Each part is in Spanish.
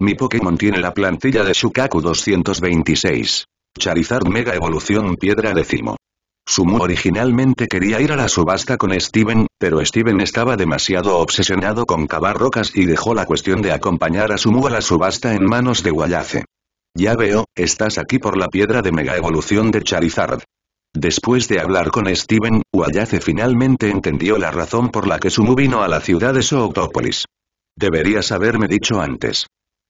Mi Pokémon tiene la plantilla de Shukaku 226. Charizard Mega Evolución Piedra décimo. Sumu originalmente quería ir a la subasta con Steven, pero Steven estaba demasiado obsesionado con cavar rocas y dejó la cuestión de acompañar a Sumu a la subasta en manos de Wayace. Ya veo, estás aquí por la piedra de Mega Evolución de Charizard. Después de hablar con Steven, Wayace finalmente entendió la razón por la que Sumu vino a la ciudad de Sootópolis. Deberías haberme dicho antes.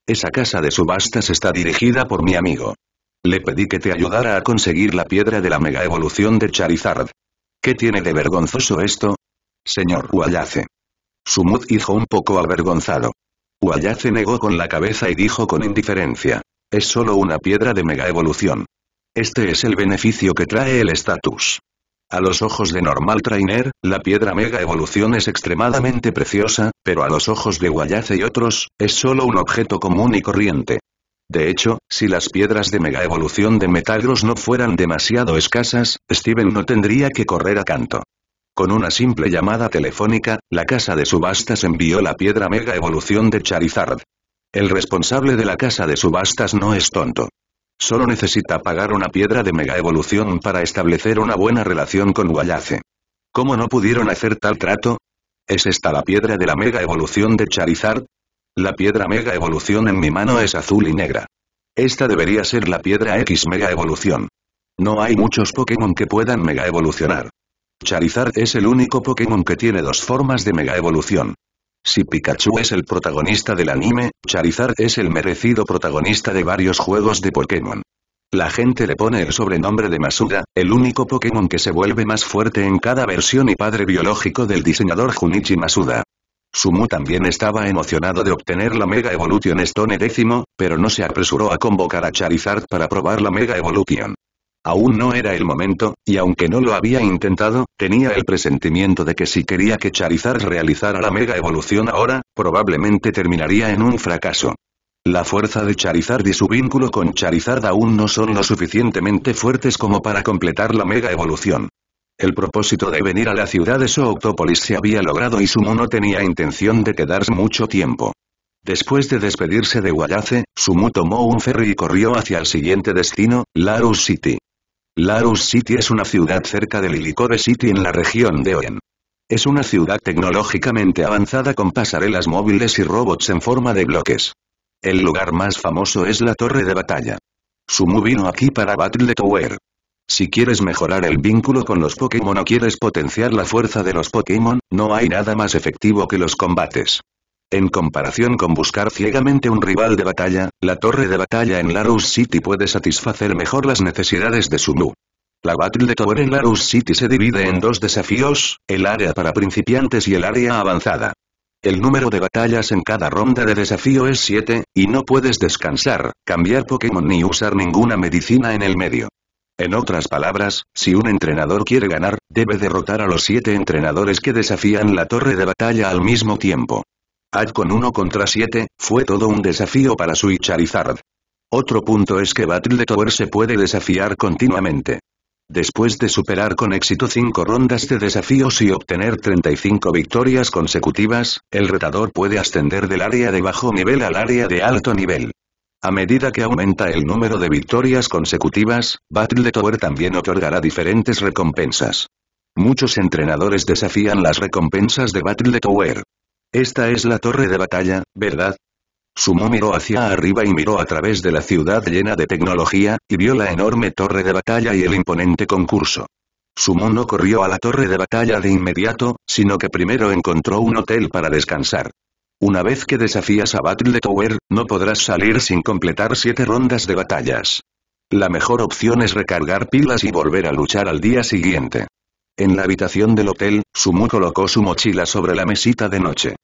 Esa casa de subastas está dirigida por mi amigo. Le pedí que te ayudara a conseguir la piedra de la mega evolución de Charizard. ¿Qué tiene de vergonzoso esto? Señor Guayace? Sumud hizo un poco avergonzado. Guayace negó con la cabeza y dijo con indiferencia. Es solo una piedra de mega evolución. Este es el beneficio que trae el estatus. A los ojos de Normal Trainer, la piedra Mega Evolución es extremadamente preciosa, pero a los ojos de Guayace y otros, es solo un objeto común y corriente. De hecho, si las piedras de mega evolución de Metagross no fueran demasiado escasas, Steven no tendría que correr a canto. Con una simple llamada telefónica, la casa de subastas envió la piedra mega evolución de Charizard. El responsable de la casa de subastas no es tonto. Solo necesita pagar una piedra de mega evolución para establecer una buena relación con Guayace. ¿Cómo no pudieron hacer tal trato? ¿Es esta la piedra de la mega evolución de Charizard? La piedra mega evolución en mi mano es azul y negra. Esta debería ser la piedra X mega evolución. No hay muchos Pokémon que puedan mega evolucionar. Charizard es el único Pokémon que tiene dos formas de mega evolución. Si Pikachu es el protagonista del anime, Charizard es el merecido protagonista de varios juegos de Pokémon. La gente le pone el sobrenombre de Masuda, el único Pokémon que se vuelve más fuerte en cada versión y padre biológico del diseñador Junichi Masuda. Sumu también estaba emocionado de obtener la Mega Evolution Stone X, pero no se apresuró a convocar a Charizard para probar la Mega Evolution. Aún no era el momento, y aunque no lo había intentado, tenía el presentimiento de que si quería que Charizard realizara la mega evolución ahora, probablemente terminaría en un fracaso. La fuerza de Charizard y su vínculo con Charizard aún no son lo suficientemente fuertes como para completar la mega evolución. El propósito de venir a la ciudad de Sooctópolis se había logrado y Sumu no tenía intención de quedarse mucho tiempo. Después de despedirse de Wayace, Sumu tomó un ferry y corrió hacia el siguiente destino, Larus City. Larus City es una ciudad cerca de Lilicore City en la región de Oen. Es una ciudad tecnológicamente avanzada con pasarelas móviles y robots en forma de bloques. El lugar más famoso es la Torre de Batalla. Sumu vino aquí para Battle Tower. Si quieres mejorar el vínculo con los Pokémon o quieres potenciar la fuerza de los Pokémon, no hay nada más efectivo que los combates. En comparación con buscar ciegamente un rival de batalla, la torre de batalla en Larus City puede satisfacer mejor las necesidades de Sumu. La Battle de Tower en Larus City se divide en dos desafíos, el área para principiantes y el área avanzada. El número de batallas en cada ronda de desafío es 7, y no puedes descansar, cambiar Pokémon ni usar ninguna medicina en el medio. En otras palabras, si un entrenador quiere ganar, debe derrotar a los 7 entrenadores que desafían la torre de batalla al mismo tiempo. Ad con 1 contra 7, fue todo un desafío para su Charizard. Otro punto es que Battle Tower se puede desafiar continuamente. Después de superar con éxito 5 rondas de desafíos y obtener 35 victorias consecutivas, el retador puede ascender del área de bajo nivel al área de alto nivel. A medida que aumenta el número de victorias consecutivas, Battle Tower también otorgará diferentes recompensas. Muchos entrenadores desafían las recompensas de Battle Tower. Esta es la torre de batalla, ¿verdad? Sumo miró hacia arriba y miró a través de la ciudad llena de tecnología, y vio la enorme torre de batalla y el imponente concurso. Sumo no corrió a la torre de batalla de inmediato, sino que primero encontró un hotel para descansar. Una vez que desafías a Battle Tower, no podrás salir sin completar siete rondas de batallas. La mejor opción es recargar pilas y volver a luchar al día siguiente. En la habitación del hotel, Sumu colocó su mochila sobre la mesita de noche.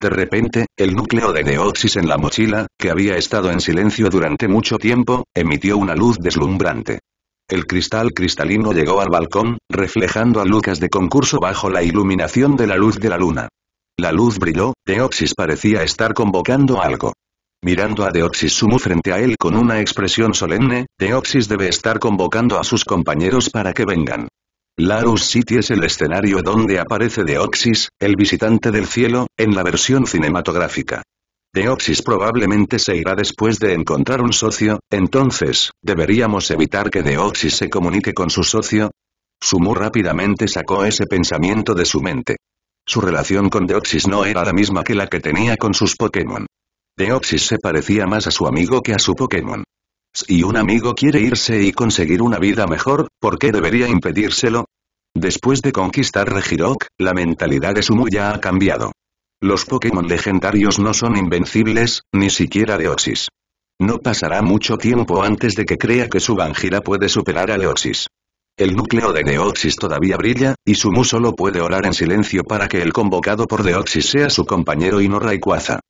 De repente, el núcleo de Deoxys en la mochila, que había estado en silencio durante mucho tiempo, emitió una luz deslumbrante. El cristal cristalino llegó al balcón, reflejando a Lucas de concurso bajo la iluminación de la luz de la luna. La luz brilló, Deoxys parecía estar convocando algo. Mirando a Deoxys Sumu frente a él con una expresión solemne, Deoxys debe estar convocando a sus compañeros para que vengan. Larus City es el escenario donde aparece Deoxys, el visitante del cielo, en la versión cinematográfica. Deoxys probablemente se irá después de encontrar un socio, entonces, ¿deberíamos evitar que Deoxys se comunique con su socio? Sumu rápidamente sacó ese pensamiento de su mente. Su relación con Deoxys no era la misma que la que tenía con sus Pokémon. Deoxys se parecía más a su amigo que a su Pokémon. Si un amigo quiere irse y conseguir una vida mejor, ¿por qué debería impedírselo? Después de conquistar Regirok, la mentalidad de Sumu ya ha cambiado. Los Pokémon legendarios no son invencibles, ni siquiera Deoxys. No pasará mucho tiempo antes de que crea que su Banjira puede superar a Deoxys. El núcleo de Deoxys todavía brilla, y Sumu solo puede orar en silencio para que el convocado por Deoxys sea su compañero y no Rayquaza.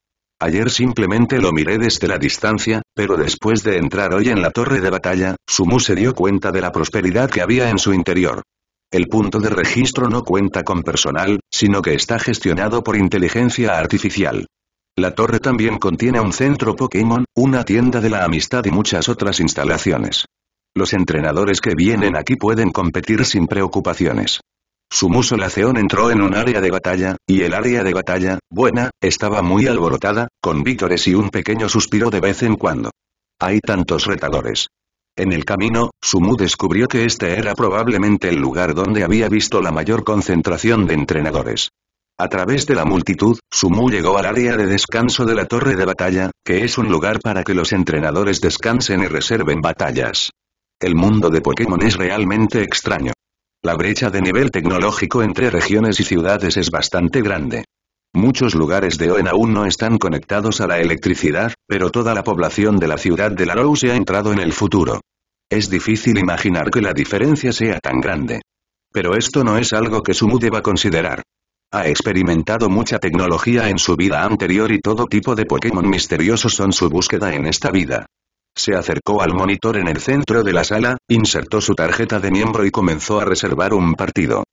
Ayer simplemente lo miré desde la distancia, pero después de entrar hoy en la torre de batalla, Sumu se dio cuenta de la prosperidad que había en su interior. El punto de registro no cuenta con personal, sino que está gestionado por inteligencia artificial. La torre también contiene un centro Pokémon, una tienda de la amistad y muchas otras instalaciones. Los entrenadores que vienen aquí pueden competir sin preocupaciones. Sumu Solaceón entró en un área de batalla, y el área de batalla, buena, estaba muy alborotada, con víctores y un pequeño suspiro de vez en cuando. Hay tantos retadores. En el camino, Sumu descubrió que este era probablemente el lugar donde había visto la mayor concentración de entrenadores. A través de la multitud, Sumu llegó al área de descanso de la torre de batalla, que es un lugar para que los entrenadores descansen y reserven batallas. El mundo de Pokémon es realmente extraño. La brecha de nivel tecnológico entre regiones y ciudades es bastante grande. Muchos lugares de Oen aún no están conectados a la electricidad, pero toda la población de la ciudad de Larou se ha entrado en el futuro. Es difícil imaginar que la diferencia sea tan grande. Pero esto no es algo que Sumu deba considerar. Ha experimentado mucha tecnología en su vida anterior y todo tipo de Pokémon misteriosos son su búsqueda en esta vida. Se acercó al monitor en el centro de la sala, insertó su tarjeta de miembro y comenzó a reservar un partido.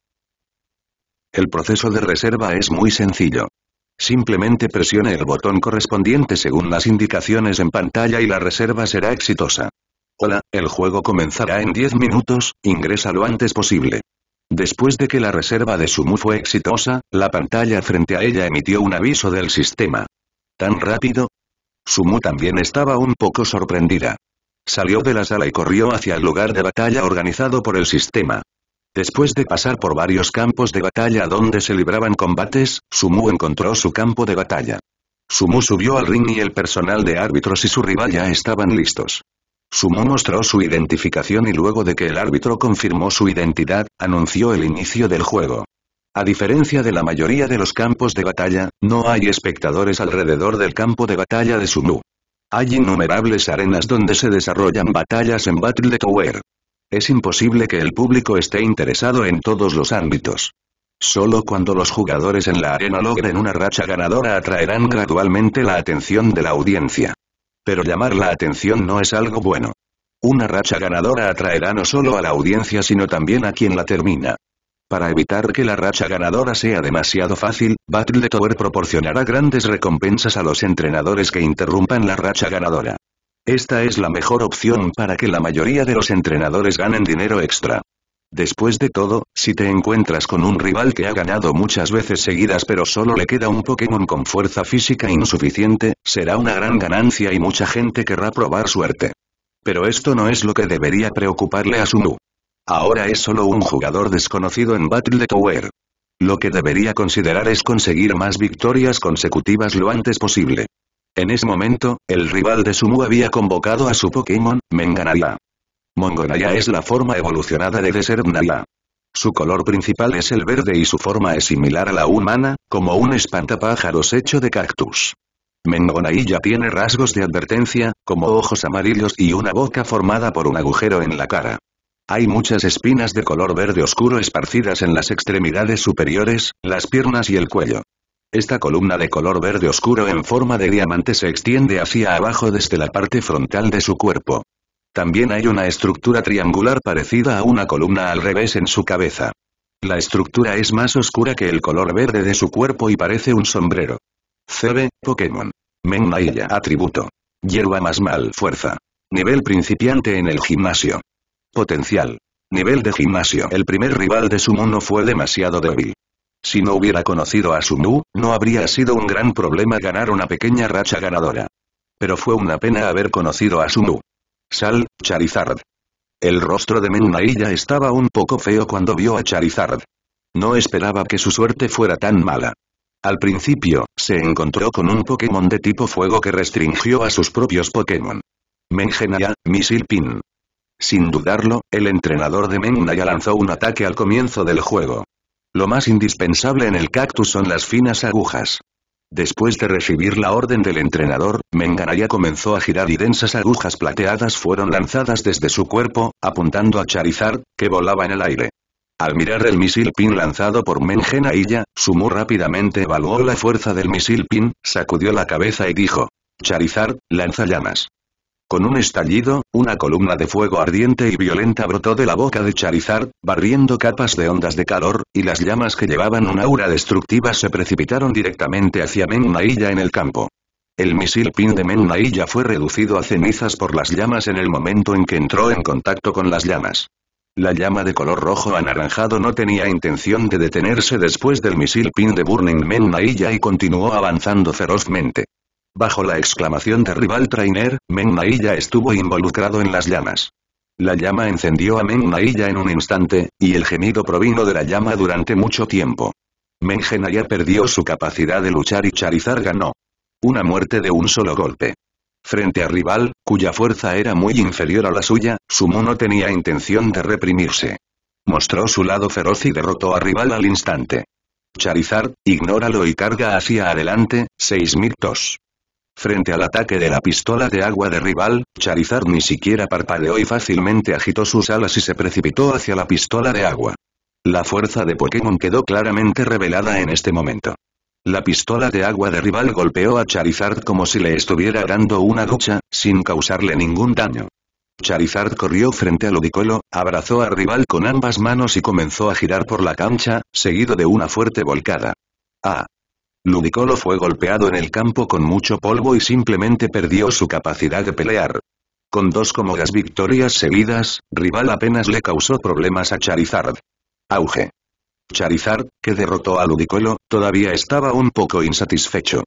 El proceso de reserva es muy sencillo. Simplemente presione el botón correspondiente según las indicaciones en pantalla y la reserva será exitosa. Hola, el juego comenzará en 10 minutos, ingresa lo antes posible. Después de que la reserva de Sumu fue exitosa, la pantalla frente a ella emitió un aviso del sistema. Tan rápido, Sumu también estaba un poco sorprendida. Salió de la sala y corrió hacia el lugar de batalla organizado por el sistema. Después de pasar por varios campos de batalla donde se libraban combates, Sumu encontró su campo de batalla. Sumu subió al ring y el personal de árbitros y su rival ya estaban listos. Sumu mostró su identificación y luego de que el árbitro confirmó su identidad, anunció el inicio del juego. A diferencia de la mayoría de los campos de batalla, no hay espectadores alrededor del campo de batalla de Sumu. Hay innumerables arenas donde se desarrollan batallas en Battle Tower. Es imposible que el público esté interesado en todos los ámbitos. Solo cuando los jugadores en la arena logren una racha ganadora atraerán gradualmente la atención de la audiencia. Pero llamar la atención no es algo bueno. Una racha ganadora atraerá no solo a la audiencia sino también a quien la termina. Para evitar que la racha ganadora sea demasiado fácil, Battle Tower proporcionará grandes recompensas a los entrenadores que interrumpan la racha ganadora. Esta es la mejor opción para que la mayoría de los entrenadores ganen dinero extra. Después de todo, si te encuentras con un rival que ha ganado muchas veces seguidas pero solo le queda un Pokémon con fuerza física insuficiente, será una gran ganancia y mucha gente querrá probar suerte. Pero esto no es lo que debería preocuparle a Sumu. Ahora es solo un jugador desconocido en Battle Tower. Lo que debería considerar es conseguir más victorias consecutivas lo antes posible. En ese momento, el rival de Sumu había convocado a su Pokémon, Menganaya. Mongonaya es la forma evolucionada de Desertnaya. Su color principal es el verde y su forma es similar a la humana, como un espantapájaros hecho de cactus. Mengonaya tiene rasgos de advertencia, como ojos amarillos y una boca formada por un agujero en la cara. Hay muchas espinas de color verde oscuro esparcidas en las extremidades superiores, las piernas y el cuello. Esta columna de color verde oscuro en forma de diamante se extiende hacia abajo desde la parte frontal de su cuerpo. También hay una estructura triangular parecida a una columna al revés en su cabeza. La estructura es más oscura que el color verde de su cuerpo y parece un sombrero. CB, Pokémon. Menmailla. Atributo. Hierba más mal. Fuerza. Nivel principiante en el gimnasio. Potencial. Nivel de gimnasio. El primer rival de Sumu no fue demasiado débil. Si no hubiera conocido a Sumu, no habría sido un gran problema ganar una pequeña racha ganadora. Pero fue una pena haber conocido a Sumu. Sal, Charizard. El rostro de ya estaba un poco feo cuando vio a Charizard. No esperaba que su suerte fuera tan mala. Al principio, se encontró con un Pokémon de tipo fuego que restringió a sus propios Pokémon. Mengenaya, Misilpin. Sin dudarlo, el entrenador de ya lanzó un ataque al comienzo del juego. Lo más indispensable en el cactus son las finas agujas. Después de recibir la orden del entrenador, Menganaya comenzó a girar y densas agujas plateadas fueron lanzadas desde su cuerpo, apuntando a Charizard, que volaba en el aire. Al mirar el misil pin lanzado por ya, Sumu rápidamente evaluó la fuerza del misil pin, sacudió la cabeza y dijo, Charizard, lanza llamas. Con un estallido, una columna de fuego ardiente y violenta brotó de la boca de Charizard, barriendo capas de ondas de calor, y las llamas que llevaban un aura destructiva se precipitaron directamente hacia Mennailla en el campo. El misil pin de Menmailla fue reducido a cenizas por las llamas en el momento en que entró en contacto con las llamas. La llama de color rojo anaranjado no tenía intención de detenerse después del misil pin de Burning Mennailla y continuó avanzando ferozmente. Bajo la exclamación de rival Trainer, Meng Nailla estuvo involucrado en las llamas. La llama encendió a Meng Nailla en un instante, y el gemido provino de la llama durante mucho tiempo. Meng perdió su capacidad de luchar y Charizard ganó. Una muerte de un solo golpe. Frente a rival, cuya fuerza era muy inferior a la suya, Sumo no tenía intención de reprimirse. Mostró su lado feroz y derrotó a rival al instante. Charizard, ignóralo y carga hacia adelante, tos. Frente al ataque de la pistola de agua de rival, Charizard ni siquiera parpadeó y fácilmente agitó sus alas y se precipitó hacia la pistola de agua. La fuerza de Pokémon quedó claramente revelada en este momento. La pistola de agua de rival golpeó a Charizard como si le estuviera dando una ducha, sin causarle ningún daño. Charizard corrió frente al ubicolo, abrazó a rival con ambas manos y comenzó a girar por la cancha, seguido de una fuerte volcada. ¡Ah! Ludicolo fue golpeado en el campo con mucho polvo y simplemente perdió su capacidad de pelear. Con dos cómodas victorias seguidas, Rival apenas le causó problemas a Charizard. Auge. Charizard, que derrotó a Ludicolo, todavía estaba un poco insatisfecho.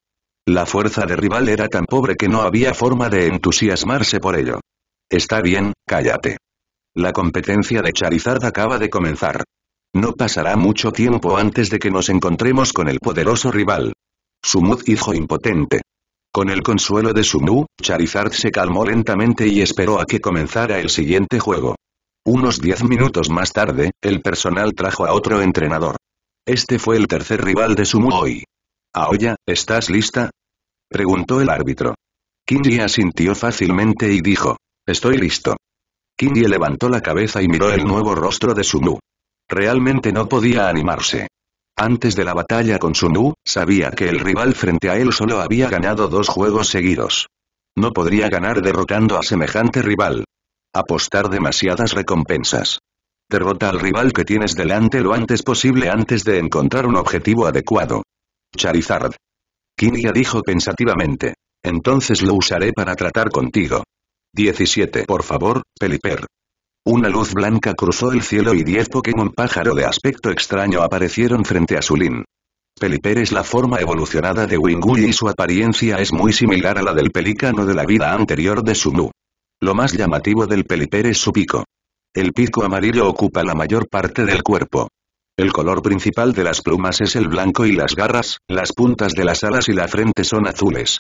La fuerza de Rival era tan pobre que no había forma de entusiasmarse por ello. Está bien, cállate. La competencia de Charizard acaba de comenzar. No pasará mucho tiempo antes de que nos encontremos con el poderoso rival. Sumu hijo impotente. Con el consuelo de Sumu, Charizard se calmó lentamente y esperó a que comenzara el siguiente juego. Unos diez minutos más tarde, el personal trajo a otro entrenador. Este fue el tercer rival de Sumu hoy. Aoya, ¿estás lista? Preguntó el árbitro. Kinji asintió fácilmente y dijo. Estoy listo. Kinji levantó la cabeza y miró el nuevo rostro de Sumu. Realmente no podía animarse. Antes de la batalla con Sunu, sabía que el rival frente a él solo había ganado dos juegos seguidos. No podría ganar derrotando a semejante rival. Apostar demasiadas recompensas. Derrota al rival que tienes delante lo antes posible antes de encontrar un objetivo adecuado. Charizard. Kinia dijo pensativamente. Entonces lo usaré para tratar contigo. 17. Por favor, Peliper. Una luz blanca cruzó el cielo y 10 Pokémon pájaro de aspecto extraño aparecieron frente a Sulin. Pelipper es la forma evolucionada de Wingull y su apariencia es muy similar a la del pelícano de la vida anterior de Sumu. Lo más llamativo del Pelipper es su pico. El pico amarillo ocupa la mayor parte del cuerpo. El color principal de las plumas es el blanco y las garras, las puntas de las alas y la frente son azules.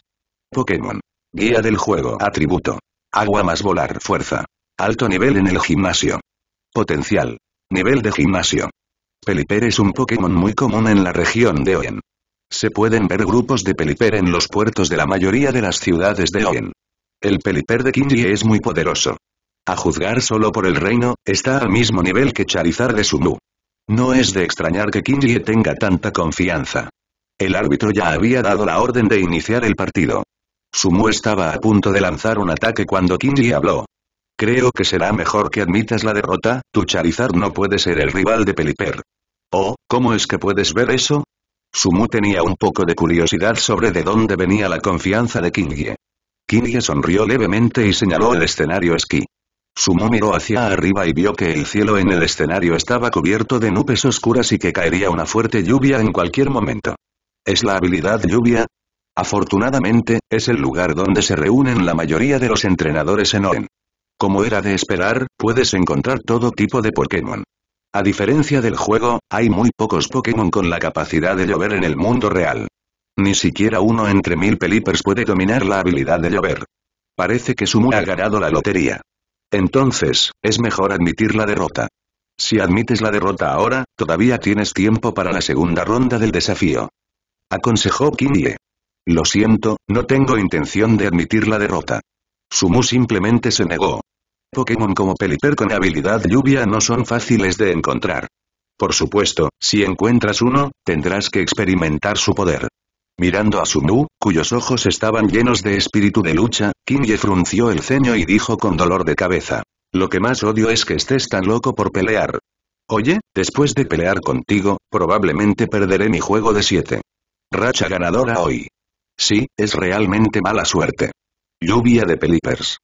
Pokémon. Guía del juego. Atributo. Agua más volar. Fuerza. Alto nivel en el gimnasio. Potencial. Nivel de gimnasio. Peliper es un Pokémon muy común en la región de Oen. Se pueden ver grupos de Peliper en los puertos de la mayoría de las ciudades de Oen. El Peliper de Kinji es muy poderoso. A juzgar solo por el reino, está al mismo nivel que Charizard de Sumu. No es de extrañar que Kinji tenga tanta confianza. El árbitro ya había dado la orden de iniciar el partido. Sumu estaba a punto de lanzar un ataque cuando Kinji habló. Creo que será mejor que admitas la derrota, tu Charizard no puede ser el rival de Pelipper. Oh, ¿cómo es que puedes ver eso? Sumu tenía un poco de curiosidad sobre de dónde venía la confianza de Kingie. Kingie sonrió levemente y señaló el escenario esqui. Sumu miró hacia arriba y vio que el cielo en el escenario estaba cubierto de nubes oscuras y que caería una fuerte lluvia en cualquier momento. ¿Es la habilidad lluvia? Afortunadamente, es el lugar donde se reúnen la mayoría de los entrenadores en Oen. Como era de esperar, puedes encontrar todo tipo de Pokémon. A diferencia del juego, hay muy pocos Pokémon con la capacidad de llover en el mundo real. Ni siquiera uno entre mil pelipers puede dominar la habilidad de llover. Parece que Sumu ha ganado la lotería. Entonces, es mejor admitir la derrota. Si admites la derrota ahora, todavía tienes tiempo para la segunda ronda del desafío. Aconsejó Kimie. Lo siento, no tengo intención de admitir la derrota. Sumu simplemente se negó. Pokémon como Pelipper con habilidad lluvia no son fáciles de encontrar. Por supuesto, si encuentras uno, tendrás que experimentar su poder. Mirando a Sumu, cuyos ojos estaban llenos de espíritu de lucha, Kinye frunció el ceño y dijo con dolor de cabeza. Lo que más odio es que estés tan loco por pelear. Oye, después de pelear contigo, probablemente perderé mi juego de 7. Racha ganadora hoy. Sí, es realmente mala suerte. Lluvia de Pelipers.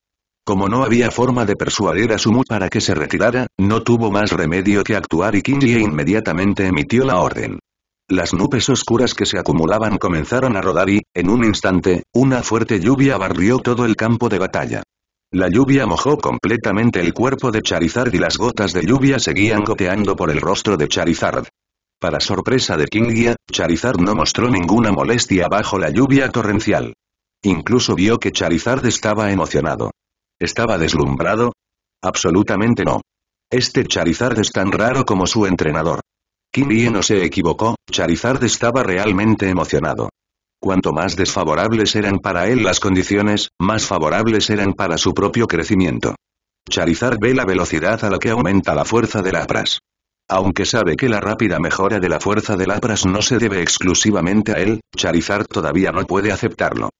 Como no había forma de persuadir a Sumu para que se retirara, no tuvo más remedio que actuar y Kingia inmediatamente emitió la orden. Las nubes oscuras que se acumulaban comenzaron a rodar y, en un instante, una fuerte lluvia barrió todo el campo de batalla. La lluvia mojó completamente el cuerpo de Charizard y las gotas de lluvia seguían goteando por el rostro de Charizard. Para sorpresa de Kingia, Charizard no mostró ninguna molestia bajo la lluvia torrencial. Incluso vio que Charizard estaba emocionado. ¿Estaba deslumbrado? Absolutamente no. Este Charizard es tan raro como su entrenador. Kirie no se equivocó, Charizard estaba realmente emocionado. Cuanto más desfavorables eran para él las condiciones, más favorables eran para su propio crecimiento. Charizard ve la velocidad a la que aumenta la fuerza de Lapras. Aunque sabe que la rápida mejora de la fuerza de Lapras no se debe exclusivamente a él, Charizard todavía no puede aceptarlo.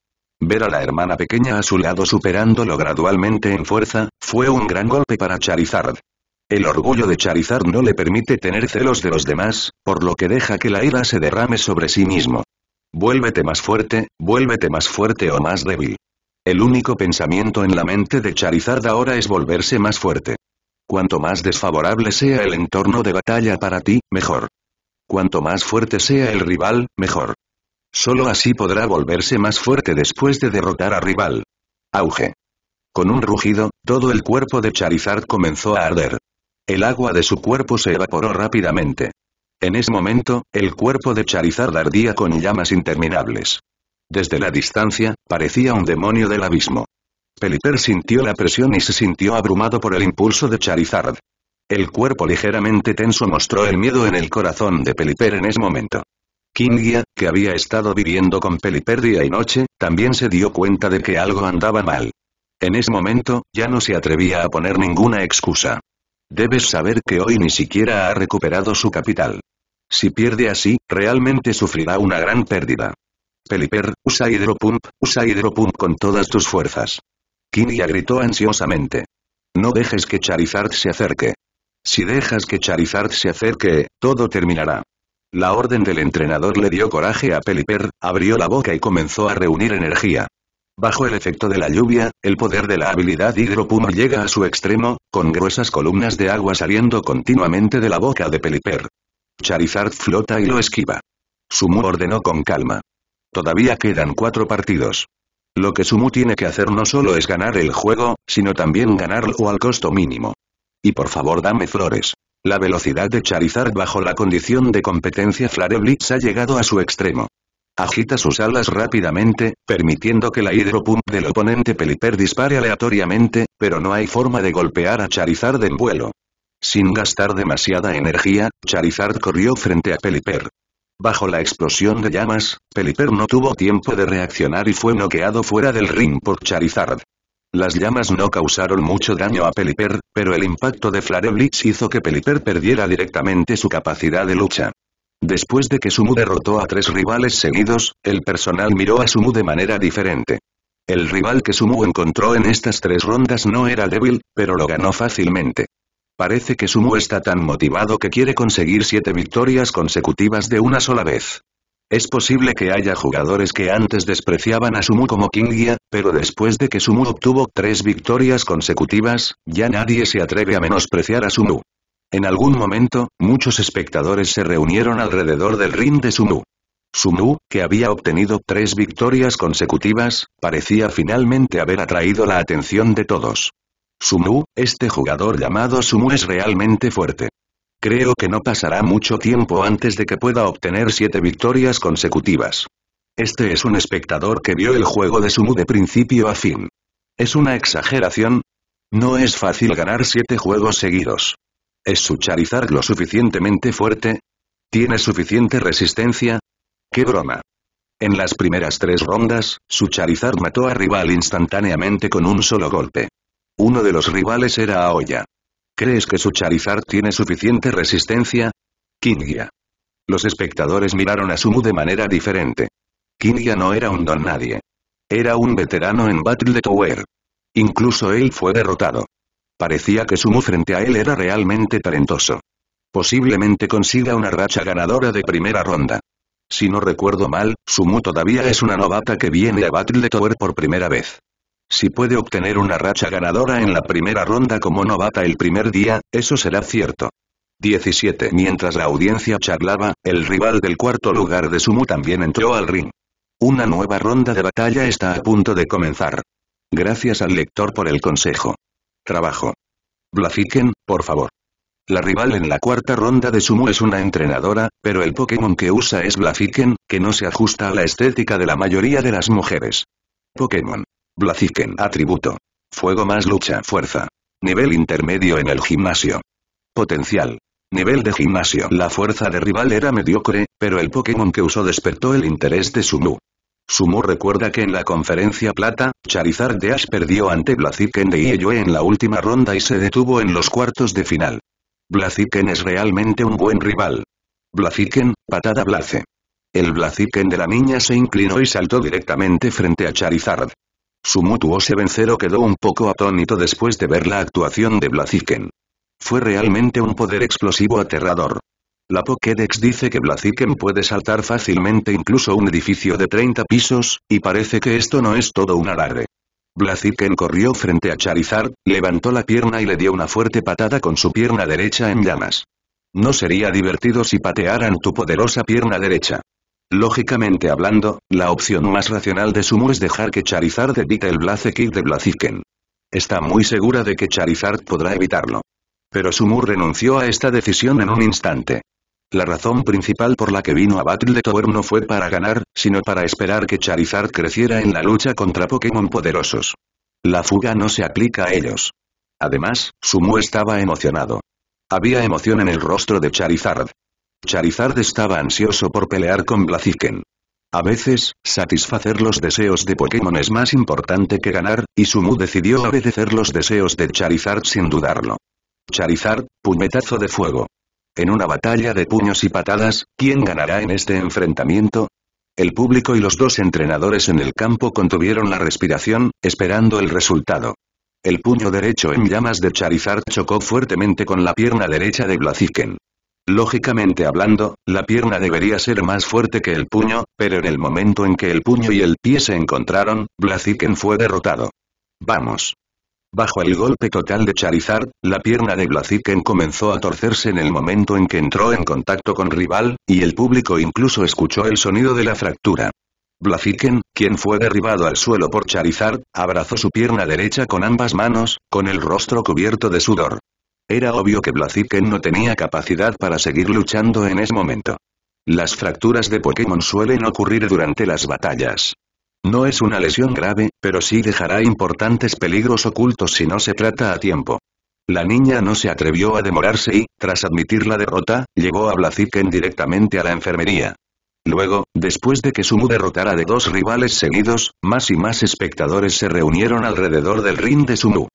Ver a la hermana pequeña a su lado superándolo gradualmente en fuerza, fue un gran golpe para Charizard. El orgullo de Charizard no le permite tener celos de los demás, por lo que deja que la ira se derrame sobre sí mismo. Vuélvete más fuerte, vuélvete más fuerte o más débil. El único pensamiento en la mente de Charizard ahora es volverse más fuerte. Cuanto más desfavorable sea el entorno de batalla para ti, mejor. Cuanto más fuerte sea el rival, mejor. Solo así podrá volverse más fuerte después de derrotar a rival. Auge. Con un rugido, todo el cuerpo de Charizard comenzó a arder. El agua de su cuerpo se evaporó rápidamente. En ese momento, el cuerpo de Charizard ardía con llamas interminables. Desde la distancia, parecía un demonio del abismo. Pelipper sintió la presión y se sintió abrumado por el impulso de Charizard. El cuerpo ligeramente tenso mostró el miedo en el corazón de Pelipper en ese momento. Kingia, que había estado viviendo con Peliper día y noche, también se dio cuenta de que algo andaba mal. En ese momento, ya no se atrevía a poner ninguna excusa. Debes saber que hoy ni siquiera ha recuperado su capital. Si pierde así, realmente sufrirá una gran pérdida. Peliper, usa hidropump, usa hidropump con todas tus fuerzas. Kingia gritó ansiosamente. No dejes que Charizard se acerque. Si dejas que Charizard se acerque, todo terminará. La orden del entrenador le dio coraje a Peliper, abrió la boca y comenzó a reunir energía. Bajo el efecto de la lluvia, el poder de la habilidad Hidropuma llega a su extremo, con gruesas columnas de agua saliendo continuamente de la boca de Peliper. Charizard flota y lo esquiva. Sumu ordenó con calma. Todavía quedan cuatro partidos. Lo que Sumu tiene que hacer no solo es ganar el juego, sino también ganarlo al costo mínimo. Y por favor dame flores. La velocidad de Charizard bajo la condición de competencia Flare Blitz ha llegado a su extremo. Agita sus alas rápidamente, permitiendo que la hidropump del oponente Pelipper dispare aleatoriamente, pero no hay forma de golpear a Charizard en vuelo. Sin gastar demasiada energía, Charizard corrió frente a Pelipper. Bajo la explosión de llamas, Pelipper no tuvo tiempo de reaccionar y fue noqueado fuera del ring por Charizard. Las llamas no causaron mucho daño a Pelipper, pero el impacto de Flare Blitz hizo que Pelipper perdiera directamente su capacidad de lucha. Después de que Sumu derrotó a tres rivales seguidos, el personal miró a Sumu de manera diferente. El rival que Sumu encontró en estas tres rondas no era débil, pero lo ganó fácilmente. Parece que Sumu está tan motivado que quiere conseguir siete victorias consecutivas de una sola vez. Es posible que haya jugadores que antes despreciaban a Sumu como Kingia, pero después de que Sumu obtuvo tres victorias consecutivas, ya nadie se atreve a menospreciar a Sumu. En algún momento, muchos espectadores se reunieron alrededor del ring de Sumu. Sumu, que había obtenido tres victorias consecutivas, parecía finalmente haber atraído la atención de todos. Sumu, este jugador llamado Sumu es realmente fuerte. Creo que no pasará mucho tiempo antes de que pueda obtener siete victorias consecutivas. Este es un espectador que vio el juego de Sumu de principio a fin. ¿Es una exageración? No es fácil ganar siete juegos seguidos. ¿Es su lo suficientemente fuerte? ¿Tiene suficiente resistencia? ¡Qué broma! En las primeras tres rondas, su mató a rival instantáneamente con un solo golpe. Uno de los rivales era Aoya. ¿Crees que su Charizard tiene suficiente resistencia? Kingia. Los espectadores miraron a Sumu de manera diferente. Kingia no era un don nadie. Era un veterano en Battle de Tower. Incluso él fue derrotado. Parecía que Sumu frente a él era realmente talentoso. Posiblemente consiga una racha ganadora de primera ronda. Si no recuerdo mal, Sumu todavía es una novata que viene a Battle de Tower por primera vez. Si puede obtener una racha ganadora en la primera ronda como novata el primer día, eso será cierto. 17. Mientras la audiencia charlaba, el rival del cuarto lugar de Sumu también entró al ring. Una nueva ronda de batalla está a punto de comenzar. Gracias al lector por el consejo. Trabajo. Blaziken, por favor. La rival en la cuarta ronda de Sumu es una entrenadora, pero el Pokémon que usa es Blaziken, que no se ajusta a la estética de la mayoría de las mujeres. Pokémon. Blaziken Atributo. Fuego más lucha fuerza. Nivel intermedio en el gimnasio. Potencial. Nivel de gimnasio. La fuerza de rival era mediocre, pero el Pokémon que usó despertó el interés de Sumu. Sumu recuerda que en la conferencia plata, Charizard de Ash perdió ante Blaziken de Ieyue en la última ronda y se detuvo en los cuartos de final. Blaziken es realmente un buen rival. Blaziken, patada Blaze. El Blaziken de la niña se inclinó y saltó directamente frente a Charizard. Su mutuo vencero quedó un poco atónito después de ver la actuación de Blaziken. Fue realmente un poder explosivo aterrador. La Pokédex dice que Blaziken puede saltar fácilmente incluso un edificio de 30 pisos, y parece que esto no es todo un alarde. Blaziken corrió frente a Charizard, levantó la pierna y le dio una fuerte patada con su pierna derecha en llamas. No sería divertido si patearan tu poderosa pierna derecha. Lógicamente hablando, la opción más racional de Sumu es dejar que Charizard evite el Blaze de Blaziken. Está muy segura de que Charizard podrá evitarlo. Pero Sumu renunció a esta decisión en un instante. La razón principal por la que vino a Battle Tower no fue para ganar, sino para esperar que Charizard creciera en la lucha contra Pokémon poderosos. La fuga no se aplica a ellos. Además, Sumu estaba emocionado. Había emoción en el rostro de Charizard. Charizard estaba ansioso por pelear con Blaziken. A veces, satisfacer los deseos de Pokémon es más importante que ganar, y Sumu decidió obedecer los deseos de Charizard sin dudarlo. Charizard, puñetazo de fuego. En una batalla de puños y patadas, ¿quién ganará en este enfrentamiento? El público y los dos entrenadores en el campo contuvieron la respiración, esperando el resultado. El puño derecho en llamas de Charizard chocó fuertemente con la pierna derecha de Blaziken. Lógicamente hablando, la pierna debería ser más fuerte que el puño, pero en el momento en que el puño y el pie se encontraron, Blaziken fue derrotado. Vamos. Bajo el golpe total de Charizard, la pierna de Blaziken comenzó a torcerse en el momento en que entró en contacto con rival, y el público incluso escuchó el sonido de la fractura. Blaziken, quien fue derribado al suelo por Charizard, abrazó su pierna derecha con ambas manos, con el rostro cubierto de sudor. Era obvio que Blaziken no tenía capacidad para seguir luchando en ese momento. Las fracturas de Pokémon suelen ocurrir durante las batallas. No es una lesión grave, pero sí dejará importantes peligros ocultos si no se trata a tiempo. La niña no se atrevió a demorarse y, tras admitir la derrota, llevó a Blaziken directamente a la enfermería. Luego, después de que Sumu derrotara de dos rivales seguidos, más y más espectadores se reunieron alrededor del ring de Sumu.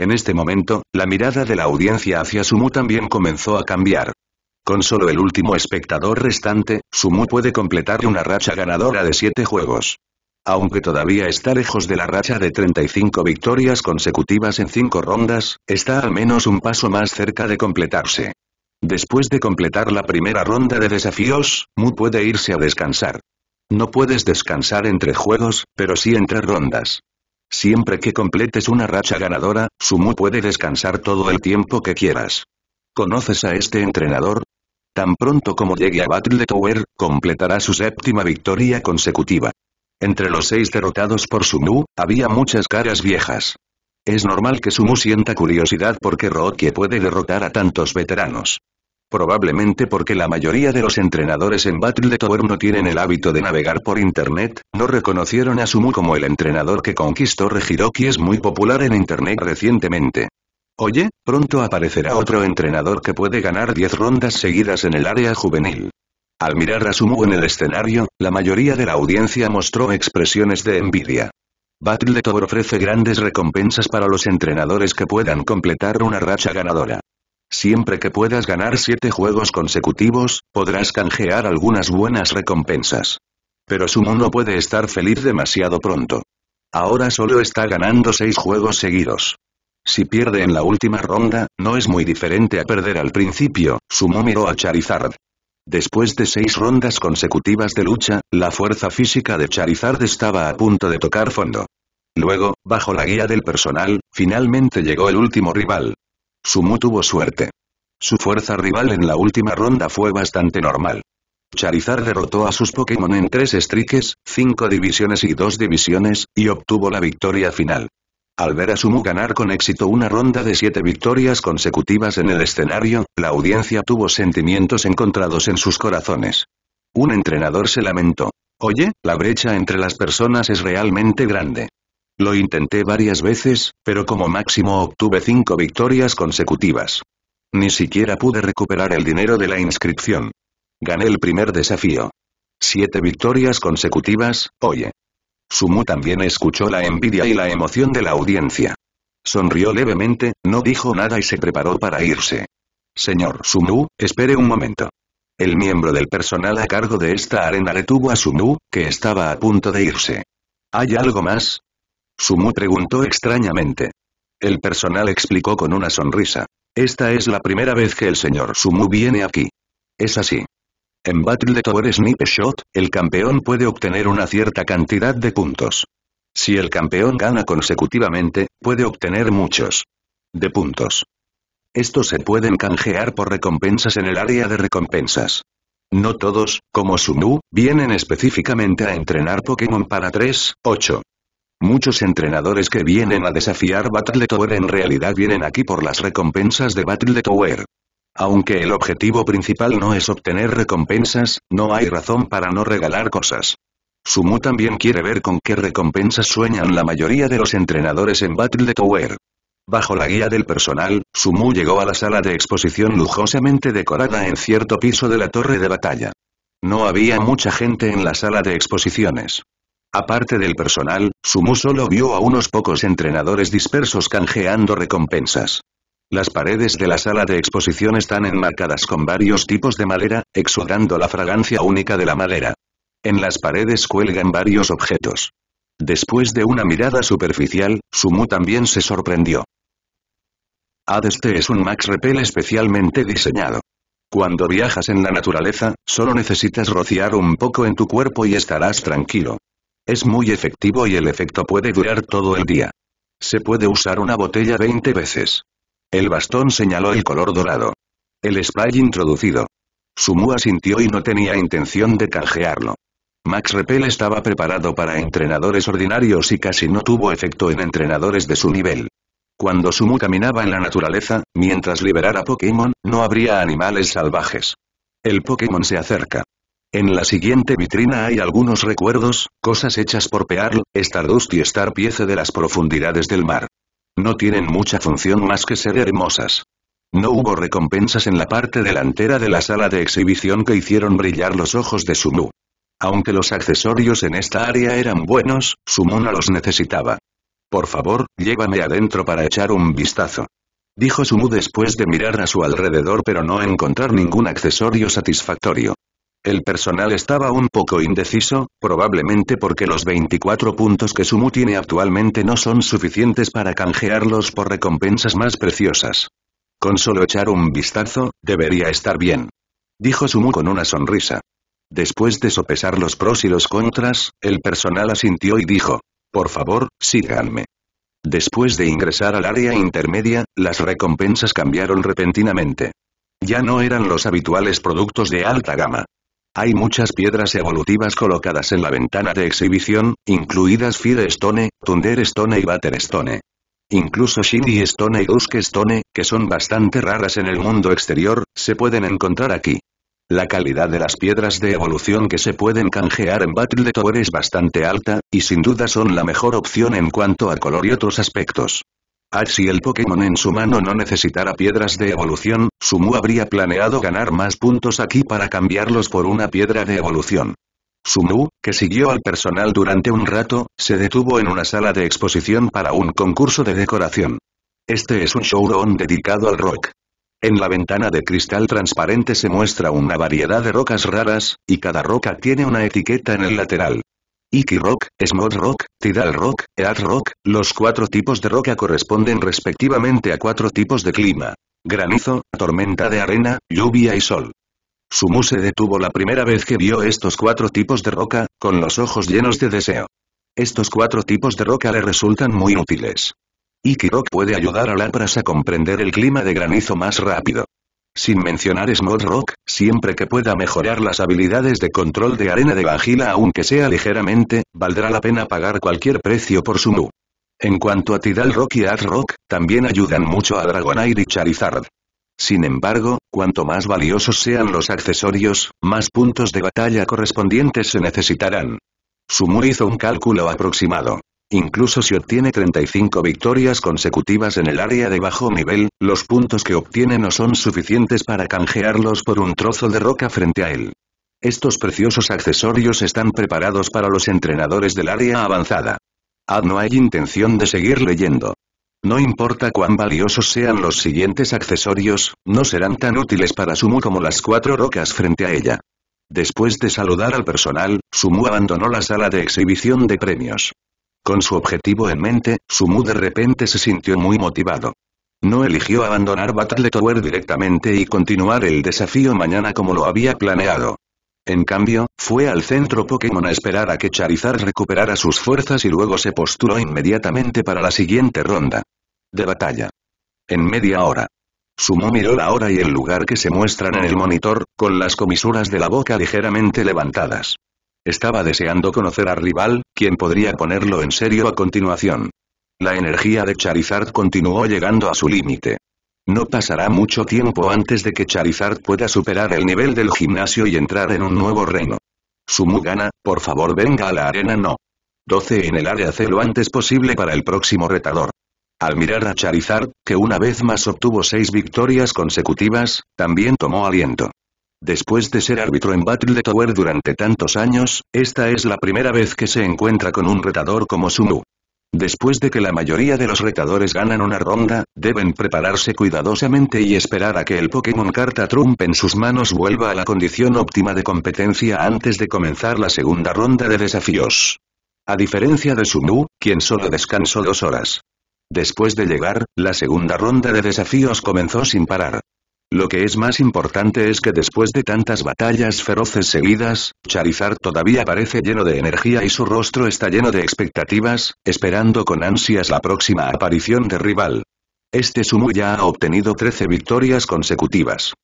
En este momento, la mirada de la audiencia hacia Sumu también comenzó a cambiar. Con solo el último espectador restante, Sumu puede completar una racha ganadora de 7 juegos. Aunque todavía está lejos de la racha de 35 victorias consecutivas en 5 rondas, está al menos un paso más cerca de completarse. Después de completar la primera ronda de desafíos, Mu puede irse a descansar. No puedes descansar entre juegos, pero sí entre rondas. Siempre que completes una racha ganadora, Sumu puede descansar todo el tiempo que quieras. ¿Conoces a este entrenador? Tan pronto como llegue a Battle Tower, completará su séptima victoria consecutiva. Entre los seis derrotados por Sumu, había muchas caras viejas. Es normal que Sumu sienta curiosidad porque Roque puede derrotar a tantos veteranos. Probablemente porque la mayoría de los entrenadores en Battle Tower no tienen el hábito de navegar por internet, no reconocieron a Sumu como el entrenador que conquistó Regiroki es muy popular en internet recientemente. Oye, pronto aparecerá otro entrenador que puede ganar 10 rondas seguidas en el área juvenil. Al mirar a Sumu en el escenario, la mayoría de la audiencia mostró expresiones de envidia. Battle Tower ofrece grandes recompensas para los entrenadores que puedan completar una racha ganadora. Siempre que puedas ganar siete juegos consecutivos, podrás canjear algunas buenas recompensas. Pero Sumo no puede estar feliz demasiado pronto. Ahora solo está ganando seis juegos seguidos. Si pierde en la última ronda, no es muy diferente a perder al principio, Sumo miró a Charizard. Después de seis rondas consecutivas de lucha, la fuerza física de Charizard estaba a punto de tocar fondo. Luego, bajo la guía del personal, finalmente llegó el último rival, Sumu tuvo suerte. Su fuerza rival en la última ronda fue bastante normal. Charizard derrotó a sus Pokémon en tres strikes, cinco divisiones y dos divisiones, y obtuvo la victoria final. Al ver a Sumu ganar con éxito una ronda de siete victorias consecutivas en el escenario, la audiencia tuvo sentimientos encontrados en sus corazones. Un entrenador se lamentó. Oye, la brecha entre las personas es realmente grande. Lo intenté varias veces, pero como máximo obtuve cinco victorias consecutivas. Ni siquiera pude recuperar el dinero de la inscripción. Gané el primer desafío. Siete victorias consecutivas, oye. Sumu también escuchó la envidia y la emoción de la audiencia. Sonrió levemente, no dijo nada y se preparó para irse. Señor Sumu, espere un momento. El miembro del personal a cargo de esta arena detuvo a Sumu, que estaba a punto de irse. ¿Hay algo más? Sumu preguntó extrañamente. El personal explicó con una sonrisa. Esta es la primera vez que el señor Sumu viene aquí. Es así. En Battle Tower Snipe Shot, el campeón puede obtener una cierta cantidad de puntos. Si el campeón gana consecutivamente, puede obtener muchos. De puntos. Estos se pueden canjear por recompensas en el área de recompensas. No todos, como Sumu, vienen específicamente a entrenar Pokémon para 3, 8, Muchos entrenadores que vienen a desafiar Battle Tower en realidad vienen aquí por las recompensas de Battle Tower. Aunque el objetivo principal no es obtener recompensas, no hay razón para no regalar cosas. Sumu también quiere ver con qué recompensas sueñan la mayoría de los entrenadores en Battle Tower. Bajo la guía del personal, Sumu llegó a la sala de exposición lujosamente decorada en cierto piso de la torre de batalla. No había mucha gente en la sala de exposiciones. Aparte del personal, Sumu solo vio a unos pocos entrenadores dispersos canjeando recompensas. Las paredes de la sala de exposición están enmarcadas con varios tipos de madera, exudando la fragancia única de la madera. En las paredes cuelgan varios objetos. Después de una mirada superficial, Sumu también se sorprendió. Adeste es un Max Repel especialmente diseñado. Cuando viajas en la naturaleza, solo necesitas rociar un poco en tu cuerpo y estarás tranquilo. Es muy efectivo y el efecto puede durar todo el día. Se puede usar una botella 20 veces. El bastón señaló el color dorado. El spray introducido. Sumu asintió y no tenía intención de canjearlo. Max Repel estaba preparado para entrenadores ordinarios y casi no tuvo efecto en entrenadores de su nivel. Cuando Sumu caminaba en la naturaleza, mientras liberara Pokémon, no habría animales salvajes. El Pokémon se acerca. En la siguiente vitrina hay algunos recuerdos, cosas hechas por Pearl, Stardust y Starpiece de las profundidades del mar. No tienen mucha función más que ser hermosas. No hubo recompensas en la parte delantera de la sala de exhibición que hicieron brillar los ojos de Sumu. Aunque los accesorios en esta área eran buenos, Sumu no los necesitaba. Por favor, llévame adentro para echar un vistazo. Dijo Sumu después de mirar a su alrededor pero no encontrar ningún accesorio satisfactorio. El personal estaba un poco indeciso, probablemente porque los 24 puntos que Sumu tiene actualmente no son suficientes para canjearlos por recompensas más preciosas. Con solo echar un vistazo, debería estar bien. Dijo Sumu con una sonrisa. Después de sopesar los pros y los contras, el personal asintió y dijo, por favor, síganme. Después de ingresar al área intermedia, las recompensas cambiaron repentinamente. Ya no eran los habituales productos de alta gama. Hay muchas piedras evolutivas colocadas en la ventana de exhibición, incluidas Firestone, Stone y Stone. Incluso Shiny Stone y Stone, que son bastante raras en el mundo exterior, se pueden encontrar aquí. La calidad de las piedras de evolución que se pueden canjear en Battle Tower es bastante alta, y sin duda son la mejor opción en cuanto a color y otros aspectos. Ah, si el Pokémon en su mano no necesitara piedras de evolución, Sumu habría planeado ganar más puntos aquí para cambiarlos por una piedra de evolución. Sumu, que siguió al personal durante un rato, se detuvo en una sala de exposición para un concurso de decoración. Este es un showroom dedicado al rock. En la ventana de cristal transparente se muestra una variedad de rocas raras, y cada roca tiene una etiqueta en el lateral. Ikirok, Rock, Smog Rock, Tidal Rock, Earth Rock, los cuatro tipos de roca corresponden respectivamente a cuatro tipos de clima. Granizo, tormenta de arena, lluvia y sol. Sumu se detuvo la primera vez que vio estos cuatro tipos de roca, con los ojos llenos de deseo. Estos cuatro tipos de roca le resultan muy útiles. Iki Rock puede ayudar a Lapras a comprender el clima de granizo más rápido. Sin mencionar Smooth Rock, siempre que pueda mejorar las habilidades de control de arena de Vangila aunque sea ligeramente, valdrá la pena pagar cualquier precio por su En cuanto a Tidal Rock y Ad Rock, también ayudan mucho a Dragonair y Charizard. Sin embargo, cuanto más valiosos sean los accesorios, más puntos de batalla correspondientes se necesitarán. Sumu hizo un cálculo aproximado. Incluso si obtiene 35 victorias consecutivas en el área de bajo nivel, los puntos que obtiene no son suficientes para canjearlos por un trozo de roca frente a él. Estos preciosos accesorios están preparados para los entrenadores del área avanzada. Ah, no hay intención de seguir leyendo. No importa cuán valiosos sean los siguientes accesorios, no serán tan útiles para Sumu como las cuatro rocas frente a ella. Después de saludar al personal, Sumu abandonó la sala de exhibición de premios. Con su objetivo en mente, Sumu de repente se sintió muy motivado. No eligió abandonar Battle Tower directamente y continuar el desafío mañana como lo había planeado. En cambio, fue al centro Pokémon a esperar a que Charizard recuperara sus fuerzas y luego se postuló inmediatamente para la siguiente ronda. De batalla. En media hora. Sumu miró la hora y el lugar que se muestran en el monitor, con las comisuras de la boca ligeramente levantadas. Estaba deseando conocer al rival, quien podría ponerlo en serio a continuación. La energía de Charizard continuó llegando a su límite. No pasará mucho tiempo antes de que Charizard pueda superar el nivel del gimnasio y entrar en un nuevo reino. Sumugana, por favor venga a la arena no. 12 en el área C lo antes posible para el próximo retador. Al mirar a Charizard, que una vez más obtuvo seis victorias consecutivas, también tomó aliento. Después de ser árbitro en Battle de Tower durante tantos años, esta es la primera vez que se encuentra con un retador como Sumu. Después de que la mayoría de los retadores ganan una ronda, deben prepararse cuidadosamente y esperar a que el Pokémon Carta Trump en sus manos vuelva a la condición óptima de competencia antes de comenzar la segunda ronda de desafíos. A diferencia de Sumu, quien solo descansó dos horas. Después de llegar, la segunda ronda de desafíos comenzó sin parar. Lo que es más importante es que después de tantas batallas feroces seguidas, Charizard todavía parece lleno de energía y su rostro está lleno de expectativas, esperando con ansias la próxima aparición de rival. Este Sumu ya ha obtenido 13 victorias consecutivas.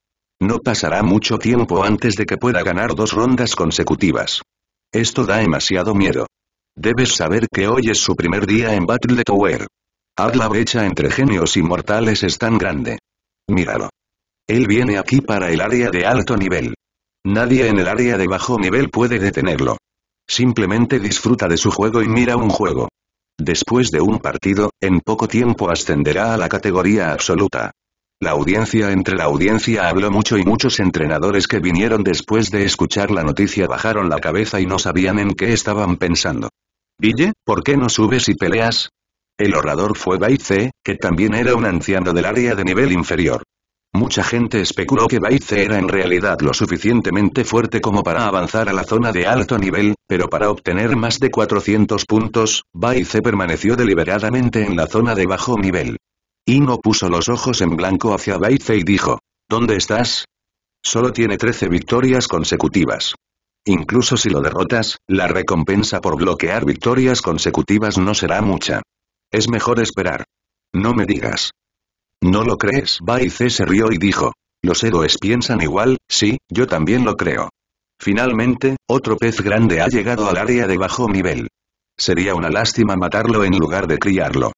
No pasará mucho tiempo antes de que pueda ganar dos rondas consecutivas. Esto da demasiado miedo. Debes saber que hoy es su primer día en Battle Tower. Haz la brecha entre genios y mortales es tan grande. Míralo. Él viene aquí para el área de alto nivel. Nadie en el área de bajo nivel puede detenerlo. Simplemente disfruta de su juego y mira un juego. Después de un partido, en poco tiempo ascenderá a la categoría absoluta. La audiencia entre la audiencia habló mucho y muchos entrenadores que vinieron después de escuchar la noticia bajaron la cabeza y no sabían en qué estaban pensando. Ville, ¿por qué no subes y peleas? El orador fue Baice, que también era un anciano del área de nivel inferior. Mucha gente especuló que Baize era en realidad lo suficientemente fuerte como para avanzar a la zona de alto nivel, pero para obtener más de 400 puntos, Baize permaneció deliberadamente en la zona de bajo nivel. Ino puso los ojos en blanco hacia Baize y dijo, ¿Dónde estás? Solo tiene 13 victorias consecutivas. Incluso si lo derrotas, la recompensa por bloquear victorias consecutivas no será mucha. Es mejor esperar. No me digas. ¿No lo crees? Baice se rió y dijo. Los héroes piensan igual, sí, yo también lo creo. Finalmente, otro pez grande ha llegado al área de bajo nivel. Sería una lástima matarlo en lugar de criarlo.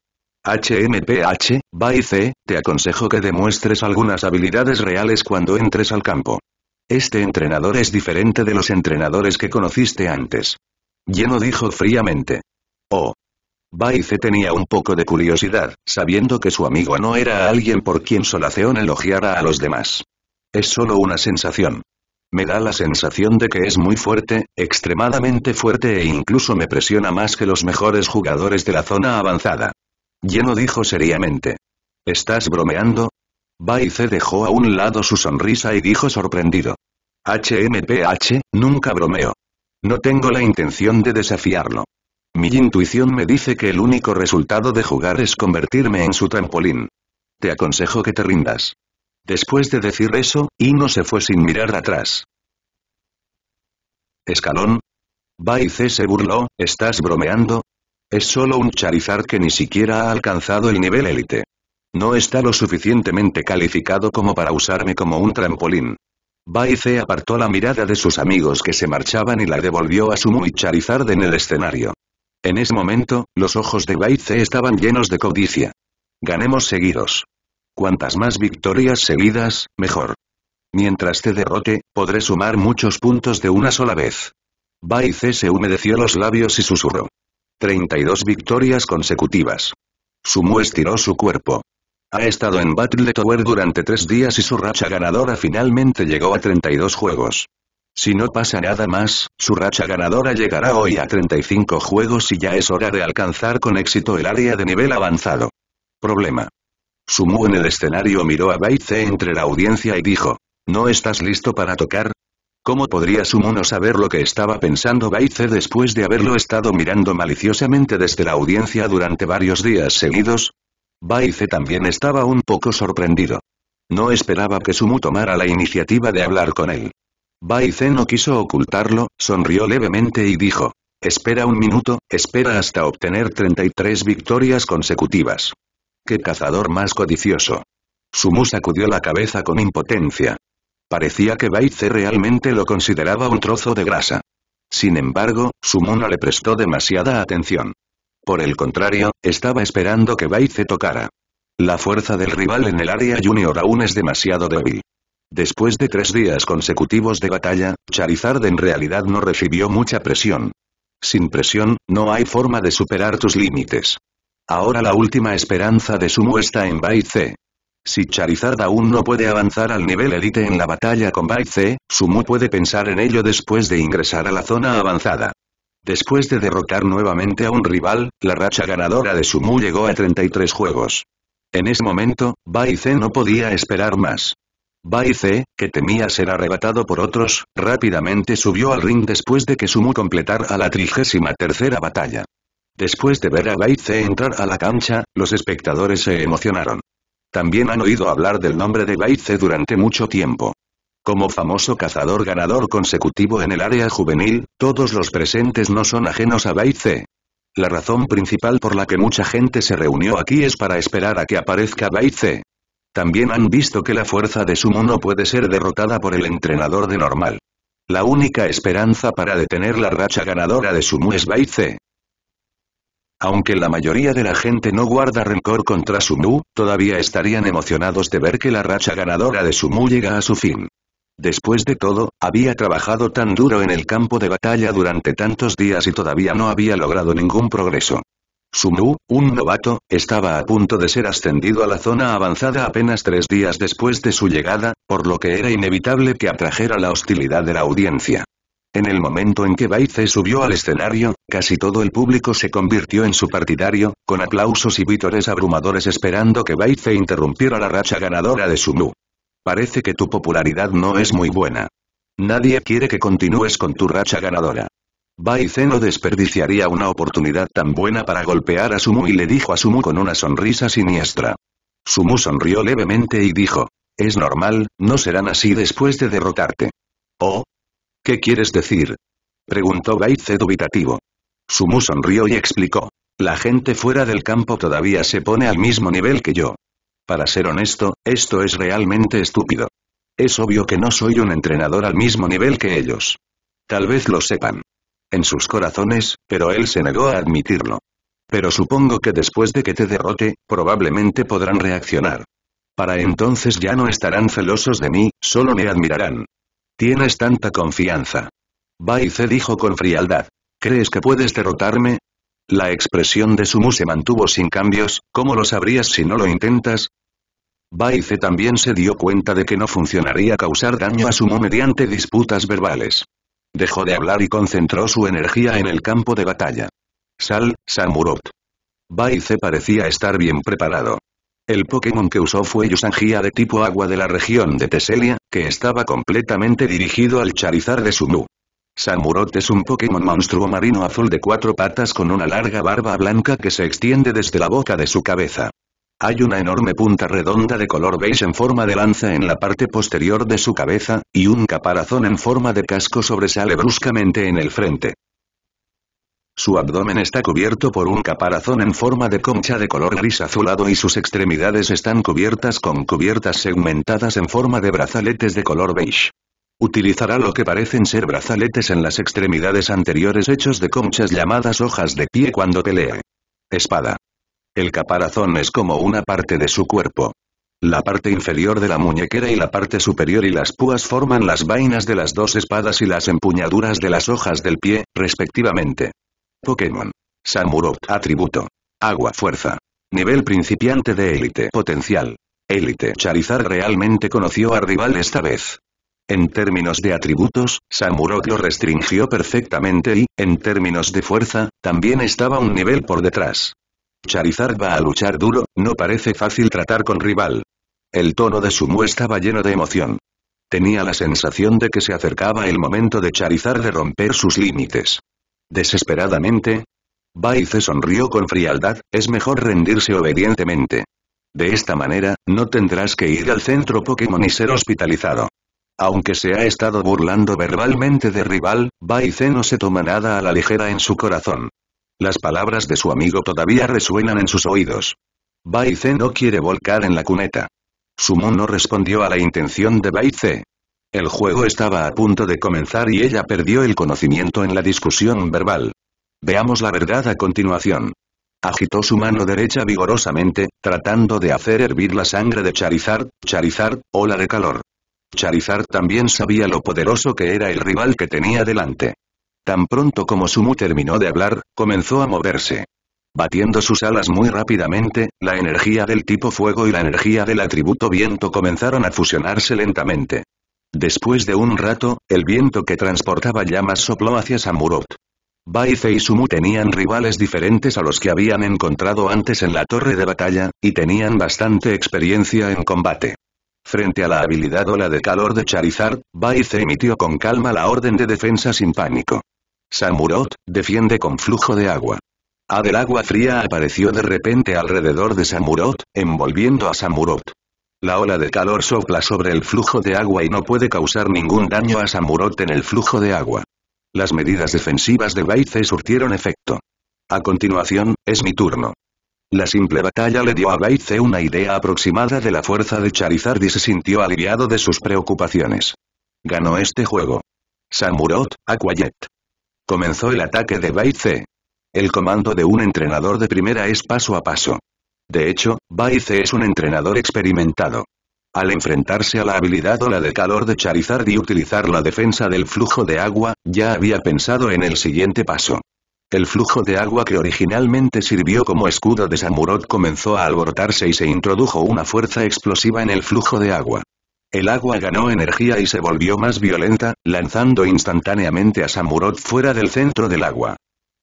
HMPH, Baice, te aconsejo que demuestres algunas habilidades reales cuando entres al campo. Este entrenador es diferente de los entrenadores que conociste antes. Lleno dijo fríamente. Oh, Baice tenía un poco de curiosidad, sabiendo que su amigo no era alguien por quien Solaceón elogiara a los demás. Es solo una sensación. Me da la sensación de que es muy fuerte, extremadamente fuerte e incluso me presiona más que los mejores jugadores de la zona avanzada. Lleno dijo seriamente. ¿Estás bromeando? Baice dejó a un lado su sonrisa y dijo sorprendido. HMPH, nunca bromeo. No tengo la intención de desafiarlo. Mi intuición me dice que el único resultado de jugar es convertirme en su trampolín. Te aconsejo que te rindas. Después de decir eso, Ino se fue sin mirar atrás. Escalón. Baize se burló, ¿estás bromeando? Es solo un Charizard que ni siquiera ha alcanzado el nivel élite. No está lo suficientemente calificado como para usarme como un trampolín. Baice apartó la mirada de sus amigos que se marchaban y la devolvió a su muy Charizard en el escenario. En ese momento, los ojos de Baize estaban llenos de codicia. Ganemos seguidos. Cuantas más victorias seguidas, mejor. Mientras te derrote, podré sumar muchos puntos de una sola vez. Baize se humedeció los labios y susurró. 32 victorias consecutivas. Sumu estiró su cuerpo. Ha estado en Battle Tower durante tres días y su racha ganadora finalmente llegó a 32 juegos. Si no pasa nada más, su racha ganadora llegará hoy a 35 juegos y ya es hora de alcanzar con éxito el área de nivel avanzado. Problema. Sumu en el escenario miró a Baize entre la audiencia y dijo. ¿No estás listo para tocar? ¿Cómo podría Sumu no saber lo que estaba pensando Baize después de haberlo estado mirando maliciosamente desde la audiencia durante varios días seguidos? Baize también estaba un poco sorprendido. No esperaba que Sumu tomara la iniciativa de hablar con él. Baize no quiso ocultarlo, sonrió levemente y dijo. Espera un minuto, espera hasta obtener 33 victorias consecutivas. ¡Qué cazador más codicioso! Sumu sacudió la cabeza con impotencia. Parecía que Baize realmente lo consideraba un trozo de grasa. Sin embargo, Sumu no le prestó demasiada atención. Por el contrario, estaba esperando que Baize tocara. La fuerza del rival en el área junior aún es demasiado débil. Después de tres días consecutivos de batalla, Charizard en realidad no recibió mucha presión. Sin presión, no hay forma de superar tus límites. Ahora la última esperanza de Sumu está en Baize. Si Charizard aún no puede avanzar al nivel élite en la batalla con Baize, Sumu puede pensar en ello después de ingresar a la zona avanzada. Después de derrotar nuevamente a un rival, la racha ganadora de Sumu llegó a 33 juegos. En ese momento, Baize no podía esperar más. Baize, que temía ser arrebatado por otros, rápidamente subió al ring después de que completar a la trigésima tercera batalla. Después de ver a Baize entrar a la cancha, los espectadores se emocionaron. También han oído hablar del nombre de Baize durante mucho tiempo. Como famoso cazador ganador consecutivo en el área juvenil, todos los presentes no son ajenos a Baize. La razón principal por la que mucha gente se reunió aquí es para esperar a que aparezca Baice. También han visto que la fuerza de Sumu no puede ser derrotada por el entrenador de normal. La única esperanza para detener la racha ganadora de Sumu es Baize. Aunque la mayoría de la gente no guarda rencor contra Sumu, todavía estarían emocionados de ver que la racha ganadora de Sumu llega a su fin. Después de todo, había trabajado tan duro en el campo de batalla durante tantos días y todavía no había logrado ningún progreso. Sumu, un novato, estaba a punto de ser ascendido a la zona avanzada apenas tres días después de su llegada, por lo que era inevitable que atrajera la hostilidad de la audiencia. En el momento en que Baize subió al escenario, casi todo el público se convirtió en su partidario, con aplausos y vítores abrumadores esperando que Baize interrumpiera la racha ganadora de Sumu. Parece que tu popularidad no es muy buena. Nadie quiere que continúes con tu racha ganadora. Baize no desperdiciaría una oportunidad tan buena para golpear a Sumu y le dijo a Sumu con una sonrisa siniestra. Sumu sonrió levemente y dijo. Es normal, no serán así después de derrotarte. ¿Oh? ¿Qué quieres decir? Preguntó Baize dubitativo. Sumu sonrió y explicó. La gente fuera del campo todavía se pone al mismo nivel que yo. Para ser honesto, esto es realmente estúpido. Es obvio que no soy un entrenador al mismo nivel que ellos. Tal vez lo sepan en sus corazones, pero él se negó a admitirlo. Pero supongo que después de que te derrote, probablemente podrán reaccionar. Para entonces ya no estarán celosos de mí, solo me admirarán. Tienes tanta confianza. Baize dijo con frialdad. ¿Crees que puedes derrotarme? La expresión de Sumu se mantuvo sin cambios, ¿cómo lo sabrías si no lo intentas? Baize también se dio cuenta de que no funcionaría causar daño a Sumu mediante disputas verbales. Dejó de hablar y concentró su energía en el campo de batalla. Sal, Samurot. Baize parecía estar bien preparado. El Pokémon que usó fue Yusangia de tipo agua de la región de Teselia, que estaba completamente dirigido al Charizard de Sumu. Samurot es un Pokémon monstruo marino azul de cuatro patas con una larga barba blanca que se extiende desde la boca de su cabeza. Hay una enorme punta redonda de color beige en forma de lanza en la parte posterior de su cabeza, y un caparazón en forma de casco sobresale bruscamente en el frente. Su abdomen está cubierto por un caparazón en forma de concha de color gris azulado y sus extremidades están cubiertas con cubiertas segmentadas en forma de brazaletes de color beige. Utilizará lo que parecen ser brazaletes en las extremidades anteriores hechos de conchas llamadas hojas de pie cuando pelee. Espada. El caparazón es como una parte de su cuerpo. La parte inferior de la muñequera y la parte superior y las púas forman las vainas de las dos espadas y las empuñaduras de las hojas del pie, respectivamente. Pokémon. Samurott. Atributo. Agua Fuerza. Nivel principiante de élite. Potencial. Élite. Charizard realmente conoció a rival esta vez. En términos de atributos, Samurok lo restringió perfectamente y, en términos de fuerza, también estaba un nivel por detrás. Charizard va a luchar duro, no parece fácil tratar con rival. El tono de Sumu estaba lleno de emoción. Tenía la sensación de que se acercaba el momento de Charizard de romper sus límites. Desesperadamente, Baize sonrió con frialdad, es mejor rendirse obedientemente. De esta manera, no tendrás que ir al centro Pokémon y ser hospitalizado. Aunque se ha estado burlando verbalmente de rival, Baize no se toma nada a la ligera en su corazón. Las palabras de su amigo todavía resuenan en sus oídos. Baize no quiere volcar en la cuneta. Sumo no respondió a la intención de Baize. El juego estaba a punto de comenzar y ella perdió el conocimiento en la discusión verbal. Veamos la verdad a continuación. Agitó su mano derecha vigorosamente, tratando de hacer hervir la sangre de Charizard, Charizard, ola de calor. Charizard también sabía lo poderoso que era el rival que tenía delante. Tan pronto como Sumu terminó de hablar, comenzó a moverse. Batiendo sus alas muy rápidamente, la energía del tipo fuego y la energía del atributo viento comenzaron a fusionarse lentamente. Después de un rato, el viento que transportaba llamas sopló hacia Samurot. Baize y Sumu tenían rivales diferentes a los que habían encontrado antes en la torre de batalla, y tenían bastante experiencia en combate. Frente a la habilidad ola de calor de Charizard, Baize emitió con calma la orden de defensa sin pánico. Samurot, defiende con flujo de agua. Adel agua fría apareció de repente alrededor de Samurot, envolviendo a Samurot. La ola de calor sopla sobre el flujo de agua y no puede causar ningún daño a Samurot en el flujo de agua. Las medidas defensivas de Baize surtieron efecto. A continuación, es mi turno. La simple batalla le dio a Baize una idea aproximada de la fuerza de Charizard y se sintió aliviado de sus preocupaciones. Ganó este juego. Samurot, Aquayet. Comenzó el ataque de Baize. El comando de un entrenador de primera es paso a paso. De hecho, Baize es un entrenador experimentado. Al enfrentarse a la habilidad la de calor de Charizard y utilizar la defensa del flujo de agua, ya había pensado en el siguiente paso. El flujo de agua que originalmente sirvió como escudo de Samurot comenzó a alborotarse y se introdujo una fuerza explosiva en el flujo de agua. El agua ganó energía y se volvió más violenta, lanzando instantáneamente a Samurot fuera del centro del agua.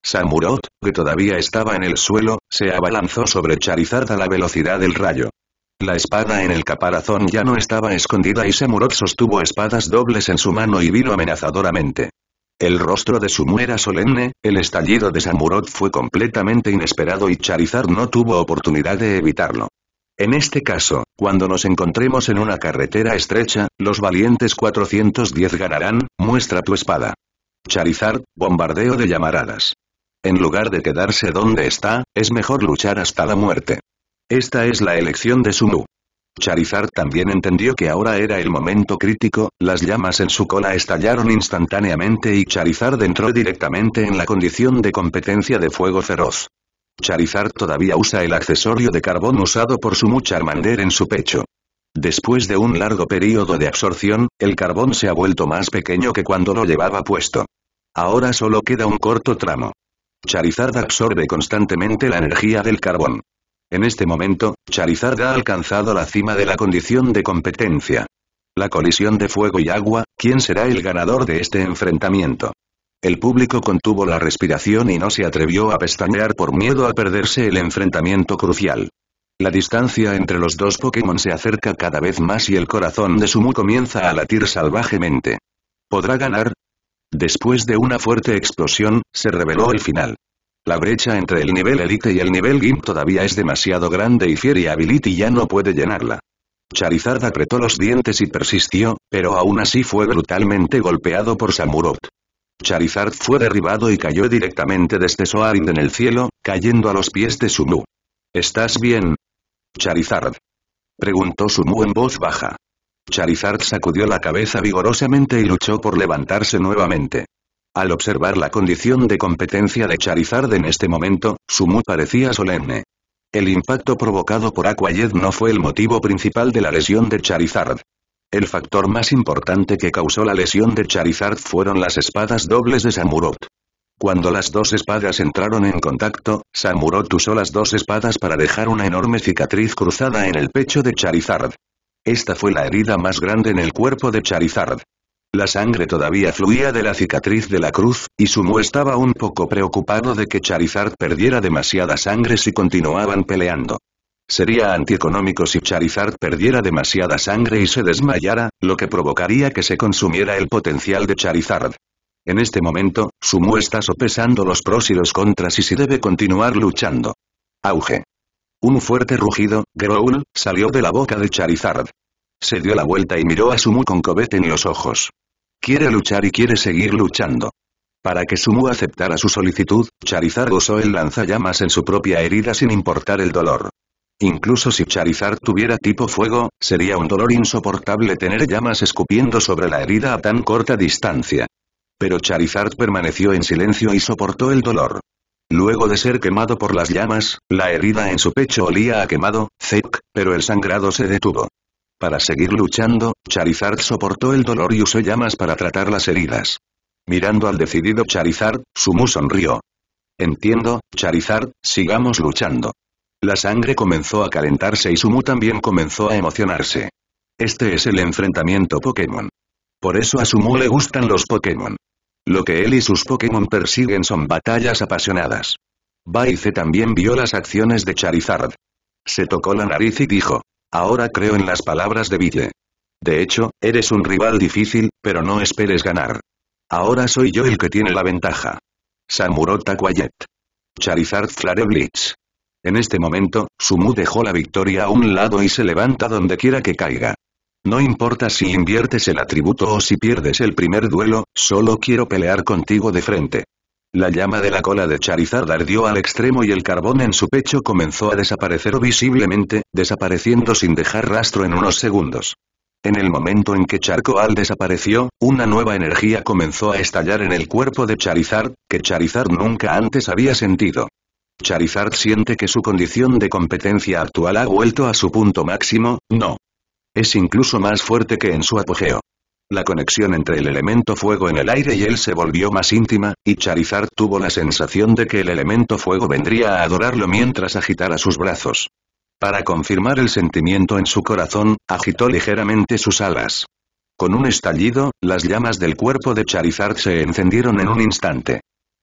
Samurot, que todavía estaba en el suelo, se abalanzó sobre Charizard a la velocidad del rayo. La espada en el caparazón ya no estaba escondida y Samurot sostuvo espadas dobles en su mano y vino amenazadoramente. El rostro de Sumu era solemne, el estallido de Samurot fue completamente inesperado y Charizard no tuvo oportunidad de evitarlo. En este caso, cuando nos encontremos en una carretera estrecha, los valientes 410 ganarán, muestra tu espada. Charizard, bombardeo de llamaradas. En lugar de quedarse donde está, es mejor luchar hasta la muerte. Esta es la elección de Sumu. Charizard también entendió que ahora era el momento crítico, las llamas en su cola estallaron instantáneamente y Charizard entró directamente en la condición de competencia de fuego feroz. Charizard todavía usa el accesorio de carbón usado por su mucha Charmander en su pecho. Después de un largo periodo de absorción, el carbón se ha vuelto más pequeño que cuando lo llevaba puesto. Ahora solo queda un corto tramo. Charizard absorbe constantemente la energía del carbón. En este momento, Charizard ha alcanzado la cima de la condición de competencia. La colisión de fuego y agua, ¿quién será el ganador de este enfrentamiento? El público contuvo la respiración y no se atrevió a pestañear por miedo a perderse el enfrentamiento crucial. La distancia entre los dos Pokémon se acerca cada vez más y el corazón de Sumu comienza a latir salvajemente. ¿Podrá ganar? Después de una fuerte explosión, se reveló el final. La brecha entre el nivel Elite y el nivel Gimp todavía es demasiado grande y Fieri Ability ya no puede llenarla. Charizard apretó los dientes y persistió, pero aún así fue brutalmente golpeado por Samurott. Charizard fue derribado y cayó directamente desde Soarid en el cielo, cayendo a los pies de Sumu. ¿Estás bien? Charizard. Preguntó Sumu en voz baja. Charizard sacudió la cabeza vigorosamente y luchó por levantarse nuevamente. Al observar la condición de competencia de Charizard en este momento, Sumu parecía solemne. El impacto provocado por Aquajet no fue el motivo principal de la lesión de Charizard. El factor más importante que causó la lesión de Charizard fueron las espadas dobles de Samurot. Cuando las dos espadas entraron en contacto, Samurot usó las dos espadas para dejar una enorme cicatriz cruzada en el pecho de Charizard. Esta fue la herida más grande en el cuerpo de Charizard. La sangre todavía fluía de la cicatriz de la cruz, y Sumu estaba un poco preocupado de que Charizard perdiera demasiada sangre si continuaban peleando. Sería antieconómico si Charizard perdiera demasiada sangre y se desmayara, lo que provocaría que se consumiera el potencial de Charizard. En este momento, Sumu está sopesando los pros y los contras y si debe continuar luchando. Auge. Un fuerte rugido, Growl, salió de la boca de Charizard. Se dio la vuelta y miró a Sumu con cobete en los ojos. Quiere luchar y quiere seguir luchando. Para que Sumu aceptara su solicitud, Charizard usó el lanzallamas en su propia herida sin importar el dolor. Incluso si Charizard tuviera tipo fuego, sería un dolor insoportable tener llamas escupiendo sobre la herida a tan corta distancia. Pero Charizard permaneció en silencio y soportó el dolor. Luego de ser quemado por las llamas, la herida en su pecho olía a quemado, Zek, pero el sangrado se detuvo. Para seguir luchando, Charizard soportó el dolor y usó llamas para tratar las heridas. Mirando al decidido Charizard, Sumu sonrió. Entiendo, Charizard, sigamos luchando. La sangre comenzó a calentarse y Sumu también comenzó a emocionarse. Este es el enfrentamiento Pokémon. Por eso a Sumu le gustan los Pokémon. Lo que él y sus Pokémon persiguen son batallas apasionadas. Baize también vio las acciones de Charizard. Se tocó la nariz y dijo, ahora creo en las palabras de Ville. De hecho, eres un rival difícil, pero no esperes ganar. Ahora soy yo el que tiene la ventaja. Samurota Quiet. Charizard Flare Blitz. En este momento, Sumu dejó la victoria a un lado y se levanta donde quiera que caiga. No importa si inviertes el atributo o si pierdes el primer duelo, solo quiero pelear contigo de frente. La llama de la cola de Charizard ardió al extremo y el carbón en su pecho comenzó a desaparecer visiblemente, desapareciendo sin dejar rastro en unos segundos. En el momento en que Charcoal desapareció, una nueva energía comenzó a estallar en el cuerpo de Charizard, que Charizard nunca antes había sentido. Charizard siente que su condición de competencia actual ha vuelto a su punto máximo, no. Es incluso más fuerte que en su apogeo. La conexión entre el elemento fuego en el aire y él se volvió más íntima, y Charizard tuvo la sensación de que el elemento fuego vendría a adorarlo mientras agitara sus brazos. Para confirmar el sentimiento en su corazón, agitó ligeramente sus alas. Con un estallido, las llamas del cuerpo de Charizard se encendieron en un instante.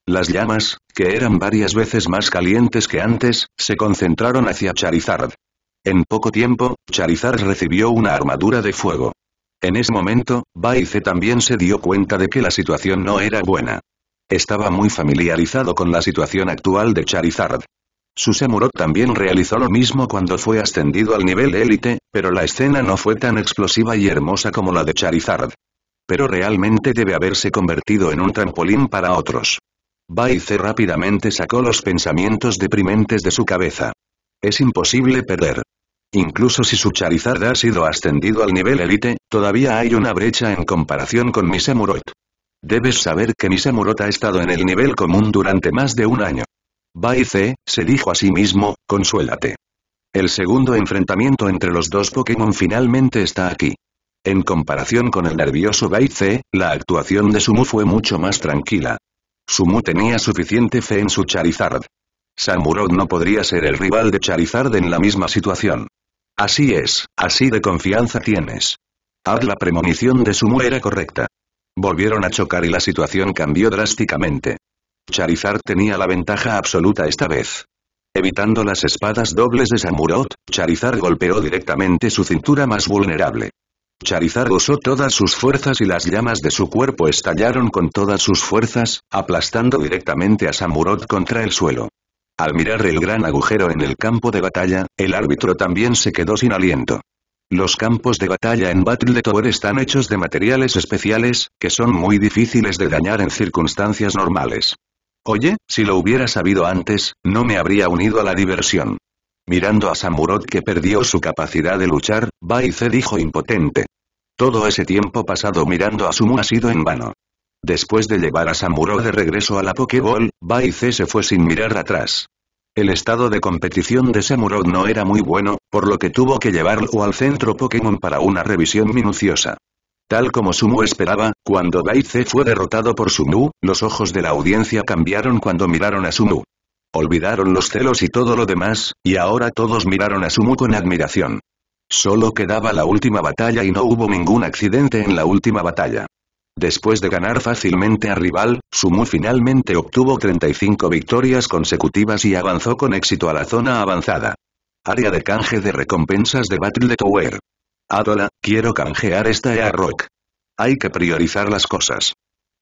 Las llamas, que eran varias veces más calientes que antes, se concentraron hacia Charizard. En poco tiempo, Charizard recibió una armadura de fuego. En ese momento, Baize también se dio cuenta de que la situación no era buena. Estaba muy familiarizado con la situación actual de Charizard. Susamuro también realizó lo mismo cuando fue ascendido al nivel élite, pero la escena no fue tan explosiva y hermosa como la de Charizard. Pero realmente debe haberse convertido en un trampolín para otros. Baice rápidamente sacó los pensamientos deprimentes de su cabeza. Es imposible perder. Incluso si su Charizard ha sido ascendido al nivel élite, todavía hay una brecha en comparación con mi Debes saber que mi ha estado en el nivel común durante más de un año. Baice, se dijo a sí mismo, consuélate. El segundo enfrentamiento entre los dos Pokémon finalmente está aquí. En comparación con el nervioso Baice, la actuación de Sumu fue mucho más tranquila. Sumu tenía suficiente fe en su Charizard. Samurott no podría ser el rival de Charizard en la misma situación. Así es, así de confianza tienes. Haz la premonición de Sumu era correcta. Volvieron a chocar y la situación cambió drásticamente. Charizard tenía la ventaja absoluta esta vez. Evitando las espadas dobles de Samurot, Charizard golpeó directamente su cintura más vulnerable. Charizard usó todas sus fuerzas y las llamas de su cuerpo estallaron con todas sus fuerzas, aplastando directamente a Samurot contra el suelo. Al mirar el gran agujero en el campo de batalla, el árbitro también se quedó sin aliento. Los campos de batalla en Battle Tower están hechos de materiales especiales, que son muy difíciles de dañar en circunstancias normales. Oye, si lo hubiera sabido antes, no me habría unido a la diversión. Mirando a Samurot que perdió su capacidad de luchar, Baize dijo impotente. Todo ese tiempo pasado mirando a Sumu ha sido en vano. Después de llevar a Samurot de regreso a la Pokéball, Baize se fue sin mirar atrás. El estado de competición de Samurot no era muy bueno, por lo que tuvo que llevarlo al centro Pokémon para una revisión minuciosa. Tal como Sumu esperaba, cuando Baize fue derrotado por Sumu, los ojos de la audiencia cambiaron cuando miraron a Sumu. Olvidaron los celos y todo lo demás, y ahora todos miraron a Sumu con admiración. Solo quedaba la última batalla y no hubo ningún accidente en la última batalla. Después de ganar fácilmente a rival, Sumu finalmente obtuvo 35 victorias consecutivas y avanzó con éxito a la zona avanzada. Área de canje de recompensas de Battle Tower. Adola, quiero canjear esta er Rock. Hay que priorizar las cosas.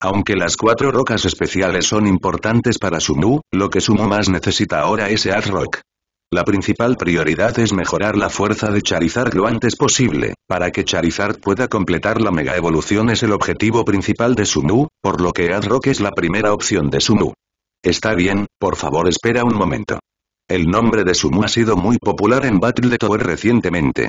Aunque las cuatro rocas especiales son importantes para Sumu, lo que Sumu más necesita ahora es Earth Rock. La principal prioridad es mejorar la fuerza de Charizard lo antes posible, para que Charizard pueda completar la mega evolución es el objetivo principal de Sumu, por lo que Rock es la primera opción de Sumu. Está bien, por favor espera un momento. El nombre de Sumu ha sido muy popular en Battle de Tower recientemente.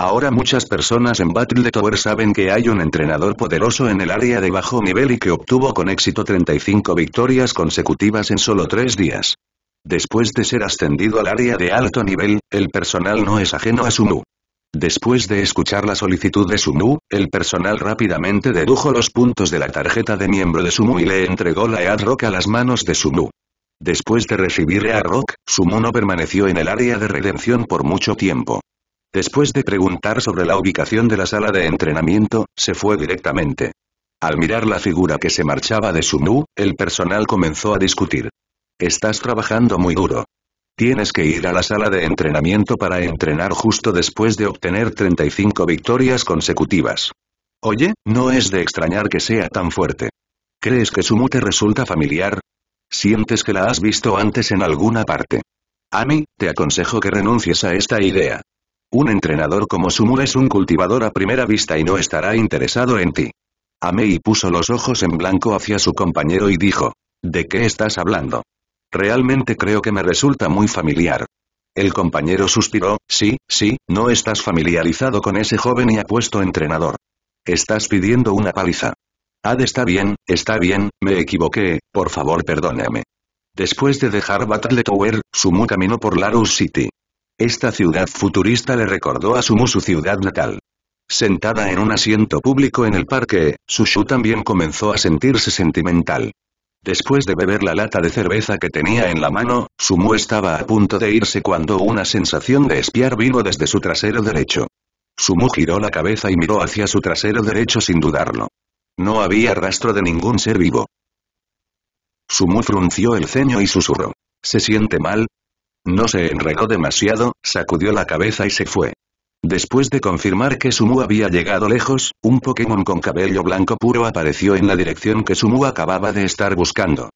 Ahora muchas personas en Battle Tower saben que hay un entrenador poderoso en el área de bajo nivel y que obtuvo con éxito 35 victorias consecutivas en solo 3 días. Después de ser ascendido al área de alto nivel, el personal no es ajeno a Sumu. Después de escuchar la solicitud de Sumu, el personal rápidamente dedujo los puntos de la tarjeta de miembro de Sumu y le entregó la Ead Rock a las manos de Sumu. Después de recibir A Rock, Sumu no permaneció en el área de redención por mucho tiempo. Después de preguntar sobre la ubicación de la sala de entrenamiento, se fue directamente. Al mirar la figura que se marchaba de Sumu, el personal comenzó a discutir. Estás trabajando muy duro. Tienes que ir a la sala de entrenamiento para entrenar justo después de obtener 35 victorias consecutivas. Oye, no es de extrañar que sea tan fuerte. ¿Crees que Sumu te resulta familiar? ¿Sientes que la has visto antes en alguna parte? Amy, te aconsejo que renuncies a esta idea. Un entrenador como Sumu es un cultivador a primera vista y no estará interesado en ti. Amei puso los ojos en blanco hacia su compañero y dijo, ¿de qué estás hablando? Realmente creo que me resulta muy familiar. El compañero suspiró, sí, sí, no estás familiarizado con ese joven y apuesto entrenador. Estás pidiendo una paliza. Ad ah, está bien, está bien, me equivoqué, por favor perdóname. Después de dejar Battle Tower, Sumu caminó por Larus City. Esta ciudad futurista le recordó a Sumu su ciudad natal. Sentada en un asiento público en el parque, Sushu también comenzó a sentirse sentimental. Después de beber la lata de cerveza que tenía en la mano, Sumu estaba a punto de irse cuando una sensación de espiar vino desde su trasero derecho. Sumu giró la cabeza y miró hacia su trasero derecho sin dudarlo. No había rastro de ningún ser vivo. Sumu frunció el ceño y susurró. ¿Se siente mal? No se enredó demasiado, sacudió la cabeza y se fue. Después de confirmar que Sumu había llegado lejos, un Pokémon con cabello blanco puro apareció en la dirección que Sumu acababa de estar buscando.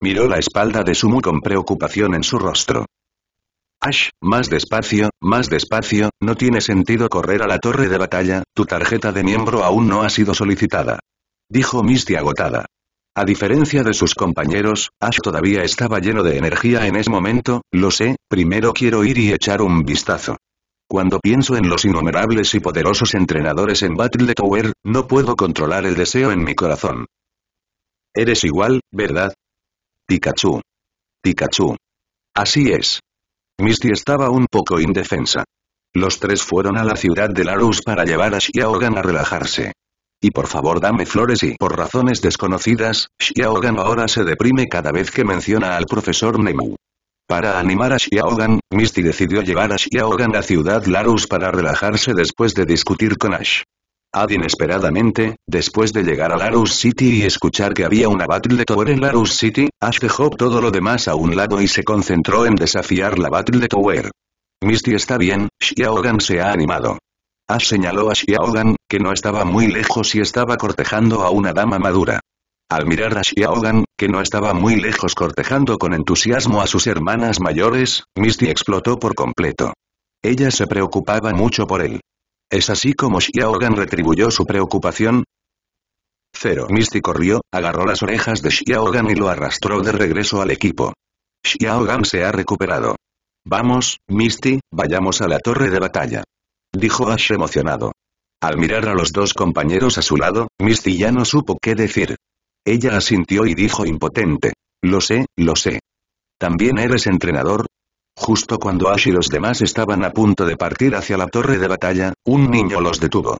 Miró la espalda de Sumu con preocupación en su rostro. Ash, más despacio, más despacio, no tiene sentido correr a la torre de batalla, tu tarjeta de miembro aún no ha sido solicitada. Dijo Misty agotada. A diferencia de sus compañeros, Ash todavía estaba lleno de energía en ese momento, lo sé, primero quiero ir y echar un vistazo. Cuando pienso en los innumerables y poderosos entrenadores en Battle Tower, no puedo controlar el deseo en mi corazón. Eres igual, ¿verdad? Pikachu. Pikachu. Así es. Misty estaba un poco indefensa. Los tres fueron a la ciudad de Larus para llevar a Xiaogan a relajarse. Y por favor dame flores y por razones desconocidas, Xiaogan ahora se deprime cada vez que menciona al profesor Nemu. Para animar a Xiaogan, Misty decidió llevar a Xiaogan a Ciudad Larus para relajarse después de discutir con Ash. Ad inesperadamente, después de llegar a Larus City y escuchar que había una Battle Tower en Larus City, Ash dejó todo lo demás a un lado y se concentró en desafiar la Battle Tower. Misty está bien, Xiaogan se ha animado. Ah, señaló a Shiaogan, que no estaba muy lejos y estaba cortejando a una dama madura. Al mirar a Shiaogan, que no estaba muy lejos cortejando con entusiasmo a sus hermanas mayores, Misty explotó por completo. Ella se preocupaba mucho por él. ¿Es así como Shiaogan retribuyó su preocupación? Cero. Misty corrió, agarró las orejas de Shiaogan y lo arrastró de regreso al equipo. Shiaogan se ha recuperado. Vamos, Misty, vayamos a la torre de batalla dijo Ash emocionado. Al mirar a los dos compañeros a su lado, Misty ya no supo qué decir. Ella asintió y dijo impotente. Lo sé, lo sé. ¿También eres entrenador? Justo cuando Ash y los demás estaban a punto de partir hacia la torre de batalla, un niño los detuvo.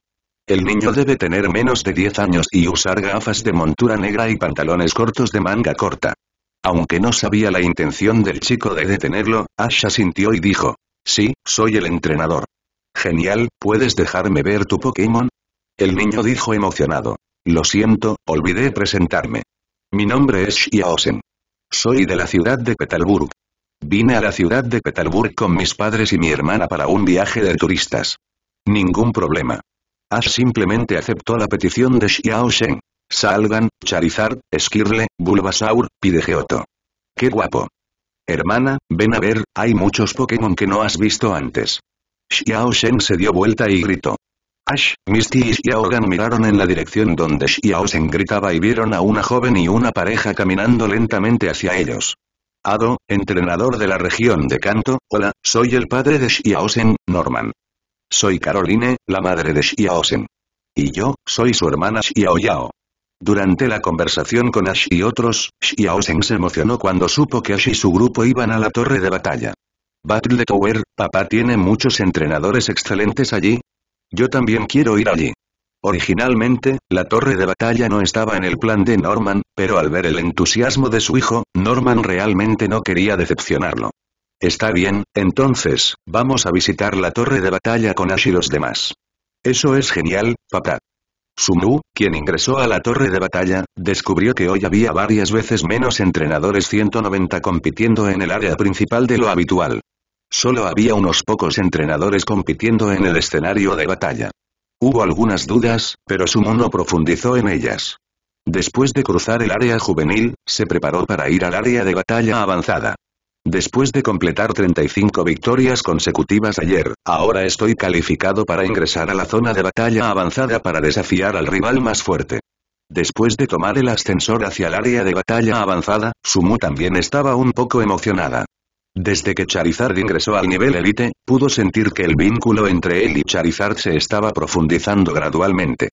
El niño debe tener menos de 10 años y usar gafas de montura negra y pantalones cortos de manga corta. Aunque no sabía la intención del chico de detenerlo, Ash asintió y dijo, sí, soy el entrenador. Genial, ¿puedes dejarme ver tu Pokémon? El niño dijo emocionado. Lo siento, olvidé presentarme. Mi nombre es Xiaosen. Soy de la ciudad de Petalburg. Vine a la ciudad de Petalburg con mis padres y mi hermana para un viaje de turistas. Ningún problema. Ash simplemente aceptó la petición de Xiaosen. Salgan, Charizard, Skirle, Bulbasaur, Geoto. ¡Qué guapo! Hermana, ven a ver, hay muchos Pokémon que no has visto antes. Xiao Shen se dio vuelta y gritó. Ash, Misty y Xiao Gan miraron en la dirección donde Xiao Shen gritaba y vieron a una joven y una pareja caminando lentamente hacia ellos. Ado, entrenador de la región de Kanto, hola, soy el padre de Xiao Shen, Norman. Soy Caroline, la madre de Xiao Shen. Y yo, soy su hermana Xiao Yao. Durante la conversación con Ash y otros, Xiao Shen se emocionó cuando supo que Ash y su grupo iban a la torre de batalla. Battle Tower, papá tiene muchos entrenadores excelentes allí. Yo también quiero ir allí. Originalmente, la torre de batalla no estaba en el plan de Norman, pero al ver el entusiasmo de su hijo, Norman realmente no quería decepcionarlo. Está bien, entonces, vamos a visitar la torre de batalla con Ash y los demás. Eso es genial, papá. Sumu, quien ingresó a la torre de batalla, descubrió que hoy había varias veces menos entrenadores 190 compitiendo en el área principal de lo habitual. Solo había unos pocos entrenadores compitiendo en el escenario de batalla. Hubo algunas dudas, pero no profundizó en ellas. Después de cruzar el área juvenil, se preparó para ir al área de batalla avanzada. Después de completar 35 victorias consecutivas ayer, ahora estoy calificado para ingresar a la zona de batalla avanzada para desafiar al rival más fuerte. Después de tomar el ascensor hacia el área de batalla avanzada, Sumu también estaba un poco emocionada. Desde que Charizard ingresó al nivel Elite, pudo sentir que el vínculo entre él y Charizard se estaba profundizando gradualmente.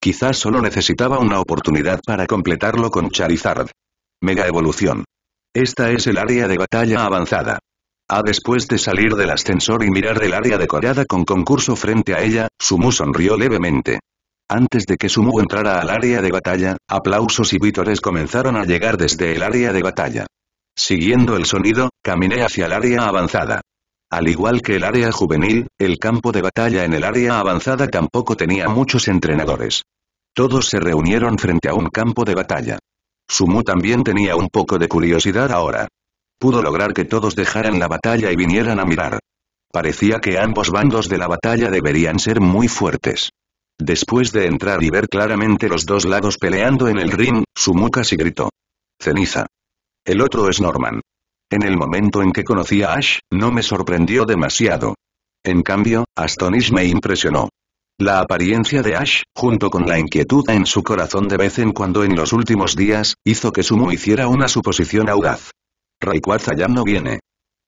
Quizás solo necesitaba una oportunidad para completarlo con Charizard. Mega Evolución. Esta es el área de batalla avanzada. A después de salir del ascensor y mirar el área decorada con concurso frente a ella, Sumu sonrió levemente. Antes de que Sumu entrara al área de batalla, aplausos y vítores comenzaron a llegar desde el área de batalla. Siguiendo el sonido, Caminé hacia el área avanzada. Al igual que el área juvenil, el campo de batalla en el área avanzada tampoco tenía muchos entrenadores. Todos se reunieron frente a un campo de batalla. Sumu también tenía un poco de curiosidad ahora. Pudo lograr que todos dejaran la batalla y vinieran a mirar. Parecía que ambos bandos de la batalla deberían ser muy fuertes. Después de entrar y ver claramente los dos lados peleando en el ring, Sumu casi gritó. Ceniza. El otro es Norman. En el momento en que conocí a Ash, no me sorprendió demasiado. En cambio, Astonish me impresionó. La apariencia de Ash, junto con la inquietud en su corazón de vez en cuando en los últimos días, hizo que Sumu hiciera una suposición audaz. Rayquaza ya no viene.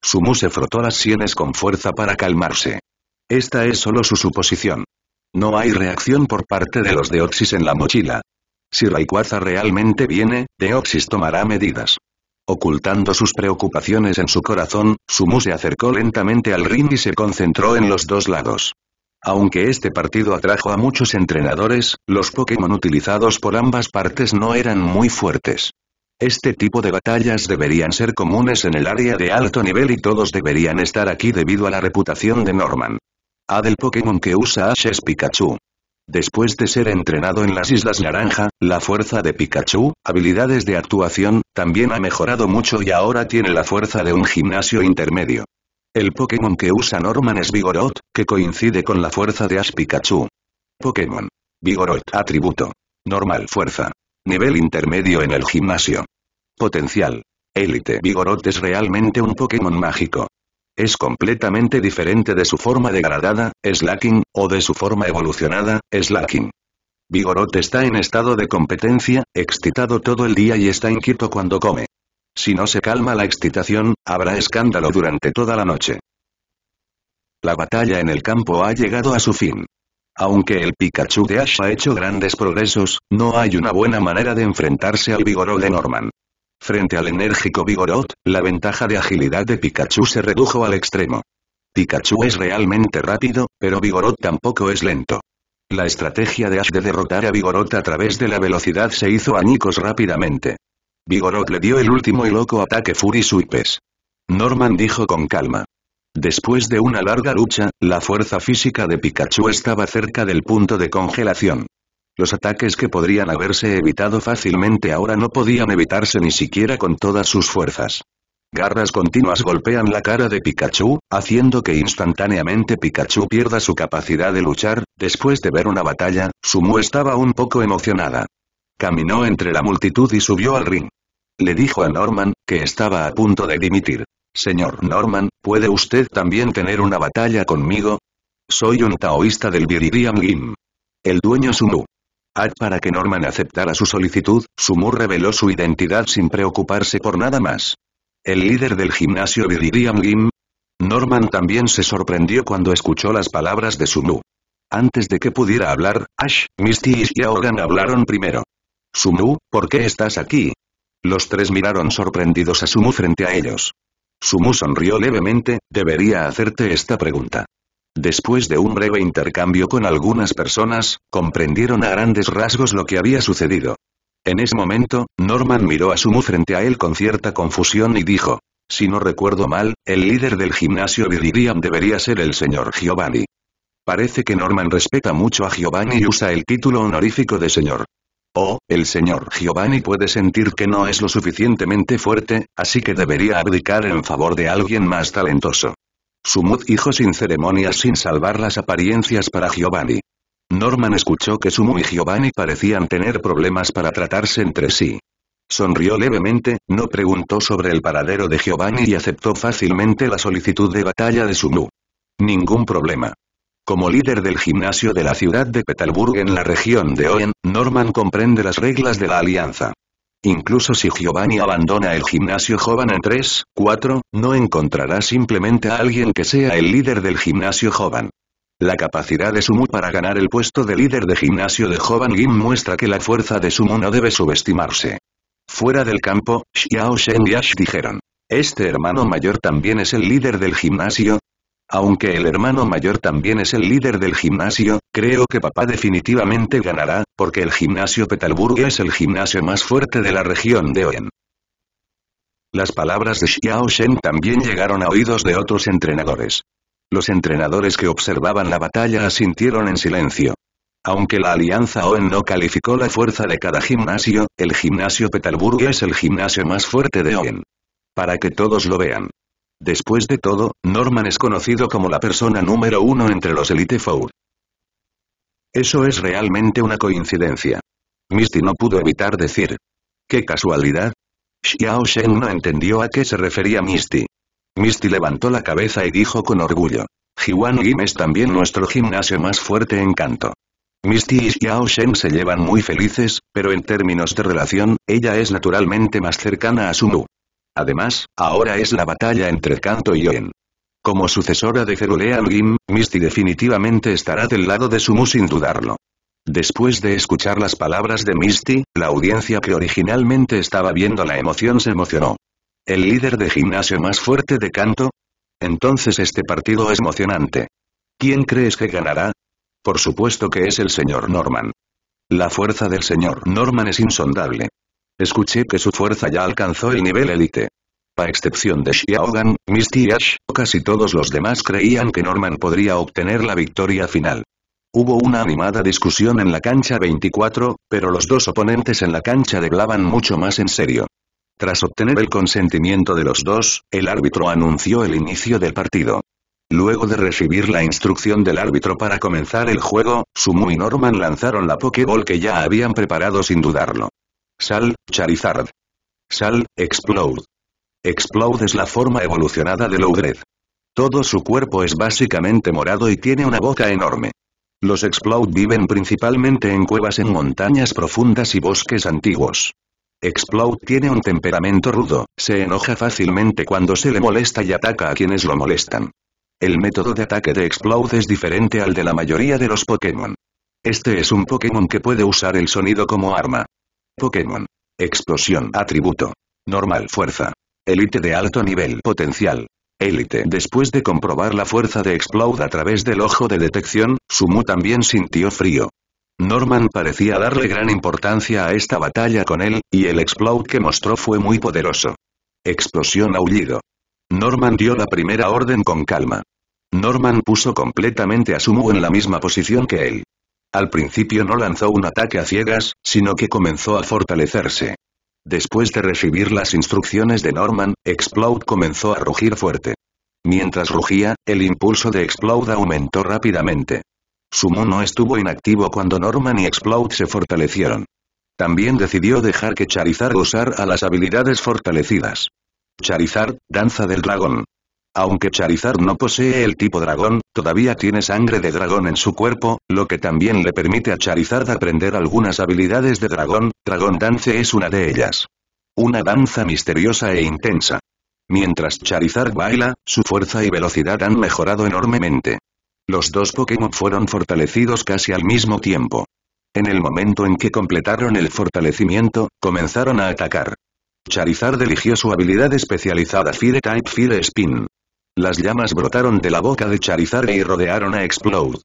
Sumu se frotó las sienes con fuerza para calmarse. Esta es solo su suposición. No hay reacción por parte de los Deoxys en la mochila. Si Rayquaza realmente viene, Deoxys tomará medidas. Ocultando sus preocupaciones en su corazón, Sumu se acercó lentamente al ring y se concentró en los dos lados. Aunque este partido atrajo a muchos entrenadores, los Pokémon utilizados por ambas partes no eran muy fuertes. Este tipo de batallas deberían ser comunes en el área de alto nivel y todos deberían estar aquí debido a la reputación de Norman. A del Pokémon que usa Ash es Pikachu. Después de ser entrenado en las Islas Naranja, la fuerza de Pikachu, habilidades de actuación, también ha mejorado mucho y ahora tiene la fuerza de un gimnasio intermedio. El Pokémon que usa Norman es Vigoroth, que coincide con la fuerza de Ash Pikachu. Pokémon. Vigoroth. Atributo. Normal fuerza. Nivel intermedio en el gimnasio. Potencial. Élite. Vigoroth es realmente un Pokémon mágico. Es completamente diferente de su forma degradada, slacking, o de su forma evolucionada, slacking. Vigoroth está en estado de competencia, excitado todo el día y está inquieto cuando come. Si no se calma la excitación, habrá escándalo durante toda la noche. La batalla en el campo ha llegado a su fin. Aunque el Pikachu de Ash ha hecho grandes progresos, no hay una buena manera de enfrentarse al Vigoroth de Norman. Frente al enérgico Vigoroth, la ventaja de agilidad de Pikachu se redujo al extremo. Pikachu es realmente rápido, pero Vigoroth tampoco es lento. La estrategia de Ash de derrotar a Vigoroth a través de la velocidad se hizo Nikos rápidamente. Vigoroth le dio el último y loco ataque Fury sweepes Norman dijo con calma. Después de una larga lucha, la fuerza física de Pikachu estaba cerca del punto de congelación. Los ataques que podrían haberse evitado fácilmente ahora no podían evitarse ni siquiera con todas sus fuerzas. Garras continuas golpean la cara de Pikachu, haciendo que instantáneamente Pikachu pierda su capacidad de luchar, después de ver una batalla, Sumu estaba un poco emocionada. Caminó entre la multitud y subió al ring. Le dijo a Norman, que estaba a punto de dimitir. Señor Norman, ¿puede usted también tener una batalla conmigo? Soy un taoísta del Viridian Gim. El dueño Sumu para que Norman aceptara su solicitud, Sumu reveló su identidad sin preocuparse por nada más. El líder del gimnasio Viridian Gym. Norman también se sorprendió cuando escuchó las palabras de Sumu. Antes de que pudiera hablar, Ash, Misty y organ hablaron primero. Sumu, ¿por qué estás aquí? Los tres miraron sorprendidos a Sumu frente a ellos. Sumu sonrió levemente, debería hacerte esta pregunta. Después de un breve intercambio con algunas personas, comprendieron a grandes rasgos lo que había sucedido. En ese momento, Norman miró a Sumu frente a él con cierta confusión y dijo, si no recuerdo mal, el líder del gimnasio Viridian debería ser el señor Giovanni. Parece que Norman respeta mucho a Giovanni y usa el título honorífico de señor. O, el señor Giovanni puede sentir que no es lo suficientemente fuerte, así que debería abdicar en favor de alguien más talentoso. Sumud hijo sin ceremonias sin salvar las apariencias para Giovanni. Norman escuchó que Sumu y Giovanni parecían tener problemas para tratarse entre sí. Sonrió levemente, no preguntó sobre el paradero de Giovanni y aceptó fácilmente la solicitud de batalla de Sumu. Ningún problema. Como líder del gimnasio de la ciudad de Petalburg en la región de Oen, Norman comprende las reglas de la alianza. Incluso si Giovanni abandona el gimnasio joven en 3, 4, no encontrará simplemente a alguien que sea el líder del gimnasio joven. La capacidad de Sumu para ganar el puesto de líder de gimnasio de Jovan y muestra que la fuerza de Sumu no debe subestimarse. Fuera del campo, Xiao Shen y Ash dijeron. Este hermano mayor también es el líder del gimnasio, aunque el hermano mayor también es el líder del gimnasio, creo que papá definitivamente ganará, porque el gimnasio Petalburg es el gimnasio más fuerte de la región de Oen. Las palabras de Xiao Shen también llegaron a oídos de otros entrenadores. Los entrenadores que observaban la batalla asintieron en silencio. Aunque la Alianza Oen no calificó la fuerza de cada gimnasio, el gimnasio Petalburg es el gimnasio más fuerte de Oen. Para que todos lo vean. Después de todo, Norman es conocido como la persona número uno entre los Elite Four. Eso es realmente una coincidencia. Misty no pudo evitar decir. ¡Qué casualidad! Xiao Shen no entendió a qué se refería Misty. Misty levantó la cabeza y dijo con orgullo. Jiwan Yim es también nuestro gimnasio más fuerte en canto. Misty y Xiao Shen se llevan muy felices, pero en términos de relación, ella es naturalmente más cercana a Sumu. Además, ahora es la batalla entre Kanto y Oen. Como sucesora de Ferulea Gim, Misty definitivamente estará del lado de Sumu sin dudarlo. Después de escuchar las palabras de Misty, la audiencia que originalmente estaba viendo la emoción se emocionó. ¿El líder de gimnasio más fuerte de Kanto? Entonces este partido es emocionante. ¿Quién crees que ganará? Por supuesto que es el señor Norman. La fuerza del señor Norman es insondable. Escuché que su fuerza ya alcanzó el nivel élite. A excepción de Xiaogan, Misty y Ash, casi todos los demás creían que Norman podría obtener la victoria final. Hubo una animada discusión en la cancha 24, pero los dos oponentes en la cancha deblaban mucho más en serio. Tras obtener el consentimiento de los dos, el árbitro anunció el inicio del partido. Luego de recibir la instrucción del árbitro para comenzar el juego, Sumu y Norman lanzaron la Pokéball que ya habían preparado sin dudarlo. Sal, Charizard. Sal, Explode. Explode es la forma evolucionada de Loudred. Todo su cuerpo es básicamente morado y tiene una boca enorme. Los Explode viven principalmente en cuevas en montañas profundas y bosques antiguos. Explode tiene un temperamento rudo, se enoja fácilmente cuando se le molesta y ataca a quienes lo molestan. El método de ataque de Explode es diferente al de la mayoría de los Pokémon. Este es un Pokémon que puede usar el sonido como arma. Pokémon. Explosión. Atributo. Normal. Fuerza. Élite de alto nivel. Potencial. Élite. Después de comprobar la fuerza de Explode a través del ojo de detección, Sumu también sintió frío. Norman parecía darle gran importancia a esta batalla con él, y el Explode que mostró fue muy poderoso. Explosión aullido. Norman dio la primera orden con calma. Norman puso completamente a Sumu en la misma posición que él. Al principio no lanzó un ataque a ciegas, sino que comenzó a fortalecerse. Después de recibir las instrucciones de Norman, Explode comenzó a rugir fuerte. Mientras rugía, el impulso de Explode aumentó rápidamente. Su mono estuvo inactivo cuando Norman y Explode se fortalecieron. También decidió dejar que Charizard usara las habilidades fortalecidas. Charizard, Danza del Dragón. Aunque Charizard no posee el tipo dragón, todavía tiene sangre de dragón en su cuerpo, lo que también le permite a Charizard aprender algunas habilidades de dragón, Dragon Dance es una de ellas. Una danza misteriosa e intensa. Mientras Charizard baila, su fuerza y velocidad han mejorado enormemente. Los dos Pokémon fueron fortalecidos casi al mismo tiempo. En el momento en que completaron el fortalecimiento, comenzaron a atacar. Charizard eligió su habilidad especializada Fire Type Fire Spin. Las llamas brotaron de la boca de Charizard y rodearon a Explode.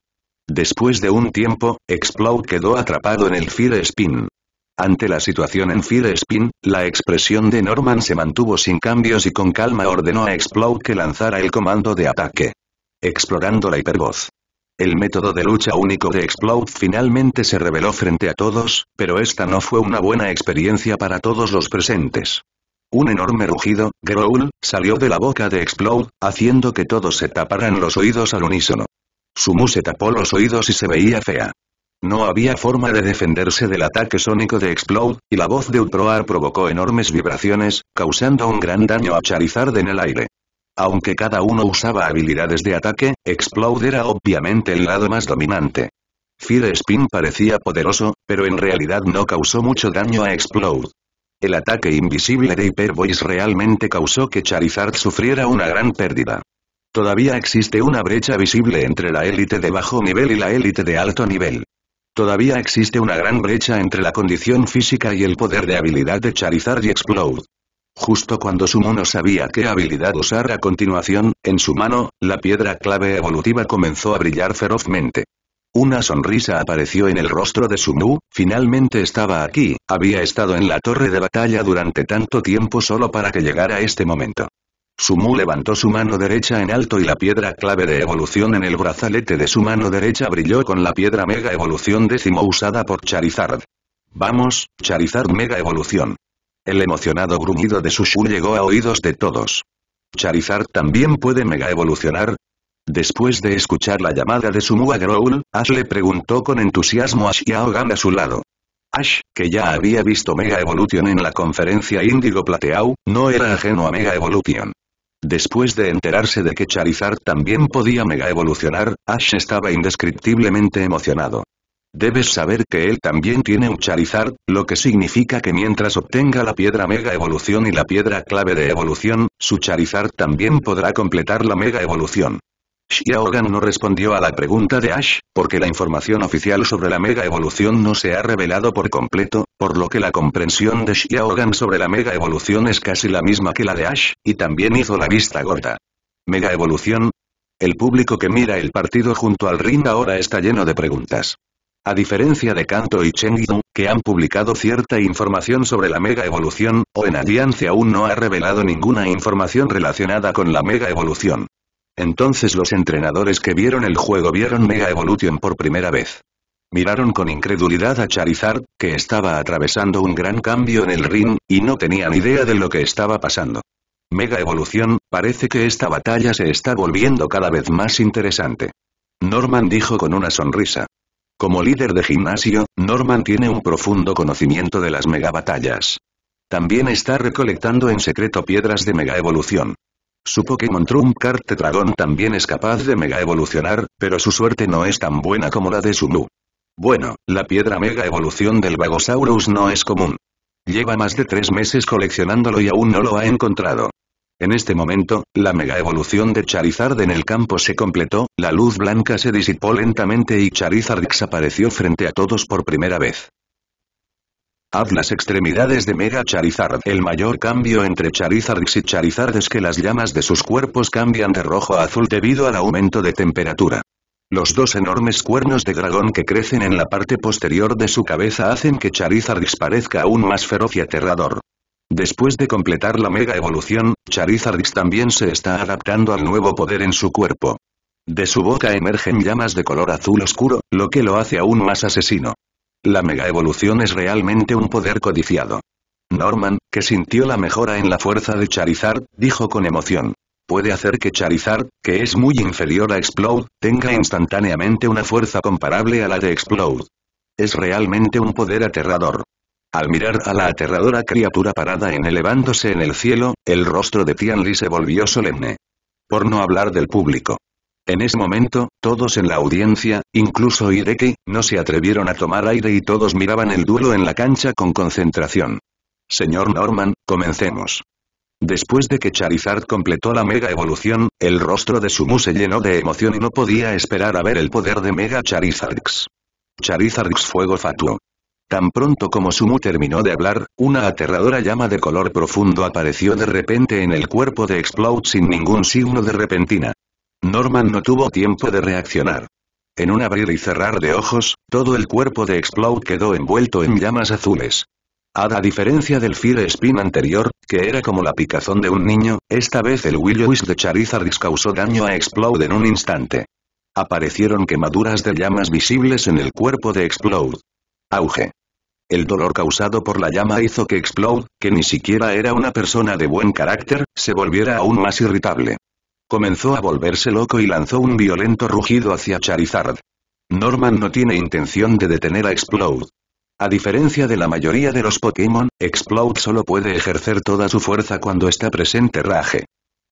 Después de un tiempo, Explode quedó atrapado en el Fire Spin. Ante la situación en Fire Spin, la expresión de Norman se mantuvo sin cambios y con calma ordenó a Explode que lanzara el comando de ataque. Explorando la hipervoz. El método de lucha único de Explode finalmente se reveló frente a todos, pero esta no fue una buena experiencia para todos los presentes. Un enorme rugido, growl, salió de la boca de Explode, haciendo que todos se taparan los oídos al unísono. Sumu se tapó los oídos y se veía fea. No había forma de defenderse del ataque sónico de Explode, y la voz de Utroar provocó enormes vibraciones, causando un gran daño a Charizard en el aire. Aunque cada uno usaba habilidades de ataque, Explode era obviamente el lado más dominante. Fire Spin parecía poderoso, pero en realidad no causó mucho daño a Explode. El ataque invisible de Hypervoice realmente causó que Charizard sufriera una gran pérdida. Todavía existe una brecha visible entre la élite de bajo nivel y la élite de alto nivel. Todavía existe una gran brecha entre la condición física y el poder de habilidad de Charizard y Explode. Justo cuando Sumo no sabía qué habilidad usar a continuación, en su mano, la piedra clave evolutiva comenzó a brillar ferozmente. Una sonrisa apareció en el rostro de Sumu, finalmente estaba aquí, había estado en la torre de batalla durante tanto tiempo solo para que llegara este momento. Sumu levantó su mano derecha en alto y la piedra clave de evolución en el brazalete de su mano derecha brilló con la piedra mega evolución décimo usada por Charizard. Vamos, Charizard mega evolución. El emocionado gruñido de Sushu llegó a oídos de todos. Charizard también puede mega evolucionar, Después de escuchar la llamada de Mua Growl, Ash le preguntó con entusiasmo a Xiaogan a su lado. Ash, que ya había visto Mega Evolution en la conferencia Índigo Plateau, no era ajeno a Mega Evolution. Después de enterarse de que Charizard también podía mega evolucionar, Ash estaba indescriptiblemente emocionado. Debes saber que él también tiene un Charizard, lo que significa que mientras obtenga la piedra mega evolución y la piedra clave de evolución, su Charizard también podrá completar la mega evolución. Shiaogan no respondió a la pregunta de Ash, porque la información oficial sobre la mega evolución no se ha revelado por completo, por lo que la comprensión de Xiaogan sobre la mega evolución es casi la misma que la de Ash, y también hizo la vista gorda. Mega evolución. El público que mira el partido junto al ring ahora está lleno de preguntas. A diferencia de Kanto y Chengdu, que han publicado cierta información sobre la mega evolución, Alianza aún no ha revelado ninguna información relacionada con la mega evolución. Entonces los entrenadores que vieron el juego vieron Mega Evolution por primera vez. Miraron con incredulidad a Charizard, que estaba atravesando un gran cambio en el ring, y no tenían idea de lo que estaba pasando. Mega Evolución, parece que esta batalla se está volviendo cada vez más interesante. Norman dijo con una sonrisa. Como líder de gimnasio, Norman tiene un profundo conocimiento de las Mega Batallas. También está recolectando en secreto piedras de mega evolución. Su Pokémon Trump Card Tetragón también es capaz de mega evolucionar, pero su suerte no es tan buena como la de Sumu. Bueno, la piedra mega evolución del Vagosaurus no es común. Lleva más de tres meses coleccionándolo y aún no lo ha encontrado. En este momento, la mega evolución de Charizard en el campo se completó, la luz blanca se disipó lentamente y Charizard desapareció frente a todos por primera vez. Haz las extremidades de Mega Charizard. El mayor cambio entre Charizard y Charizard es que las llamas de sus cuerpos cambian de rojo a azul debido al aumento de temperatura. Los dos enormes cuernos de dragón que crecen en la parte posterior de su cabeza hacen que Charizard parezca aún más feroz y aterrador. Después de completar la mega evolución, Charizard también se está adaptando al nuevo poder en su cuerpo. De su boca emergen llamas de color azul oscuro, lo que lo hace aún más asesino. La megaevolución es realmente un poder codiciado. Norman, que sintió la mejora en la fuerza de Charizard, dijo con emoción. Puede hacer que Charizard, que es muy inferior a Explode, tenga instantáneamente una fuerza comparable a la de Explode. Es realmente un poder aterrador. Al mirar a la aterradora criatura parada en elevándose en el cielo, el rostro de Tianli se volvió solemne. Por no hablar del público. En ese momento, todos en la audiencia, incluso Ireki, no se atrevieron a tomar aire y todos miraban el duelo en la cancha con concentración. Señor Norman, comencemos. Después de que Charizard completó la Mega Evolución, el rostro de Sumu se llenó de emoción y no podía esperar a ver el poder de Mega Charizards. Charizards Fuego Fatuo. Tan pronto como Sumu terminó de hablar, una aterradora llama de color profundo apareció de repente en el cuerpo de Explode sin ningún signo de repentina. Norman no tuvo tiempo de reaccionar. En un abrir y cerrar de ojos, todo el cuerpo de Explode quedó envuelto en llamas azules. A diferencia del Fear Spin anterior, que era como la picazón de un niño, esta vez el Will de Charizard causó daño a Explode en un instante. Aparecieron quemaduras de llamas visibles en el cuerpo de Explode. Auge. El dolor causado por la llama hizo que Explode, que ni siquiera era una persona de buen carácter, se volviera aún más irritable. Comenzó a volverse loco y lanzó un violento rugido hacia Charizard. Norman no tiene intención de detener a Explode. A diferencia de la mayoría de los Pokémon, Explode solo puede ejercer toda su fuerza cuando está presente Rage.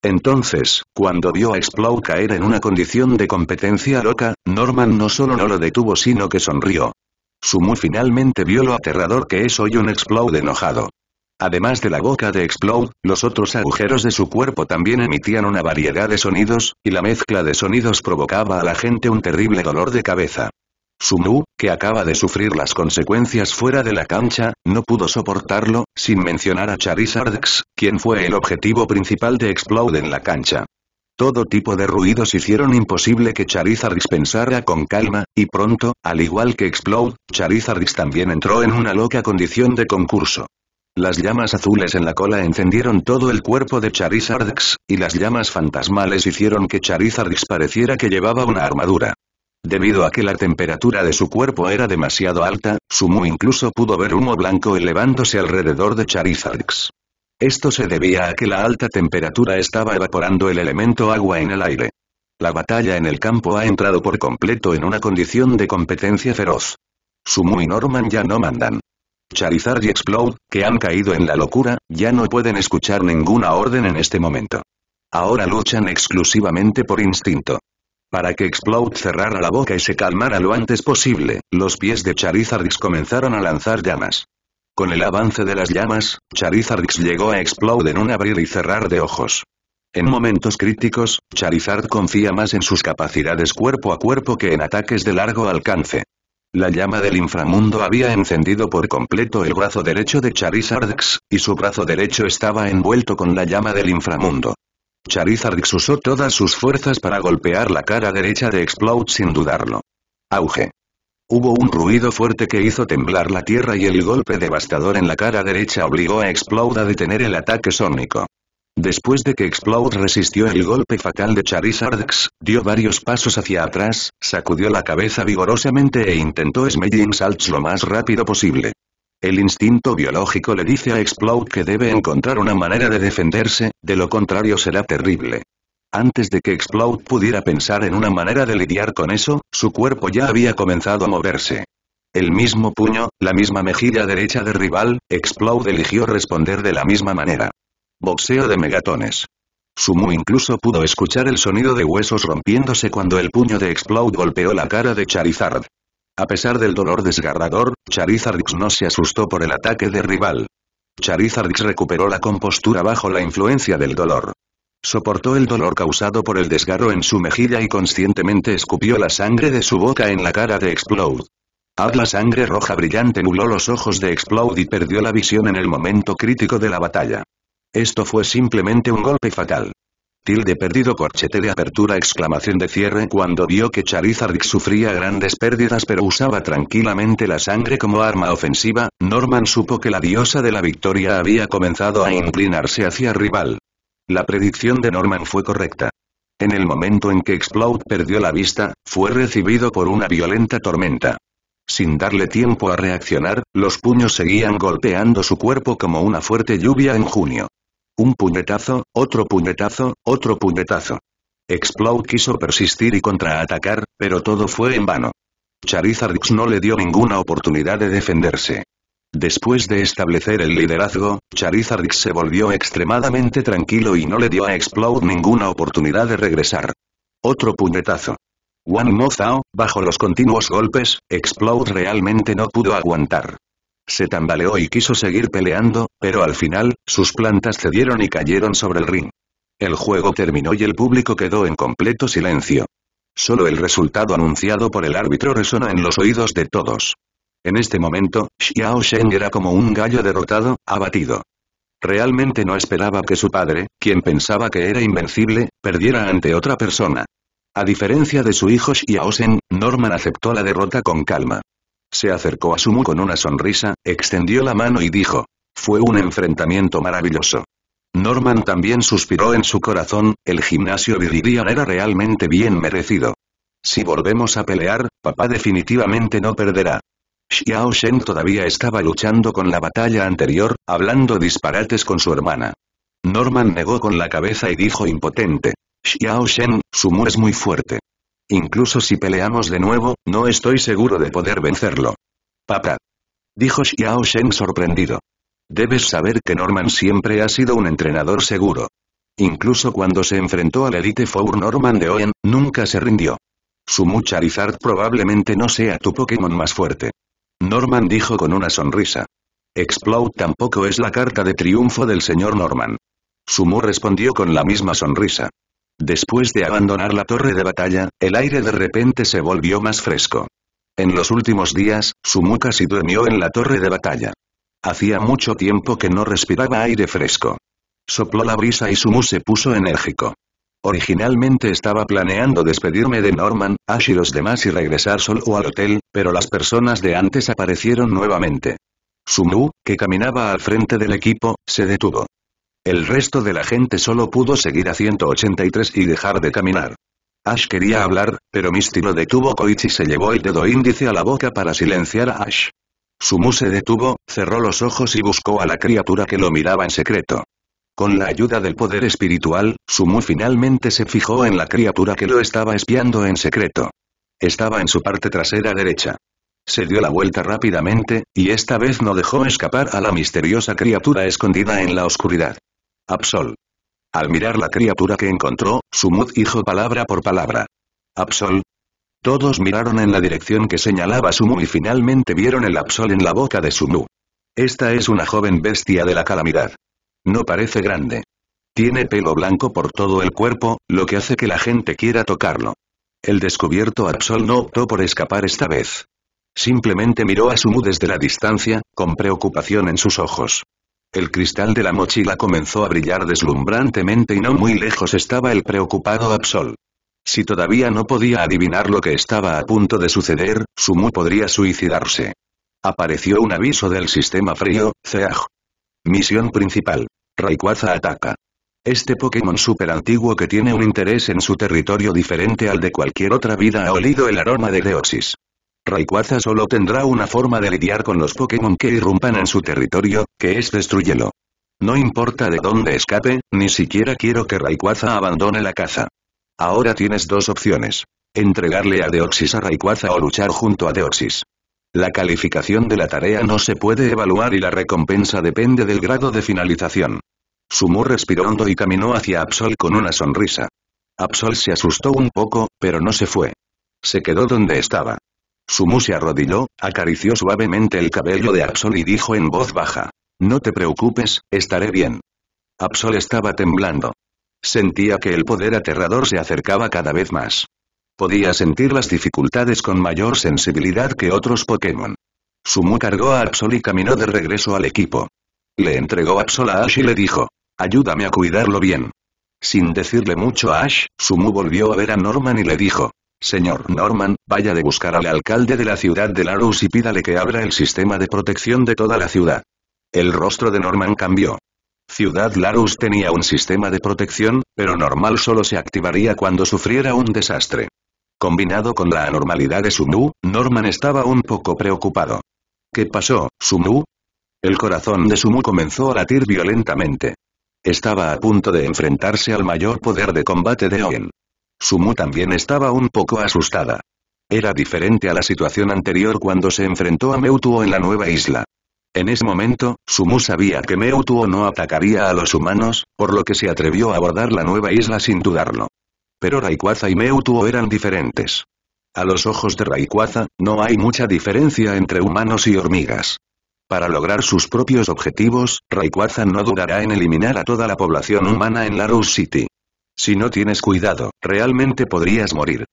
Entonces, cuando vio a Explode caer en una condición de competencia loca, Norman no solo no lo detuvo sino que sonrió. Sumu finalmente vio lo aterrador que es hoy un Explode enojado. Además de la boca de Explode, los otros agujeros de su cuerpo también emitían una variedad de sonidos, y la mezcla de sonidos provocaba a la gente un terrible dolor de cabeza. Sumu, que acaba de sufrir las consecuencias fuera de la cancha, no pudo soportarlo, sin mencionar a Charizardx, quien fue el objetivo principal de Explode en la cancha. Todo tipo de ruidos hicieron imposible que Charizardx pensara con calma, y pronto, al igual que Explode, Charizardx también entró en una loca condición de concurso. Las llamas azules en la cola encendieron todo el cuerpo de Charizardx y las llamas fantasmales hicieron que Charizardx pareciera que llevaba una armadura. Debido a que la temperatura de su cuerpo era demasiado alta, Sumu incluso pudo ver humo blanco elevándose alrededor de Charizardx. Esto se debía a que la alta temperatura estaba evaporando el elemento agua en el aire. La batalla en el campo ha entrado por completo en una condición de competencia feroz. Sumu y Norman ya no mandan. Charizard y Explode, que han caído en la locura, ya no pueden escuchar ninguna orden en este momento. Ahora luchan exclusivamente por instinto. Para que Explode cerrara la boca y se calmara lo antes posible, los pies de Charizard comenzaron a lanzar llamas. Con el avance de las llamas, Charizard llegó a Explode en un abrir y cerrar de ojos. En momentos críticos, Charizard confía más en sus capacidades cuerpo a cuerpo que en ataques de largo alcance. La llama del inframundo había encendido por completo el brazo derecho de Charizardx y su brazo derecho estaba envuelto con la llama del inframundo. Charizardx usó todas sus fuerzas para golpear la cara derecha de Explode sin dudarlo. Auge. Hubo un ruido fuerte que hizo temblar la tierra y el golpe devastador en la cara derecha obligó a Explode a detener el ataque sónico. Después de que Explode resistió el golpe fatal de Charizardx, dio varios pasos hacia atrás, sacudió la cabeza vigorosamente e intentó Smelling Salts lo más rápido posible. El instinto biológico le dice a Explode que debe encontrar una manera de defenderse, de lo contrario será terrible. Antes de que Explode pudiera pensar en una manera de lidiar con eso, su cuerpo ya había comenzado a moverse. El mismo puño, la misma mejilla derecha de rival, Explode eligió responder de la misma manera. Boxeo de megatones. Sumu incluso pudo escuchar el sonido de huesos rompiéndose cuando el puño de Explode golpeó la cara de Charizard. A pesar del dolor desgarrador, Charizardix no se asustó por el ataque de rival. Charizardix recuperó la compostura bajo la influencia del dolor. Soportó el dolor causado por el desgarro en su mejilla y conscientemente escupió la sangre de su boca en la cara de Explode. Ad la sangre roja brillante nuló los ojos de Explode y perdió la visión en el momento crítico de la batalla. Esto fue simplemente un golpe fatal. Tilde perdido corchete de apertura exclamación de cierre cuando vio que Charizard sufría grandes pérdidas pero usaba tranquilamente la sangre como arma ofensiva, Norman supo que la diosa de la victoria había comenzado a inclinarse hacia rival. La predicción de Norman fue correcta. En el momento en que Explode perdió la vista, fue recibido por una violenta tormenta. Sin darle tiempo a reaccionar, los puños seguían golpeando su cuerpo como una fuerte lluvia en junio. Un puñetazo, otro puñetazo, otro puñetazo. Explode quiso persistir y contraatacar, pero todo fue en vano. Charizardix no le dio ninguna oportunidad de defenderse. Después de establecer el liderazgo, Charizardix se volvió extremadamente tranquilo y no le dio a Explode ninguna oportunidad de regresar. Otro puñetazo. Wang Mo Zhao, bajo los continuos golpes, Explode realmente no pudo aguantar. Se tambaleó y quiso seguir peleando, pero al final, sus plantas cedieron y cayeron sobre el ring. El juego terminó y el público quedó en completo silencio. Solo el resultado anunciado por el árbitro resonó en los oídos de todos. En este momento, Xiao Sheng era como un gallo derrotado, abatido. Realmente no esperaba que su padre, quien pensaba que era invencible, perdiera ante otra persona. A diferencia de su hijo Xiaosen, Norman aceptó la derrota con calma. Se acercó a Sumu con una sonrisa, extendió la mano y dijo. Fue un enfrentamiento maravilloso. Norman también suspiró en su corazón, el gimnasio Viridian era realmente bien merecido. Si volvemos a pelear, papá definitivamente no perderá. Xiao Shen todavía estaba luchando con la batalla anterior, hablando disparates con su hermana. Norman negó con la cabeza y dijo impotente. Xiao Shen, su es muy fuerte. Incluso si peleamos de nuevo, no estoy seguro de poder vencerlo. Papá. Dijo Xiao Shen sorprendido. Debes saber que Norman siempre ha sido un entrenador seguro. Incluso cuando se enfrentó al Elite Four Norman de Owen, nunca se rindió. Su Charizard probablemente no sea tu Pokémon más fuerte. Norman dijo con una sonrisa. Explode tampoco es la carta de triunfo del señor Norman. Sumu respondió con la misma sonrisa. Después de abandonar la torre de batalla, el aire de repente se volvió más fresco. En los últimos días, Sumu casi durmió en la torre de batalla. Hacía mucho tiempo que no respiraba aire fresco. Sopló la brisa y Sumu se puso enérgico. Originalmente estaba planeando despedirme de Norman, Ash y los demás y regresar solo al hotel, pero las personas de antes aparecieron nuevamente. Sumu, que caminaba al frente del equipo, se detuvo. El resto de la gente solo pudo seguir a 183 y dejar de caminar. Ash quería hablar, pero Misty lo detuvo Koichi se llevó el dedo índice a la boca para silenciar a Ash. Sumu se detuvo, cerró los ojos y buscó a la criatura que lo miraba en secreto. Con la ayuda del poder espiritual, Sumu finalmente se fijó en la criatura que lo estaba espiando en secreto. Estaba en su parte trasera derecha. Se dio la vuelta rápidamente, y esta vez no dejó escapar a la misteriosa criatura escondida en la oscuridad. Absol. Al mirar la criatura que encontró, Sumu dijo palabra por palabra. Absol. Todos miraron en la dirección que señalaba Sumu y finalmente vieron el Absol en la boca de Sumu. Esta es una joven bestia de la calamidad. No parece grande. Tiene pelo blanco por todo el cuerpo, lo que hace que la gente quiera tocarlo. El descubierto Absol no optó por escapar esta vez. Simplemente miró a Sumu desde la distancia, con preocupación en sus ojos. El cristal de la mochila comenzó a brillar deslumbrantemente y no muy lejos estaba el preocupado Absol. Si todavía no podía adivinar lo que estaba a punto de suceder, Sumu podría suicidarse. Apareció un aviso del sistema frío, CEAG. Misión principal. Rayquaza ataca. Este Pokémon super antiguo que tiene un interés en su territorio diferente al de cualquier otra vida ha olido el aroma de Deoxys. Rayquaza solo tendrá una forma de lidiar con los Pokémon que irrumpan en su territorio, que es destruyelo. No importa de dónde escape, ni siquiera quiero que Rayquaza abandone la caza. Ahora tienes dos opciones. Entregarle a Deoxys a Rayquaza o luchar junto a Deoxys. La calificación de la tarea no se puede evaluar y la recompensa depende del grado de finalización. Sumu respiró hondo y caminó hacia Absol con una sonrisa. Absol se asustó un poco, pero no se fue. Se quedó donde estaba. Sumu se arrodilló, acarició suavemente el cabello de Absol y dijo en voz baja. No te preocupes, estaré bien. Absol estaba temblando. Sentía que el poder aterrador se acercaba cada vez más. Podía sentir las dificultades con mayor sensibilidad que otros Pokémon. Sumu cargó a Absol y caminó de regreso al equipo. Le entregó Absol a Ash y le dijo. Ayúdame a cuidarlo bien. Sin decirle mucho a Ash, Sumu volvió a ver a Norman y le dijo. Señor Norman, vaya de buscar al alcalde de la ciudad de Larus y pídale que abra el sistema de protección de toda la ciudad. El rostro de Norman cambió. Ciudad Larus tenía un sistema de protección, pero normal solo se activaría cuando sufriera un desastre. Combinado con la anormalidad de Sumu, Norman estaba un poco preocupado. ¿Qué pasó, Sumu? El corazón de Sumu comenzó a latir violentamente. Estaba a punto de enfrentarse al mayor poder de combate de Owen. Sumu también estaba un poco asustada. Era diferente a la situación anterior cuando se enfrentó a Meutuo en la nueva isla. En ese momento, Sumu sabía que Meutuo no atacaría a los humanos, por lo que se atrevió a abordar la nueva isla sin dudarlo. Pero Raikwaza y Meutuo eran diferentes. A los ojos de Raikwaza, no hay mucha diferencia entre humanos y hormigas. Para lograr sus propios objetivos, Raikwaza no dudará en eliminar a toda la población humana en Larus City. Si no tienes cuidado, realmente podrías morir.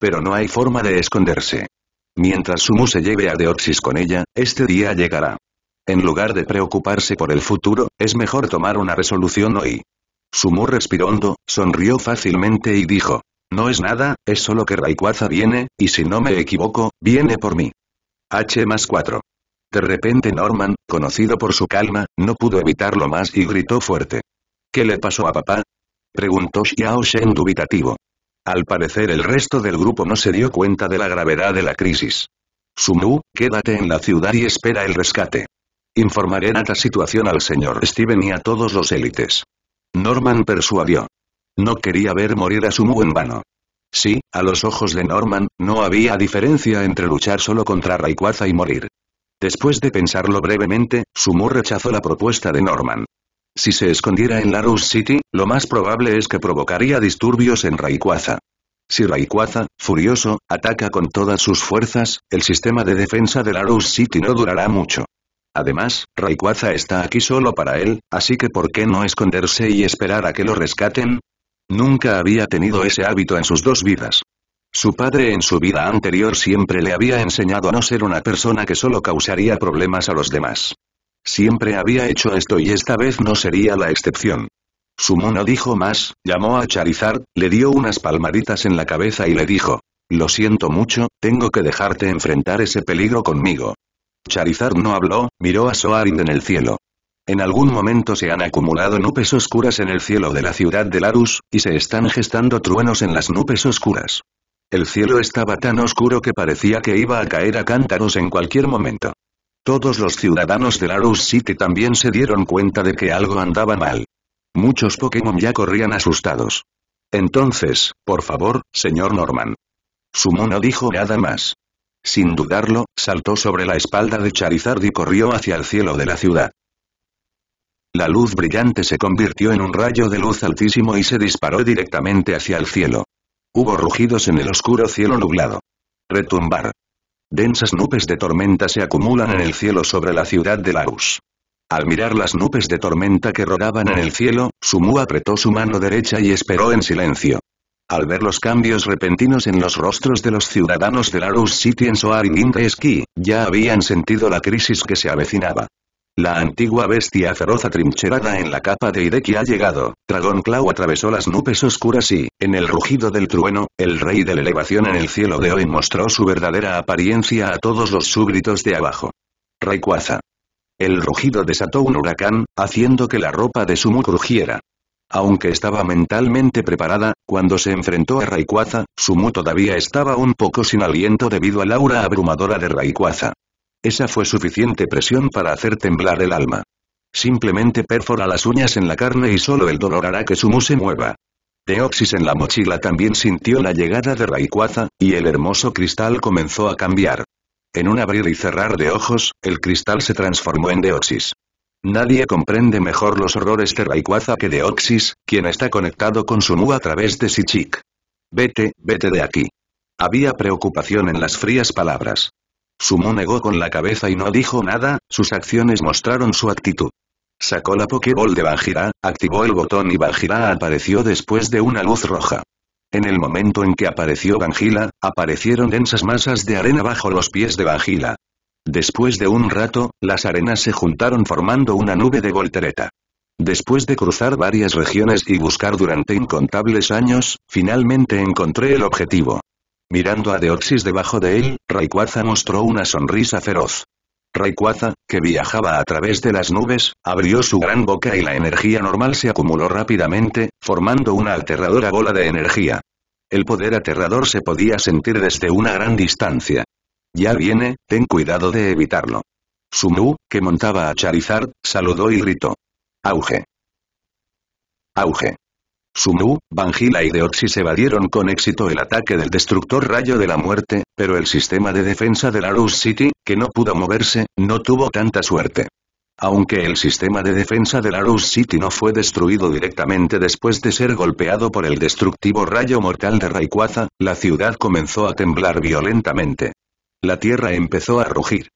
Pero no hay forma de esconderse. Mientras Sumu se lleve a Deoxys con ella, este día llegará. En lugar de preocuparse por el futuro, es mejor tomar una resolución hoy. Sumu respiró hondo, sonrió fácilmente y dijo. No es nada, es solo que Rayquaza viene, y si no me equivoco, viene por mí. H más 4. De repente Norman, conocido por su calma, no pudo evitarlo más y gritó fuerte. ¿Qué le pasó a papá? Preguntó Xiao Shen dubitativo. Al parecer el resto del grupo no se dio cuenta de la gravedad de la crisis. Sumu, quédate en la ciudad y espera el rescate. Informaré la situación al señor Steven y a todos los élites. Norman persuadió. No quería ver morir a Sumu en vano. Sí, a los ojos de Norman, no había diferencia entre luchar solo contra Rayquaza y morir. Después de pensarlo brevemente, Sumu rechazó la propuesta de Norman. Si se escondiera en Larus City, lo más probable es que provocaría disturbios en Rayquaza. Si Rayquaza, furioso, ataca con todas sus fuerzas, el sistema de defensa de Larus City no durará mucho. Además, Rayquaza está aquí solo para él, así que ¿por qué no esconderse y esperar a que lo rescaten? Nunca había tenido ese hábito en sus dos vidas. Su padre en su vida anterior siempre le había enseñado a no ser una persona que solo causaría problemas a los demás. Siempre había hecho esto y esta vez no sería la excepción. Sumo no dijo más, llamó a Charizard, le dio unas palmaditas en la cabeza y le dijo. Lo siento mucho, tengo que dejarte enfrentar ese peligro conmigo. Charizard no habló, miró a Soarin en el cielo. En algún momento se han acumulado nubes oscuras en el cielo de la ciudad de Larus, y se están gestando truenos en las nubes oscuras. El cielo estaba tan oscuro que parecía que iba a caer a cántaros en cualquier momento. Todos los ciudadanos de Larus City también se dieron cuenta de que algo andaba mal. Muchos Pokémon ya corrían asustados. Entonces, por favor, señor Norman. Sumo no dijo nada más. Sin dudarlo, saltó sobre la espalda de Charizard y corrió hacia el cielo de la ciudad. La luz brillante se convirtió en un rayo de luz altísimo y se disparó directamente hacia el cielo. Hubo rugidos en el oscuro cielo nublado. Retumbar. Densas nubes de tormenta se acumulan en el cielo sobre la ciudad de Laus. Al mirar las nubes de tormenta que rodaban en el cielo, Sumu apretó su mano derecha y esperó en silencio. Al ver los cambios repentinos en los rostros de los ciudadanos de Larus City en ya habían sentido la crisis que se avecinaba. La antigua bestia feroz trincherada en la capa de Ideki ha llegado. Clau atravesó las nubes oscuras y, en el rugido del trueno, el rey de la elevación en el cielo de hoy mostró su verdadera apariencia a todos los súbditos de abajo. Rayquaza. El rugido desató un huracán, haciendo que la ropa de Sumu crujiera. Aunque estaba mentalmente preparada, cuando se enfrentó a Rayquaza, Sumu todavía estaba un poco sin aliento debido a la aura abrumadora de Rayquaza. Esa fue suficiente presión para hacer temblar el alma. Simplemente perfora las uñas en la carne y solo el dolor hará que su mu se mueva. Deoxys en la mochila también sintió la llegada de Rayquaza, y el hermoso cristal comenzó a cambiar. En un abrir y cerrar de ojos, el cristal se transformó en Deoxys. Nadie comprende mejor los horrores de Rayquaza que Deoxys, quien está conectado con su mu a través de Sichik. Vete, vete de aquí. Había preocupación en las frías palabras. Sumo negó con la cabeza y no dijo nada, sus acciones mostraron su actitud. Sacó la pokeball de Bajira, activó el botón y Vajira apareció después de una luz roja. En el momento en que apareció Bangila, aparecieron densas masas de arena bajo los pies de Bangila. Después de un rato, las arenas se juntaron formando una nube de voltereta. Después de cruzar varias regiones y buscar durante incontables años, finalmente encontré el objetivo. Mirando a Deoxys debajo de él, Rayquaza mostró una sonrisa feroz. Rayquaza, que viajaba a través de las nubes, abrió su gran boca y la energía normal se acumuló rápidamente, formando una aterradora bola de energía. El poder aterrador se podía sentir desde una gran distancia. Ya viene, ten cuidado de evitarlo. Sumu, que montaba a Charizard, saludó y gritó. Auge. Auge. Sumu, Vangila y se evadieron con éxito el ataque del destructor Rayo de la Muerte, pero el sistema de defensa de la Rose City, que no pudo moverse, no tuvo tanta suerte. Aunque el sistema de defensa de la Rose City no fue destruido directamente después de ser golpeado por el destructivo rayo mortal de Rayquaza, la ciudad comenzó a temblar violentamente. La tierra empezó a rugir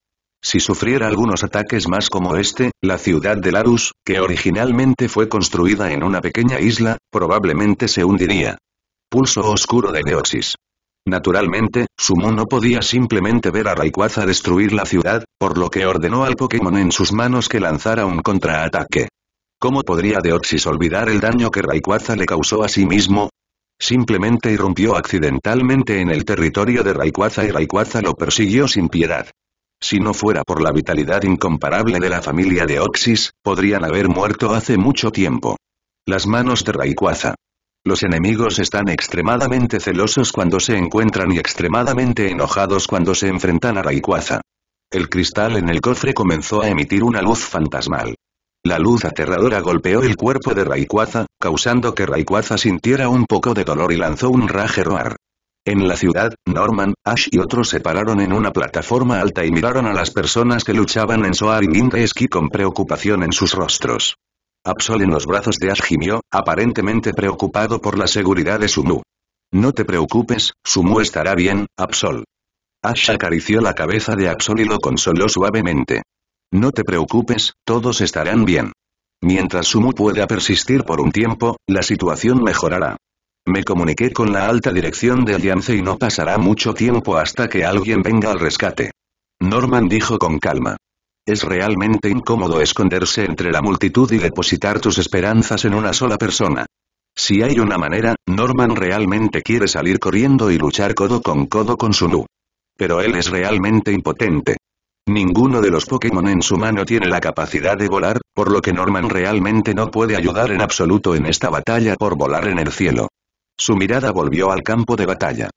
si sufriera algunos ataques más como este, la ciudad de Larus, que originalmente fue construida en una pequeña isla, probablemente se hundiría. Pulso oscuro de Deoxys. Naturalmente, Sumo no podía simplemente ver a Rayquaza destruir la ciudad, por lo que ordenó al Pokémon en sus manos que lanzara un contraataque. ¿Cómo podría Deoxys olvidar el daño que Rayquaza le causó a sí mismo? Simplemente irrumpió accidentalmente en el territorio de Rayquaza y Rayquaza lo persiguió sin piedad. Si no fuera por la vitalidad incomparable de la familia de Oxis, podrían haber muerto hace mucho tiempo. Las manos de Rayquaza. Los enemigos están extremadamente celosos cuando se encuentran y extremadamente enojados cuando se enfrentan a Rayquaza. El cristal en el cofre comenzó a emitir una luz fantasmal. La luz aterradora golpeó el cuerpo de Rayquaza, causando que Rayquaza sintiera un poco de dolor y lanzó un raje roar. En la ciudad, Norman, Ash y otros se pararon en una plataforma alta y miraron a las personas que luchaban en Soaring Windeski con preocupación en sus rostros. Absol en los brazos de Ash gimió, aparentemente preocupado por la seguridad de Sumu. No te preocupes, Sumu estará bien, Absol. Ash acarició la cabeza de Absol y lo consoló suavemente. No te preocupes, todos estarán bien. Mientras Sumu pueda persistir por un tiempo, la situación mejorará. Me comuniqué con la alta dirección de Alliance y no pasará mucho tiempo hasta que alguien venga al rescate. Norman dijo con calma. Es realmente incómodo esconderse entre la multitud y depositar tus esperanzas en una sola persona. Si hay una manera, Norman realmente quiere salir corriendo y luchar codo con codo con Zulu. Pero él es realmente impotente. Ninguno de los Pokémon en su mano tiene la capacidad de volar, por lo que Norman realmente no puede ayudar en absoluto en esta batalla por volar en el cielo. Su mirada volvió al campo de batalla.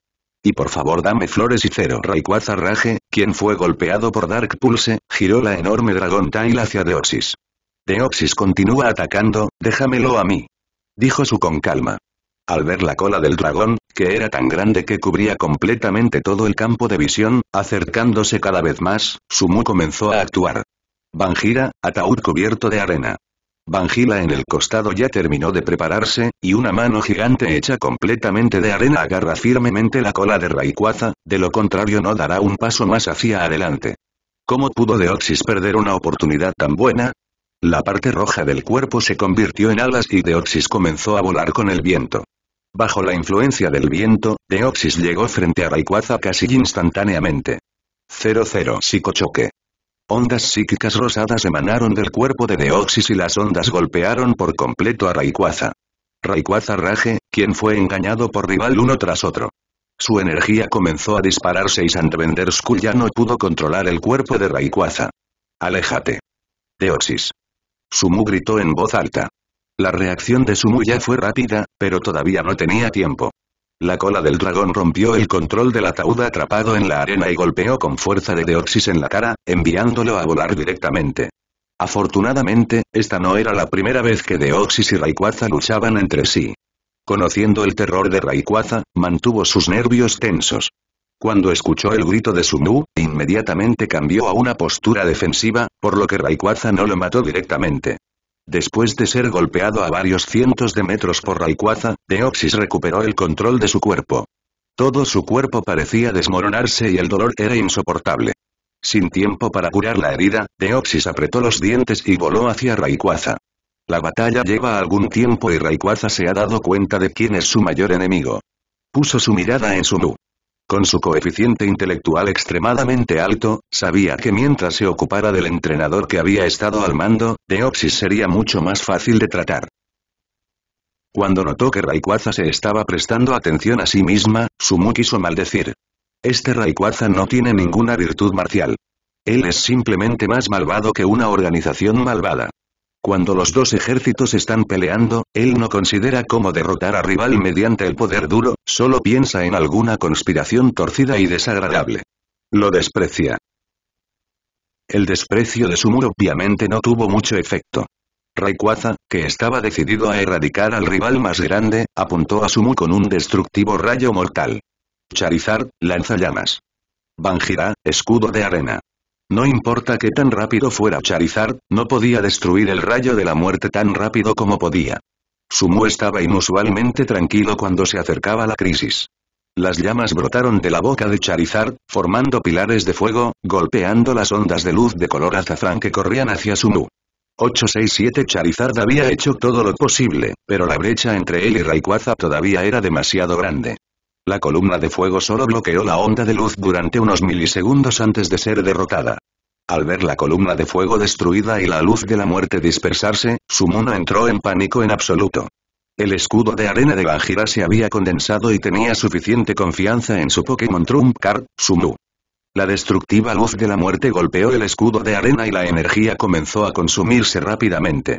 Y por favor dame flores y cero Rayquaza Rage, quien fue golpeado por Dark Pulse, giró la enorme dragón Tail hacia Deoxys. Deoxys continúa atacando, déjamelo a mí. Dijo su con calma. Al ver la cola del dragón, que era tan grande que cubría completamente todo el campo de visión, acercándose cada vez más, Sumu comenzó a actuar. Banjira, ataúd cubierto de arena. Vangila en el costado ya terminó de prepararse, y una mano gigante hecha completamente de arena agarra firmemente la cola de Rayquaza, de lo contrario no dará un paso más hacia adelante. ¿Cómo pudo Deoxys perder una oportunidad tan buena? La parte roja del cuerpo se convirtió en alas y Deoxys comenzó a volar con el viento. Bajo la influencia del viento, Deoxys llegó frente a Rayquaza casi instantáneamente. 0-0 Psicochoque. Ondas psíquicas rosadas emanaron del cuerpo de Deoxys y las ondas golpearon por completo a Rayquaza. Rayquaza raje, quien fue engañado por rival uno tras otro. Su energía comenzó a dispararse y Sandbender Skull ya no pudo controlar el cuerpo de Rayquaza. «¡Aléjate!» Deoxys. Sumu gritó en voz alta. La reacción de Sumu ya fue rápida, pero todavía no tenía tiempo. La cola del dragón rompió el control del ataúd atrapado en la arena y golpeó con fuerza de Deoxys en la cara, enviándolo a volar directamente. Afortunadamente, esta no era la primera vez que Deoxys y Rayquaza luchaban entre sí. Conociendo el terror de Rayquaza, mantuvo sus nervios tensos. Cuando escuchó el grito de Sumu, inmediatamente cambió a una postura defensiva, por lo que Rayquaza no lo mató directamente. Después de ser golpeado a varios cientos de metros por Rayquaza, Deoxys recuperó el control de su cuerpo. Todo su cuerpo parecía desmoronarse y el dolor era insoportable. Sin tiempo para curar la herida, Deoxys apretó los dientes y voló hacia Rayquaza. La batalla lleva algún tiempo y Rayquaza se ha dado cuenta de quién es su mayor enemigo. Puso su mirada en su su con su coeficiente intelectual extremadamente alto, sabía que mientras se ocupara del entrenador que había estado al mando, Deoxys sería mucho más fácil de tratar. Cuando notó que Rayquaza se estaba prestando atención a sí misma, Sumu quiso maldecir. Este Rayquaza no tiene ninguna virtud marcial. Él es simplemente más malvado que una organización malvada. Cuando los dos ejércitos están peleando, él no considera cómo derrotar a rival mediante el poder duro, solo piensa en alguna conspiración torcida y desagradable. Lo desprecia. El desprecio de Sumu obviamente no tuvo mucho efecto. Rayquaza, que estaba decidido a erradicar al rival más grande, apuntó a Sumu con un destructivo rayo mortal. Charizard, lanza llamas. Banjira, escudo de arena. No importa qué tan rápido fuera Charizard, no podía destruir el rayo de la muerte tan rápido como podía. Sumu estaba inusualmente tranquilo cuando se acercaba la crisis. Las llamas brotaron de la boca de Charizard, formando pilares de fuego, golpeando las ondas de luz de color azafrán que corrían hacia Sumu. 867 Charizard había hecho todo lo posible, pero la brecha entre él y Rayquaza todavía era demasiado grande. La columna de fuego solo bloqueó la onda de luz durante unos milisegundos antes de ser derrotada. Al ver la columna de fuego destruida y la luz de la muerte dispersarse, no entró en pánico en absoluto. El escudo de arena de Bajira se había condensado y tenía suficiente confianza en su Pokémon Trump Card, Sumu. La destructiva luz de la muerte golpeó el escudo de arena y la energía comenzó a consumirse rápidamente.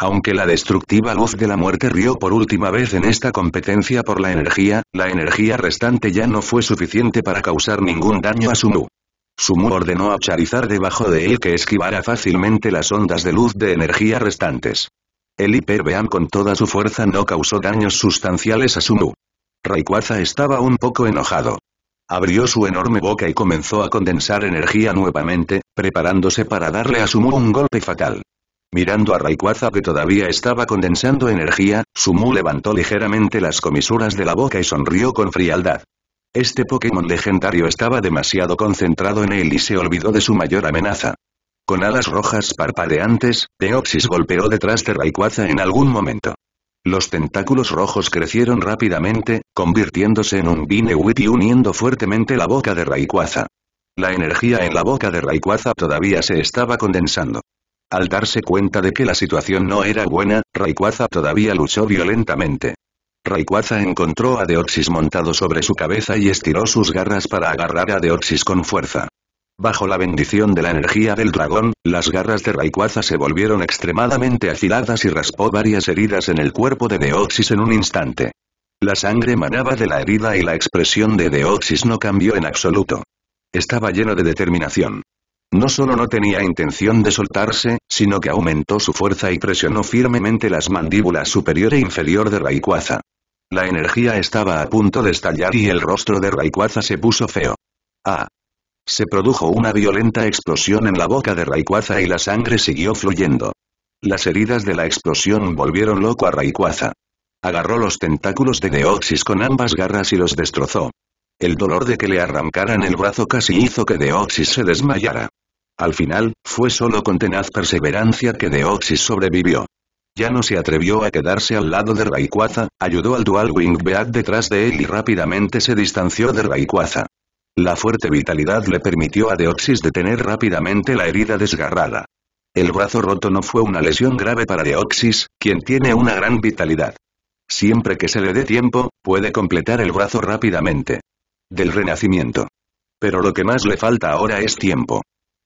Aunque la destructiva luz de la muerte rió por última vez en esta competencia por la energía, la energía restante ya no fue suficiente para causar ningún daño a Sumu. Sumu ordenó a Charizard debajo de él que esquivara fácilmente las ondas de luz de energía restantes. El hiperbeam con toda su fuerza no causó daños sustanciales a Sumu. Rayquaza estaba un poco enojado. Abrió su enorme boca y comenzó a condensar energía nuevamente, preparándose para darle a Sumu un golpe fatal. Mirando a Rayquaza que todavía estaba condensando energía, Sumu levantó ligeramente las comisuras de la boca y sonrió con frialdad. Este Pokémon legendario estaba demasiado concentrado en él y se olvidó de su mayor amenaza. Con alas rojas parpadeantes, Deoxys golpeó detrás de Rayquaza en algún momento. Los tentáculos rojos crecieron rápidamente, convirtiéndose en un Whip y uniendo fuertemente la boca de Rayquaza. La energía en la boca de Rayquaza todavía se estaba condensando. Al darse cuenta de que la situación no era buena, Rayquaza todavía luchó violentamente. Rayquaza encontró a Deoxys montado sobre su cabeza y estiró sus garras para agarrar a Deoxys con fuerza. Bajo la bendición de la energía del dragón, las garras de Rayquaza se volvieron extremadamente afiladas y raspó varias heridas en el cuerpo de Deoxys en un instante. La sangre manaba de la herida y la expresión de Deoxys no cambió en absoluto. Estaba lleno de determinación. No solo no tenía intención de soltarse, sino que aumentó su fuerza y presionó firmemente las mandíbulas superior e inferior de Rayquaza. La energía estaba a punto de estallar y el rostro de Rayquaza se puso feo. ¡Ah! Se produjo una violenta explosión en la boca de Rayquaza y la sangre siguió fluyendo. Las heridas de la explosión volvieron loco a Rayquaza. Agarró los tentáculos de Deoxys con ambas garras y los destrozó. El dolor de que le arrancaran el brazo casi hizo que Deoxys se desmayara. Al final, fue solo con tenaz perseverancia que Deoxys sobrevivió. Ya no se atrevió a quedarse al lado de Rayquaza, ayudó al Dual Wing Beat detrás de él y rápidamente se distanció de Rayquaza. La fuerte vitalidad le permitió a Deoxys detener rápidamente la herida desgarrada. El brazo roto no fue una lesión grave para Deoxys, quien tiene una gran vitalidad. Siempre que se le dé tiempo, puede completar el brazo rápidamente. Del renacimiento. Pero lo que más le falta ahora es tiempo.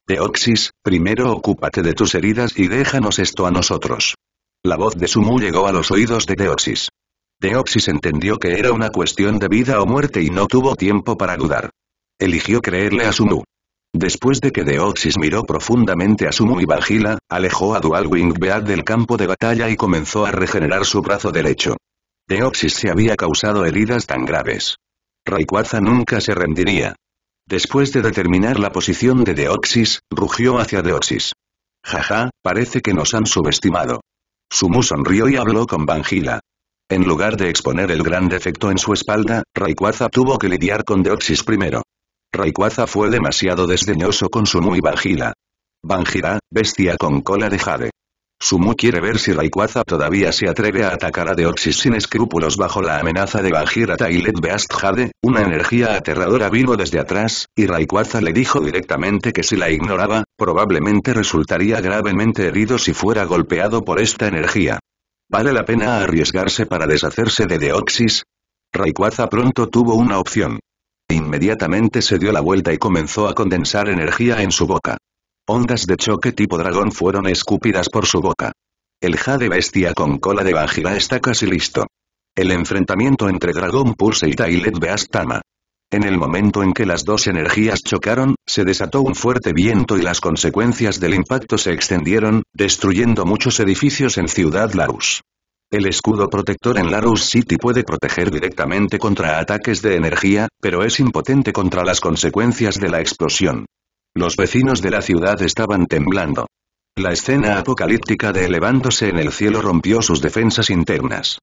Teoxis, primero ocúpate de tus heridas y déjanos esto a nosotros. La voz de Sumu llegó a los oídos de Teoxis. Teoxis entendió que era una cuestión de vida o muerte y no tuvo tiempo para dudar. Eligió creerle a Sumu. Después de que Deoxys miró profundamente a Sumu y Vagila, alejó a Dual Wing del campo de batalla y comenzó a regenerar su brazo derecho. Deoxys se había causado heridas tan graves Rayquaza nunca se rendiría. Después de determinar la posición de Deoxys, rugió hacia Deoxys. Jaja, parece que nos han subestimado. Sumu sonrió y habló con Vangila. En lugar de exponer el gran defecto en su espalda, Rayquaza tuvo que lidiar con Deoxys primero. Rayquaza fue demasiado desdeñoso con Sumu y Vangila. Vanjira, bestia con cola de jade. Sumu quiere ver si Raikwaza todavía se atreve a atacar a Deoxys sin escrúpulos bajo la amenaza de Bajirata y Beast Jade, una energía aterradora vino desde atrás, y Raikwaza le dijo directamente que si la ignoraba, probablemente resultaría gravemente herido si fuera golpeado por esta energía. ¿Vale la pena arriesgarse para deshacerse de Deoxys? Raikwaza pronto tuvo una opción. Inmediatamente se dio la vuelta y comenzó a condensar energía en su boca. Ondas de choque tipo dragón fueron escupidas por su boca. El jade bestia con cola de Bajira está casi listo. El enfrentamiento entre Dragón Pulse y Tailet Beastama. En el momento en que las dos energías chocaron, se desató un fuerte viento y las consecuencias del impacto se extendieron, destruyendo muchos edificios en Ciudad Larus. El escudo protector en Larus City puede proteger directamente contra ataques de energía, pero es impotente contra las consecuencias de la explosión. Los vecinos de la ciudad estaban temblando. La escena apocalíptica de elevándose en el cielo rompió sus defensas internas.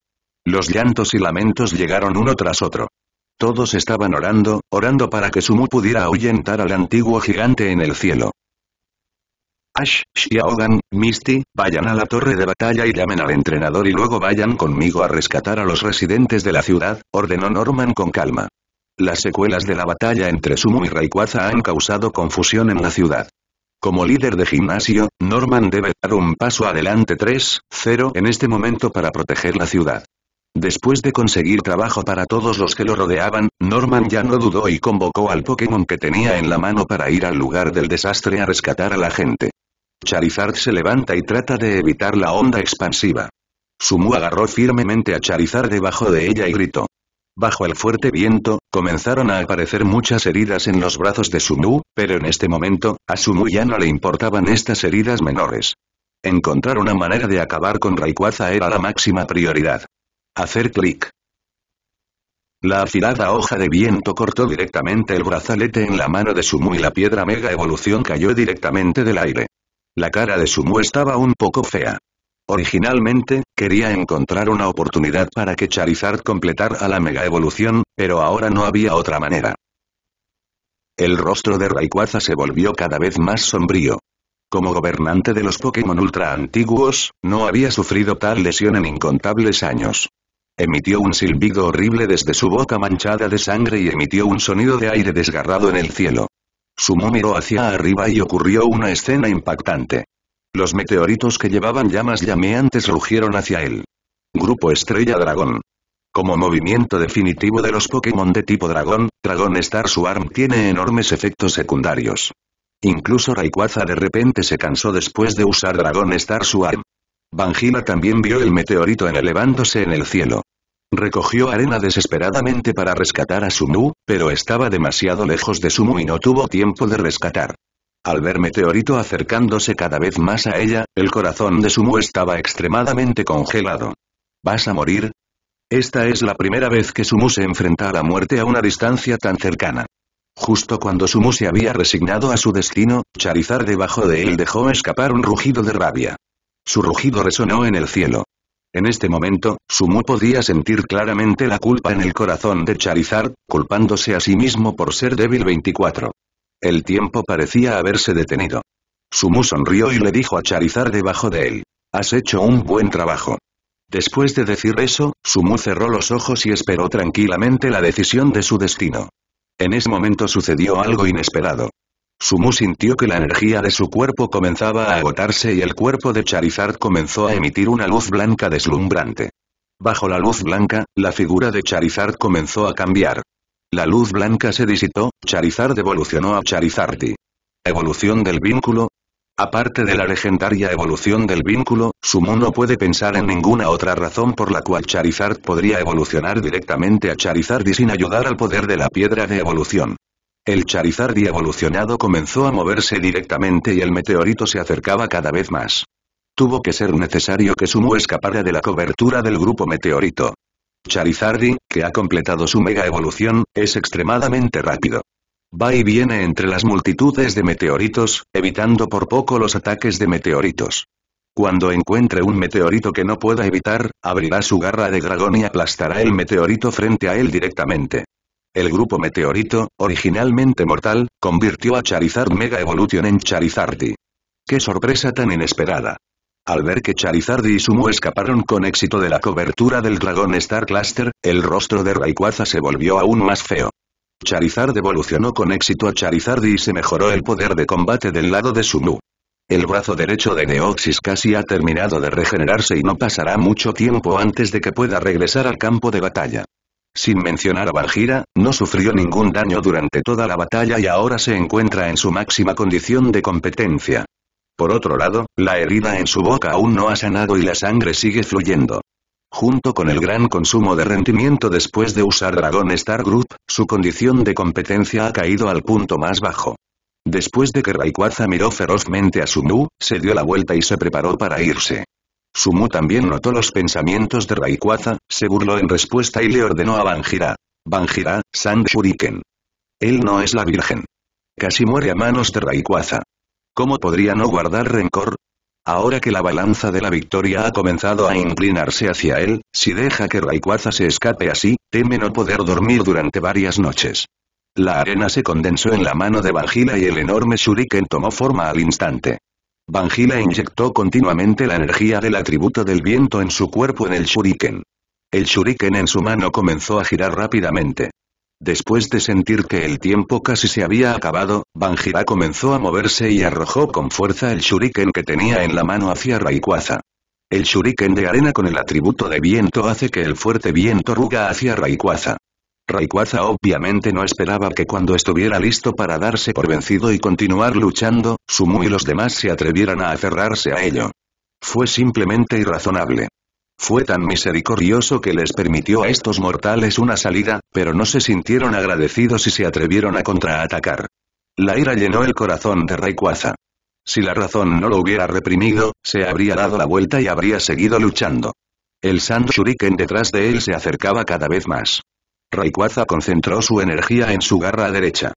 Los llantos y lamentos llegaron uno tras otro. Todos estaban orando, orando para que Sumu pudiera ahuyentar al antiguo gigante en el cielo. Ash, Shiaogan, Misty, vayan a la torre de batalla y llamen al entrenador y luego vayan conmigo a rescatar a los residentes de la ciudad, ordenó Norman con calma. Las secuelas de la batalla entre Sumu y Rayquaza han causado confusión en la ciudad. Como líder de gimnasio, Norman debe dar un paso adelante 3-0 en este momento para proteger la ciudad. Después de conseguir trabajo para todos los que lo rodeaban, Norman ya no dudó y convocó al Pokémon que tenía en la mano para ir al lugar del desastre a rescatar a la gente. Charizard se levanta y trata de evitar la onda expansiva. Sumu agarró firmemente a Charizard debajo de ella y gritó. Bajo el fuerte viento, comenzaron a aparecer muchas heridas en los brazos de Sumu, pero en este momento, a Sumu ya no le importaban estas heridas menores. Encontrar una manera de acabar con Raikwaza era la máxima prioridad. Hacer clic. La afilada hoja de viento cortó directamente el brazalete en la mano de Sumu y la piedra mega evolución cayó directamente del aire. La cara de Sumu estaba un poco fea. Originalmente, quería encontrar una oportunidad para que Charizard completara la mega evolución, pero ahora no había otra manera. El rostro de Rayquaza se volvió cada vez más sombrío. Como gobernante de los Pokémon ultra antiguos, no había sufrido tal lesión en incontables años. Emitió un silbido horrible desde su boca manchada de sangre y emitió un sonido de aire desgarrado en el cielo. Sumo miró hacia arriba y ocurrió una escena impactante. Los meteoritos que llevaban llamas llameantes rugieron hacia él. Grupo Estrella Dragón. Como movimiento definitivo de los Pokémon de tipo dragón, Dragon Star Swarm tiene enormes efectos secundarios. Incluso Rayquaza de repente se cansó después de usar Dragon Star Swarm. Vangila también vio el meteorito en elevándose en el cielo. Recogió arena desesperadamente para rescatar a Sumu, pero estaba demasiado lejos de Sumu y no tuvo tiempo de rescatar. Al ver Meteorito acercándose cada vez más a ella, el corazón de Sumu estaba extremadamente congelado. ¿Vas a morir? Esta es la primera vez que Sumu se enfrenta a la muerte a una distancia tan cercana. Justo cuando Sumu se había resignado a su destino, Charizard debajo de él dejó escapar un rugido de rabia. Su rugido resonó en el cielo. En este momento, Sumu podía sentir claramente la culpa en el corazón de Charizard, culpándose a sí mismo por ser débil 24. El tiempo parecía haberse detenido. Sumu sonrió y le dijo a Charizard debajo de él. Has hecho un buen trabajo. Después de decir eso, Sumu cerró los ojos y esperó tranquilamente la decisión de su destino. En ese momento sucedió algo inesperado. Sumu sintió que la energía de su cuerpo comenzaba a agotarse y el cuerpo de Charizard comenzó a emitir una luz blanca deslumbrante. Bajo la luz blanca, la figura de Charizard comenzó a cambiar. La luz blanca se disitó, Charizard evolucionó a Charizardi. Evolución del vínculo. Aparte de la legendaria evolución del vínculo, Sumu no puede pensar en ninguna otra razón por la cual Charizard podría evolucionar directamente a Charizardi sin ayudar al poder de la piedra de evolución. El Charizardi evolucionado comenzó a moverse directamente y el meteorito se acercaba cada vez más. Tuvo que ser necesario que Sumu escapara de la cobertura del grupo meteorito. Charizardi, que ha completado su mega evolución, es extremadamente rápido. Va y viene entre las multitudes de meteoritos, evitando por poco los ataques de meteoritos. Cuando encuentre un meteorito que no pueda evitar, abrirá su garra de dragón y aplastará el meteorito frente a él directamente. El grupo Meteorito, originalmente mortal, convirtió a Charizard Mega Evolution en Charizardi. ¡Qué sorpresa tan inesperada! Al ver que Charizard y Sumu escaparon con éxito de la cobertura del dragón Star Cluster, el rostro de Rayquaza se volvió aún más feo. Charizard evolucionó con éxito a Charizard y se mejoró el poder de combate del lado de Sumu. El brazo derecho de Neoxis casi ha terminado de regenerarse y no pasará mucho tiempo antes de que pueda regresar al campo de batalla. Sin mencionar a Valgira, no sufrió ningún daño durante toda la batalla y ahora se encuentra en su máxima condición de competencia. Por otro lado, la herida en su boca aún no ha sanado y la sangre sigue fluyendo. Junto con el gran consumo de rendimiento después de usar Dragon Star Group, su condición de competencia ha caído al punto más bajo. Después de que Raikwaza miró ferozmente a Sumu, se dio la vuelta y se preparó para irse. Sumu también notó los pensamientos de Raikwaza, se burló en respuesta y le ordenó a Banjira. Banjira, San Shuriken. Él no es la virgen. Casi muere a manos de Rayquaza. ¿Cómo podría no guardar rencor? Ahora que la balanza de la victoria ha comenzado a inclinarse hacia él, si deja que Raikwaza se escape así, teme no poder dormir durante varias noches. La arena se condensó en la mano de Vangila y el enorme shuriken tomó forma al instante. Vangila inyectó continuamente la energía del atributo del viento en su cuerpo en el shuriken. El shuriken en su mano comenzó a girar rápidamente. Después de sentir que el tiempo casi se había acabado, Banjira comenzó a moverse y arrojó con fuerza el shuriken que tenía en la mano hacia Raikwaza. El shuriken de arena con el atributo de viento hace que el fuerte viento ruga hacia Raikwaza. Raikwaza obviamente no esperaba que cuando estuviera listo para darse por vencido y continuar luchando, Sumu y los demás se atrevieran a aferrarse a ello. Fue simplemente irrazonable. Fue tan misericordioso que les permitió a estos mortales una salida, pero no se sintieron agradecidos y se atrevieron a contraatacar. La ira llenó el corazón de Rayquaza. Si la razón no lo hubiera reprimido, se habría dado la vuelta y habría seguido luchando. El Sand Shuriken detrás de él se acercaba cada vez más. Rayquaza concentró su energía en su garra derecha.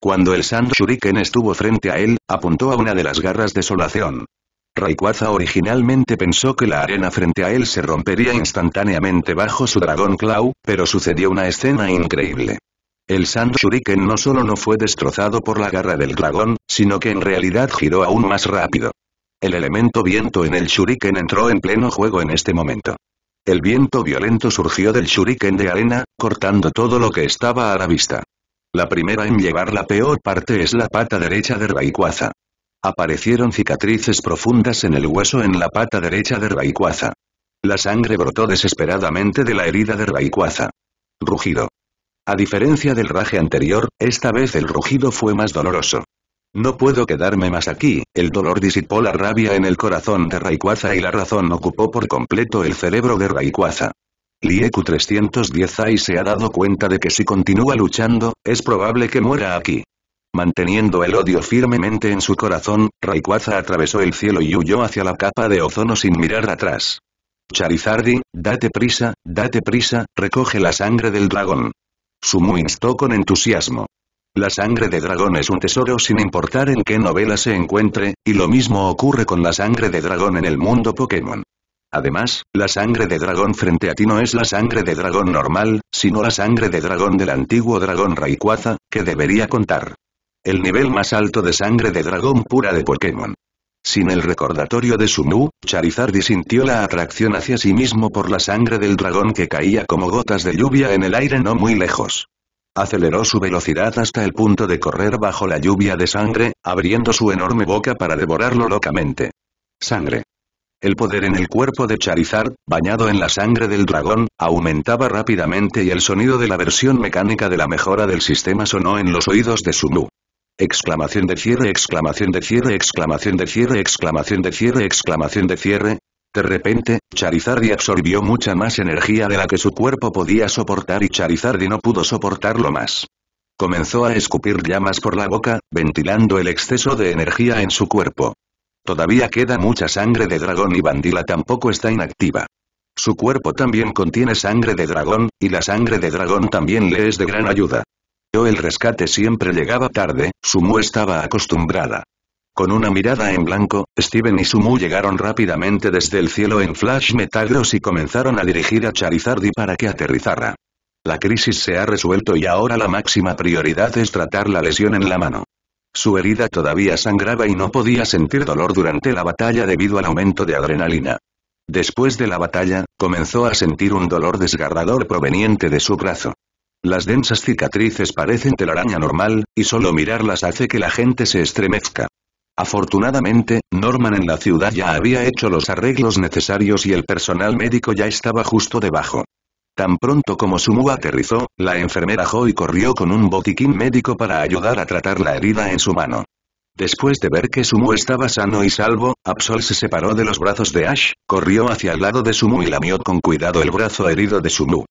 Cuando el Sand Shuriken estuvo frente a él, apuntó a una de las garras de Solación. Rayquaza originalmente pensó que la arena frente a él se rompería instantáneamente bajo su dragón Claw, pero sucedió una escena increíble. El Sand Shuriken no solo no fue destrozado por la garra del dragón, sino que en realidad giró aún más rápido. El elemento viento en el Shuriken entró en pleno juego en este momento. El viento violento surgió del Shuriken de arena, cortando todo lo que estaba a la vista. La primera en llevar la peor parte es la pata derecha de Rayquaza. Aparecieron cicatrices profundas en el hueso en la pata derecha de Rayquaza. La sangre brotó desesperadamente de la herida de Rayquaza. Rugido. A diferencia del raje anterior, esta vez el rugido fue más doloroso. No puedo quedarme más aquí, el dolor disipó la rabia en el corazón de Rayquaza y la razón ocupó por completo el cerebro de Rayquaza. Lieku e 310 y se ha dado cuenta de que si continúa luchando, es probable que muera aquí. Manteniendo el odio firmemente en su corazón, Rayquaza atravesó el cielo y huyó hacia la capa de ozono sin mirar atrás. Charizardi, date prisa, date prisa, recoge la sangre del dragón. Sumu instó con entusiasmo. La sangre de dragón es un tesoro sin importar en qué novela se encuentre, y lo mismo ocurre con la sangre de dragón en el mundo Pokémon. Además, la sangre de dragón frente a ti no es la sangre de dragón normal, sino la sangre de dragón del antiguo dragón Rayquaza, que debería contar el nivel más alto de sangre de dragón pura de Pokémon. Sin el recordatorio de Sumu, Charizard sintió la atracción hacia sí mismo por la sangre del dragón que caía como gotas de lluvia en el aire no muy lejos. Aceleró su velocidad hasta el punto de correr bajo la lluvia de sangre, abriendo su enorme boca para devorarlo locamente. Sangre. El poder en el cuerpo de Charizard, bañado en la sangre del dragón, aumentaba rápidamente y el sonido de la versión mecánica de la mejora del sistema sonó en los oídos de Sumu. Exclamación de cierre, exclamación de cierre, exclamación de cierre, exclamación de cierre, exclamación de cierre. De repente, Charizardi absorbió mucha más energía de la que su cuerpo podía soportar y Charizardi no pudo soportarlo más. Comenzó a escupir llamas por la boca, ventilando el exceso de energía en su cuerpo. Todavía queda mucha sangre de dragón y Bandila tampoco está inactiva. Su cuerpo también contiene sangre de dragón, y la sangre de dragón también le es de gran ayuda el rescate siempre llegaba tarde, Sumu estaba acostumbrada. Con una mirada en blanco, Steven y Sumu llegaron rápidamente desde el cielo en Flash Metagross y comenzaron a dirigir a Charizardi para que aterrizara. La crisis se ha resuelto y ahora la máxima prioridad es tratar la lesión en la mano. Su herida todavía sangraba y no podía sentir dolor durante la batalla debido al aumento de adrenalina. Después de la batalla, comenzó a sentir un dolor desgarrador proveniente de su brazo. Las densas cicatrices parecen telaraña normal, y solo mirarlas hace que la gente se estremezca. Afortunadamente, Norman en la ciudad ya había hecho los arreglos necesarios y el personal médico ya estaba justo debajo. Tan pronto como Sumu aterrizó, la enfermera Joy corrió con un botiquín médico para ayudar a tratar la herida en su mano. Después de ver que Sumu estaba sano y salvo, Absol se separó de los brazos de Ash, corrió hacia el lado de Sumu y lamió con cuidado el brazo herido de Sumu.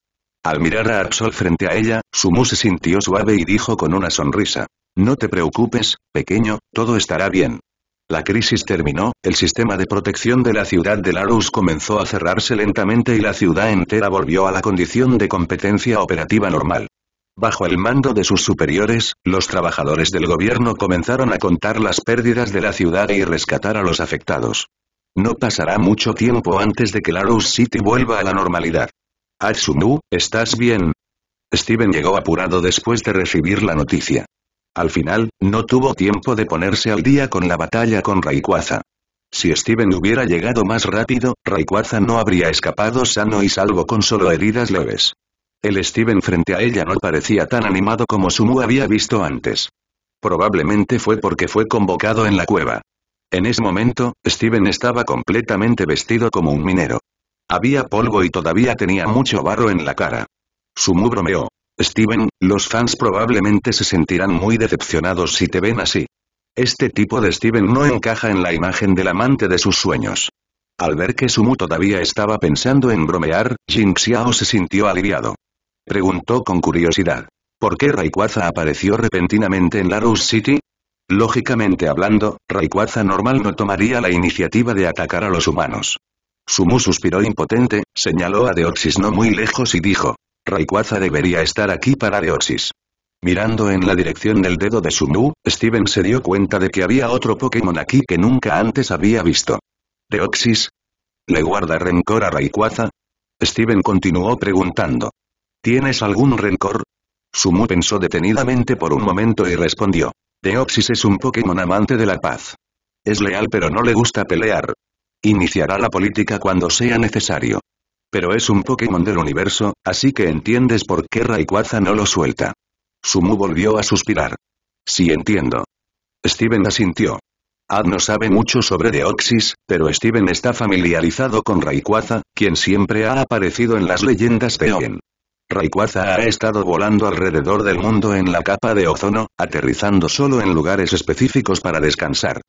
Al mirar a Arsol frente a ella, Sumu se sintió suave y dijo con una sonrisa. No te preocupes, pequeño, todo estará bien. La crisis terminó, el sistema de protección de la ciudad de Larus comenzó a cerrarse lentamente y la ciudad entera volvió a la condición de competencia operativa normal. Bajo el mando de sus superiores, los trabajadores del gobierno comenzaron a contar las pérdidas de la ciudad y rescatar a los afectados. No pasará mucho tiempo antes de que Larus City vuelva a la normalidad. Atsumu, ¿estás bien? Steven llegó apurado después de recibir la noticia. Al final, no tuvo tiempo de ponerse al día con la batalla con Raikwaza. Si Steven hubiera llegado más rápido, Raikwaza no habría escapado sano y salvo con solo heridas leves. El Steven frente a ella no parecía tan animado como Sumu había visto antes. Probablemente fue porque fue convocado en la cueva. En ese momento, Steven estaba completamente vestido como un minero. Había polvo y todavía tenía mucho barro en la cara. Sumu bromeó. Steven, los fans probablemente se sentirán muy decepcionados si te ven así. Este tipo de Steven no encaja en la imagen del amante de sus sueños. Al ver que Sumu todavía estaba pensando en bromear, Jin se sintió aliviado. Preguntó con curiosidad. ¿Por qué Rayquaza apareció repentinamente en Larus City? Lógicamente hablando, Rayquaza normal no tomaría la iniciativa de atacar a los humanos. Sumu suspiró impotente, señaló a Deoxys no muy lejos y dijo. Rayquaza debería estar aquí para Deoxys. Mirando en la dirección del dedo de Sumu, Steven se dio cuenta de que había otro Pokémon aquí que nunca antes había visto. ¿Deoxys? ¿Le guarda rencor a Rayquaza? Steven continuó preguntando. ¿Tienes algún rencor? Sumu pensó detenidamente por un momento y respondió. Deoxys es un Pokémon amante de la paz. Es leal pero no le gusta pelear. Iniciará la política cuando sea necesario. Pero es un Pokémon del universo, así que entiendes por qué Rayquaza no lo suelta. Sumu volvió a suspirar. Sí entiendo. Steven asintió. Ad no sabe mucho sobre Deoxys, pero Steven está familiarizado con Rayquaza, quien siempre ha aparecido en las leyendas de Owen. Rayquaza ha estado volando alrededor del mundo en la capa de ozono, aterrizando solo en lugares específicos para descansar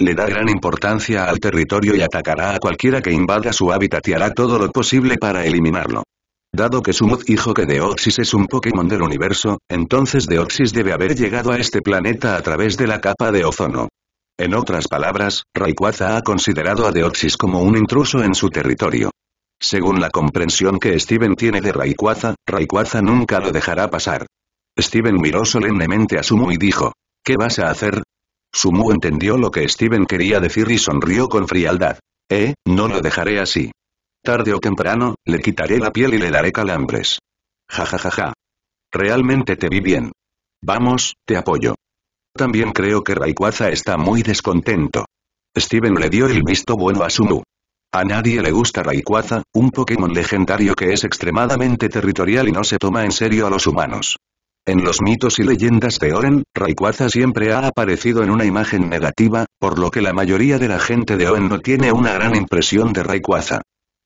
le da gran importancia al territorio y atacará a cualquiera que invada su hábitat y hará todo lo posible para eliminarlo. Dado que Sumu dijo que Deoxys es un Pokémon del universo, entonces Deoxys debe haber llegado a este planeta a través de la capa de ozono. En otras palabras, Rayquaza ha considerado a Deoxys como un intruso en su territorio. Según la comprensión que Steven tiene de Rayquaza, Rayquaza nunca lo dejará pasar. Steven miró solemnemente a Sumo y dijo, ¿qué vas a hacer? Sumu entendió lo que Steven quería decir y sonrió con frialdad. Eh, no lo dejaré así. Tarde o temprano, le quitaré la piel y le daré calambres. Ja ja ja ja. Realmente te vi bien. Vamos, te apoyo. También creo que Raikwaza está muy descontento. Steven le dio el visto bueno a Sumu. A nadie le gusta Raikwaza, un Pokémon legendario que es extremadamente territorial y no se toma en serio a los humanos. En los mitos y leyendas de Oren, Rayquaza siempre ha aparecido en una imagen negativa, por lo que la mayoría de la gente de Oren no tiene una gran impresión de Rayquaza.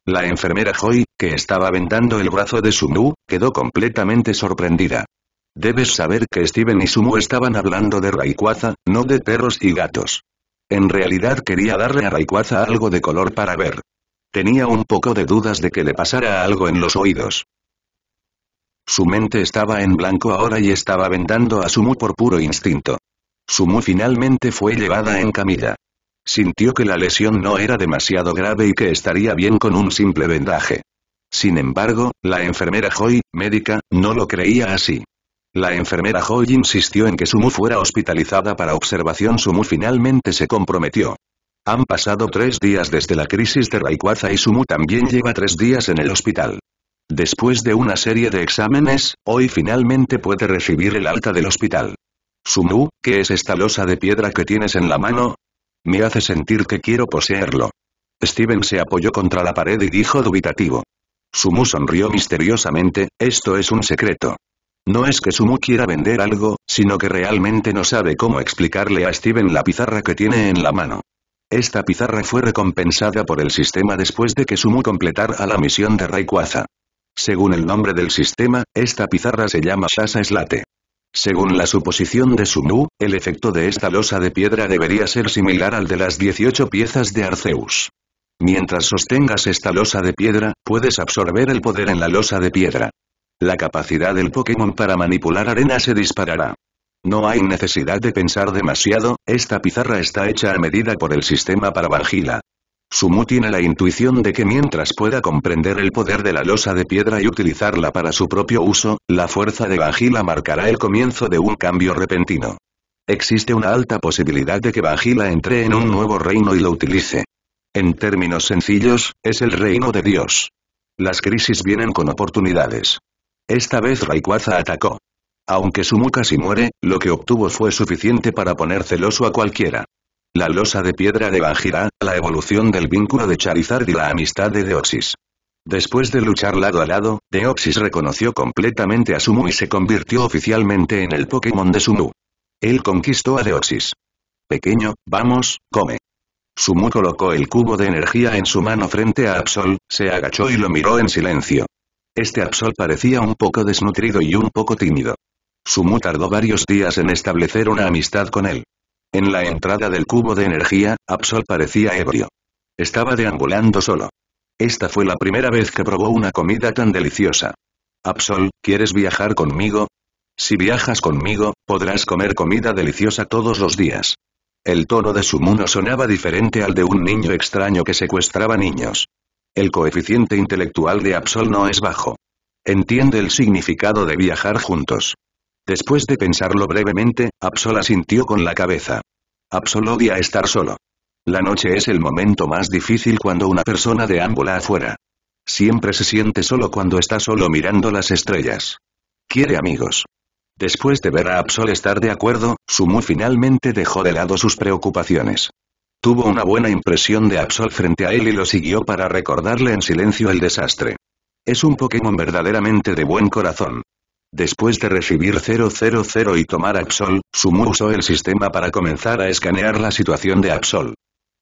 La enfermera Joy, que estaba vendando el brazo de Sumu, quedó completamente sorprendida. Debes saber que Steven y Sumu estaban hablando de Rayquaza, no de perros y gatos. En realidad quería darle a Rayquaza algo de color para ver. Tenía un poco de dudas de que le pasara algo en los oídos. Su mente estaba en blanco ahora y estaba vendando a Sumu por puro instinto. Sumu finalmente fue llevada en camilla. Sintió que la lesión no era demasiado grave y que estaría bien con un simple vendaje. Sin embargo, la enfermera Joy, médica, no lo creía así. La enfermera Joy insistió en que Sumu fuera hospitalizada para observación. Sumu finalmente se comprometió. Han pasado tres días desde la crisis de Rayquaza y Sumu también lleva tres días en el hospital. Después de una serie de exámenes, hoy finalmente puede recibir el alta del hospital. Sumu, ¿qué es esta losa de piedra que tienes en la mano? Me hace sentir que quiero poseerlo. Steven se apoyó contra la pared y dijo dubitativo. Sumu sonrió misteriosamente, esto es un secreto. No es que Sumu quiera vender algo, sino que realmente no sabe cómo explicarle a Steven la pizarra que tiene en la mano. Esta pizarra fue recompensada por el sistema después de que Sumu completara la misión de Rayquaza. Según el nombre del sistema, esta pizarra se llama Sasa Slate. Según la suposición de Sumu, el efecto de esta losa de piedra debería ser similar al de las 18 piezas de Arceus. Mientras sostengas esta losa de piedra, puedes absorber el poder en la losa de piedra. La capacidad del Pokémon para manipular arena se disparará. No hay necesidad de pensar demasiado, esta pizarra está hecha a medida por el sistema para Vangila. Sumu tiene la intuición de que mientras pueda comprender el poder de la losa de piedra y utilizarla para su propio uso, la fuerza de Vajila marcará el comienzo de un cambio repentino. Existe una alta posibilidad de que Vajila entre en un nuevo reino y lo utilice. En términos sencillos, es el reino de Dios. Las crisis vienen con oportunidades. Esta vez Raikwaza atacó. Aunque Sumu casi muere, lo que obtuvo fue suficiente para poner celoso a cualquiera. La losa de piedra de Banjira, la evolución del vínculo de Charizard y la amistad de Deoxys. Después de luchar lado a lado, Deoxys reconoció completamente a Sumu y se convirtió oficialmente en el Pokémon de Sumu. Él conquistó a Deoxys. Pequeño, vamos, come. Sumu colocó el cubo de energía en su mano frente a Absol, se agachó y lo miró en silencio. Este Absol parecía un poco desnutrido y un poco tímido. Sumu tardó varios días en establecer una amistad con él. En la entrada del cubo de energía, Absol parecía ebrio. Estaba deambulando solo. Esta fue la primera vez que probó una comida tan deliciosa. Absol, ¿quieres viajar conmigo? Si viajas conmigo, podrás comer comida deliciosa todos los días. El tono de su mundo sonaba diferente al de un niño extraño que secuestraba niños. El coeficiente intelectual de Absol no es bajo. Entiende el significado de viajar juntos. Después de pensarlo brevemente, Absol asintió con la cabeza. Absol odia estar solo. La noche es el momento más difícil cuando una persona deambula afuera. Siempre se siente solo cuando está solo mirando las estrellas. Quiere amigos. Después de ver a Absol estar de acuerdo, Sumu finalmente dejó de lado sus preocupaciones. Tuvo una buena impresión de Absol frente a él y lo siguió para recordarle en silencio el desastre. Es un Pokémon verdaderamente de buen corazón. Después de recibir 000 y tomar Absol, Sumu usó el sistema para comenzar a escanear la situación de Absol.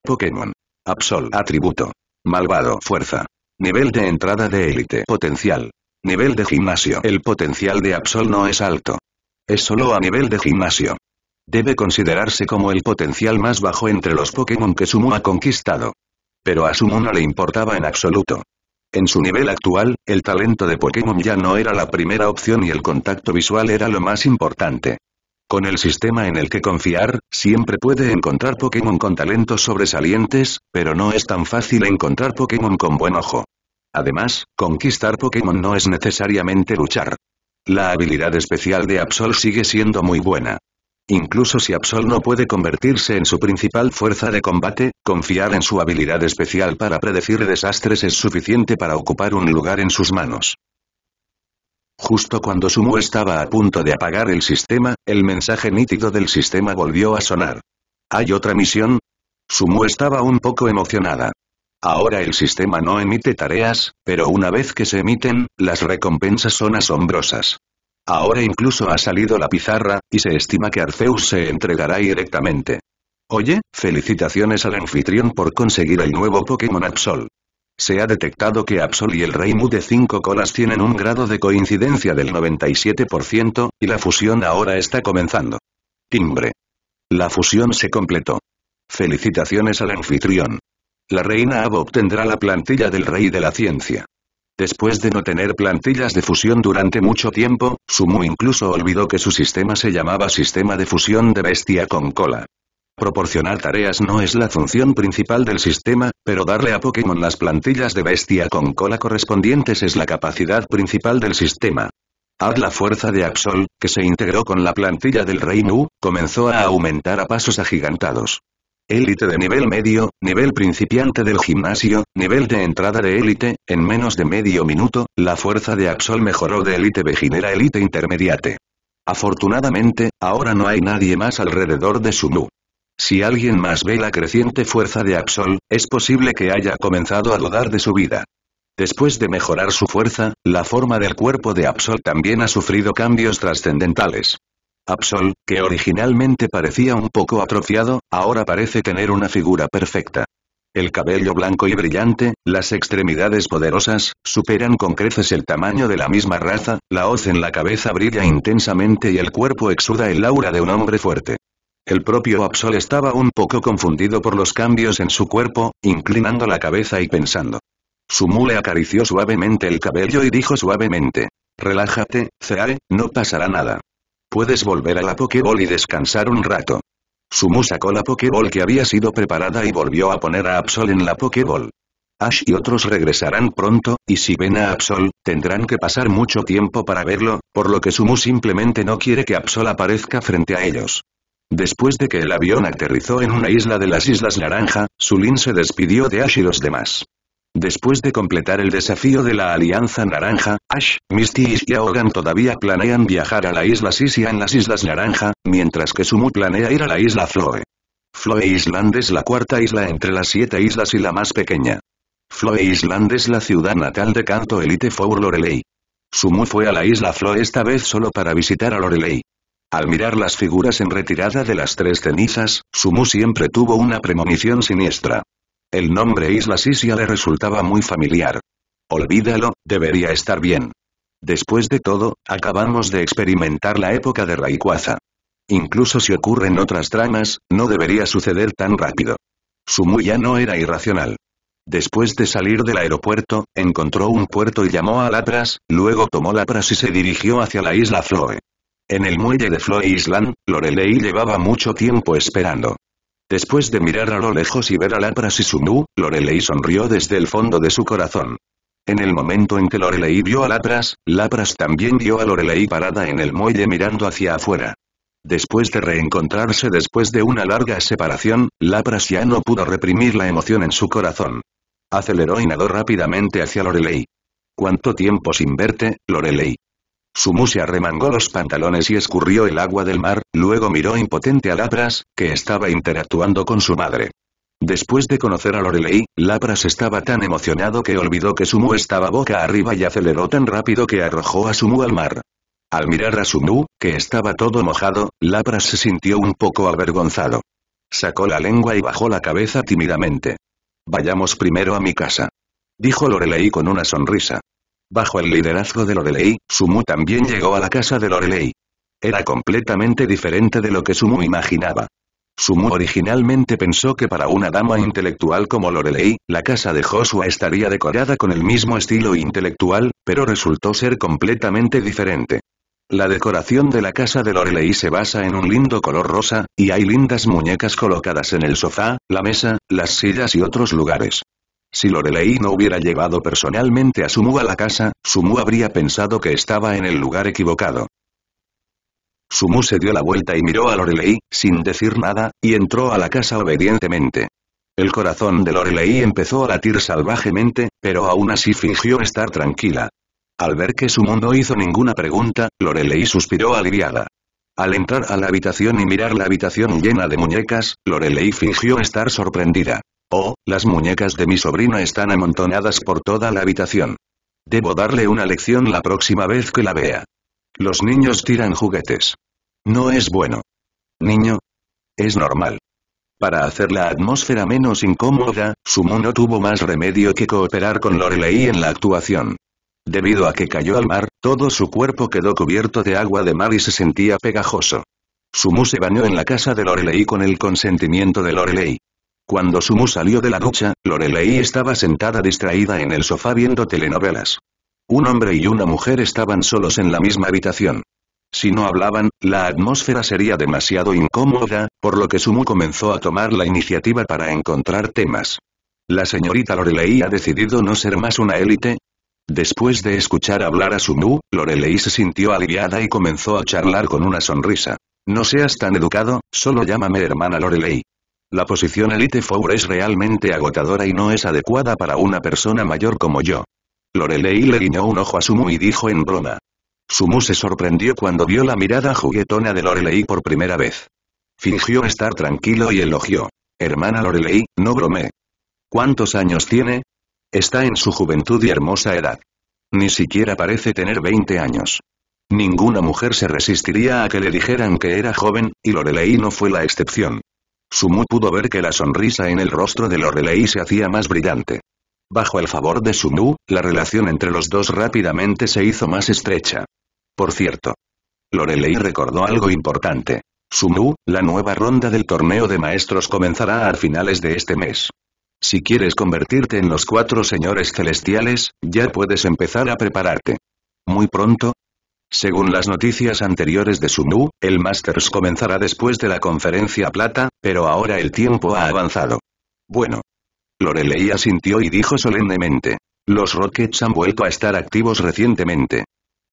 Pokémon. Absol. Atributo. Malvado. Fuerza. Nivel de entrada de élite. Potencial. Nivel de gimnasio. El potencial de Absol no es alto. Es solo a nivel de gimnasio. Debe considerarse como el potencial más bajo entre los Pokémon que Sumu ha conquistado. Pero a Sumu no le importaba en absoluto. En su nivel actual, el talento de Pokémon ya no era la primera opción y el contacto visual era lo más importante. Con el sistema en el que confiar, siempre puede encontrar Pokémon con talentos sobresalientes, pero no es tan fácil encontrar Pokémon con buen ojo. Además, conquistar Pokémon no es necesariamente luchar. La habilidad especial de Absol sigue siendo muy buena. Incluso si Absol no puede convertirse en su principal fuerza de combate, confiar en su habilidad especial para predecir desastres es suficiente para ocupar un lugar en sus manos. Justo cuando Sumu estaba a punto de apagar el sistema, el mensaje nítido del sistema volvió a sonar. ¿Hay otra misión? Sumu estaba un poco emocionada. Ahora el sistema no emite tareas, pero una vez que se emiten, las recompensas son asombrosas. Ahora incluso ha salido la pizarra, y se estima que Arceus se entregará directamente. Oye, felicitaciones al anfitrión por conseguir el nuevo Pokémon Absol. Se ha detectado que Absol y el Reimu de 5 colas tienen un grado de coincidencia del 97%, y la fusión ahora está comenzando. Timbre. La fusión se completó. Felicitaciones al anfitrión. La reina Abob obtendrá la plantilla del rey de la ciencia. Después de no tener plantillas de fusión durante mucho tiempo, Sumu incluso olvidó que su sistema se llamaba Sistema de Fusión de Bestia con Cola. Proporcionar tareas no es la función principal del sistema, pero darle a Pokémon las plantillas de bestia con cola correspondientes es la capacidad principal del sistema. Ad la fuerza de Absol, que se integró con la plantilla del Rey comenzó a aumentar a pasos agigantados élite de nivel medio, nivel principiante del gimnasio, nivel de entrada de élite, en menos de medio minuto, la fuerza de Absol mejoró de élite veginera a élite intermediate. Afortunadamente, ahora no hay nadie más alrededor de Sumu. Si alguien más ve la creciente fuerza de Absol, es posible que haya comenzado a dudar de su vida. Después de mejorar su fuerza, la forma del cuerpo de Absol también ha sufrido cambios trascendentales. Absol, que originalmente parecía un poco atrofiado, ahora parece tener una figura perfecta. El cabello blanco y brillante, las extremidades poderosas, superan con creces el tamaño de la misma raza, la hoz en la cabeza brilla intensamente y el cuerpo exuda el aura de un hombre fuerte. El propio Absol estaba un poco confundido por los cambios en su cuerpo, inclinando la cabeza y pensando. Su mule acarició suavemente el cabello y dijo suavemente. Relájate, Zare, no pasará nada. Puedes volver a la Pokéball y descansar un rato. Sumu sacó la Pokéball que había sido preparada y volvió a poner a Absol en la Pokéball. Ash y otros regresarán pronto, y si ven a Absol, tendrán que pasar mucho tiempo para verlo, por lo que Sumu simplemente no quiere que Absol aparezca frente a ellos. Después de que el avión aterrizó en una isla de las Islas Naranja, Sulin se despidió de Ash y los demás. Después de completar el desafío de la Alianza Naranja, Ash, Misty y Shiaogan todavía planean viajar a la isla Sisia en las Islas Naranja, mientras que Sumu planea ir a la isla Floe. Floe Island es la cuarta isla entre las siete islas y la más pequeña. Floe Island es la ciudad natal de Canto Elite Four Lorelei. Sumu fue a la isla Floe esta vez solo para visitar a Lorelei. Al mirar las figuras en retirada de las tres cenizas, Sumu siempre tuvo una premonición siniestra. El nombre Isla Sisia le resultaba muy familiar. Olvídalo, debería estar bien. Después de todo, acabamos de experimentar la época de Rayquaza. Incluso si ocurren otras tramas, no debería suceder tan rápido. Su ya no era irracional. Después de salir del aeropuerto, encontró un puerto y llamó a Lapras, luego tomó Lapras y se dirigió hacia la isla Floe. En el muelle de Floe Island, Lorelei llevaba mucho tiempo esperando. Después de mirar a lo lejos y ver a Lapras y nu, Lorelei sonrió desde el fondo de su corazón. En el momento en que Lorelei vio a Lapras, Lapras también vio a Lorelei parada en el muelle mirando hacia afuera. Después de reencontrarse después de una larga separación, Lapras ya no pudo reprimir la emoción en su corazón. Aceleró y nadó rápidamente hacia Lorelei. ¿Cuánto tiempo sin verte, Lorelei? Sumu se arremangó los pantalones y escurrió el agua del mar, luego miró impotente a Lapras, que estaba interactuando con su madre. Después de conocer a Lorelei, Lapras estaba tan emocionado que olvidó que Sumu estaba boca arriba y aceleró tan rápido que arrojó a Sumu al mar. Al mirar a Sumu, que estaba todo mojado, Lapras se sintió un poco avergonzado. Sacó la lengua y bajó la cabeza tímidamente. Vayamos primero a mi casa. Dijo Lorelei con una sonrisa. Bajo el liderazgo de Lorelei, Sumu también llegó a la casa de Lorelei. Era completamente diferente de lo que Sumu imaginaba. Sumu originalmente pensó que para una dama intelectual como Lorelei, la casa de Joshua estaría decorada con el mismo estilo intelectual, pero resultó ser completamente diferente. La decoración de la casa de Lorelei se basa en un lindo color rosa, y hay lindas muñecas colocadas en el sofá, la mesa, las sillas y otros lugares. Si Lorelei no hubiera llevado personalmente a Sumu a la casa, Sumu habría pensado que estaba en el lugar equivocado. Sumu se dio la vuelta y miró a Lorelei, sin decir nada, y entró a la casa obedientemente. El corazón de Lorelei empezó a latir salvajemente, pero aún así fingió estar tranquila. Al ver que Sumu no hizo ninguna pregunta, Lorelei suspiró aliviada. Al entrar a la habitación y mirar la habitación llena de muñecas, Lorelei fingió estar sorprendida. Oh, las muñecas de mi sobrina están amontonadas por toda la habitación. Debo darle una lección la próxima vez que la vea. Los niños tiran juguetes. No es bueno. Niño. Es normal. Para hacer la atmósfera menos incómoda, Sumu no tuvo más remedio que cooperar con Lorelei en la actuación. Debido a que cayó al mar, todo su cuerpo quedó cubierto de agua de mar y se sentía pegajoso. Sumu se bañó en la casa de Lorelei con el consentimiento de Lorelei. Cuando Sumu salió de la ducha, Lorelei estaba sentada distraída en el sofá viendo telenovelas. Un hombre y una mujer estaban solos en la misma habitación. Si no hablaban, la atmósfera sería demasiado incómoda, por lo que Sumu comenzó a tomar la iniciativa para encontrar temas. La señorita Lorelei ha decidido no ser más una élite, Después de escuchar hablar a Sumu, Lorelei se sintió aliviada y comenzó a charlar con una sonrisa. No seas tan educado, solo llámame hermana Lorelei. La posición Elite Four es realmente agotadora y no es adecuada para una persona mayor como yo. Lorelei le guiñó un ojo a Sumu y dijo en broma. Sumu se sorprendió cuando vio la mirada juguetona de Lorelei por primera vez. Fingió estar tranquilo y elogió. Hermana Lorelei, no brome. ¿Cuántos años tiene? Está en su juventud y hermosa edad. Ni siquiera parece tener 20 años. Ninguna mujer se resistiría a que le dijeran que era joven, y Lorelei no fue la excepción. Sumu pudo ver que la sonrisa en el rostro de Lorelei se hacía más brillante. Bajo el favor de Sumu, la relación entre los dos rápidamente se hizo más estrecha. Por cierto. Lorelei recordó algo importante. Sumu, la nueva ronda del torneo de maestros comenzará a finales de este mes. Si quieres convertirte en los cuatro señores celestiales, ya puedes empezar a prepararte. Muy pronto, según las noticias anteriores de Sumu, el Masters comenzará después de la conferencia plata, pero ahora el tiempo ha avanzado. Bueno. Lorelei asintió y dijo solemnemente. Los Rockets han vuelto a estar activos recientemente.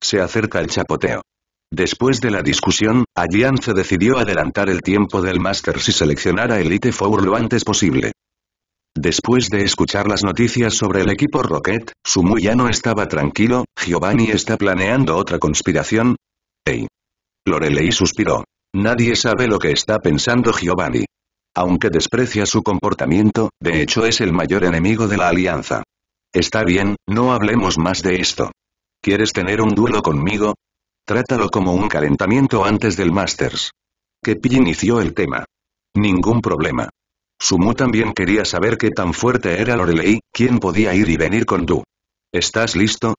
Se acerca el chapoteo. Después de la discusión, Allianz decidió adelantar el tiempo del Masters y seleccionar a Elite Four lo antes posible. Después de escuchar las noticias sobre el equipo Rocket, Sumu ya no estaba tranquilo, Giovanni está planeando otra conspiración. Ey. Lorelei suspiró. Nadie sabe lo que está pensando Giovanni. Aunque desprecia su comportamiento, de hecho es el mayor enemigo de la alianza. Está bien, no hablemos más de esto. ¿Quieres tener un duelo conmigo? Trátalo como un calentamiento antes del Masters. Kepi inició el tema. Ningún problema. Sumu también quería saber qué tan fuerte era Lorelei, quién podía ir y venir con tú. ¿Estás listo?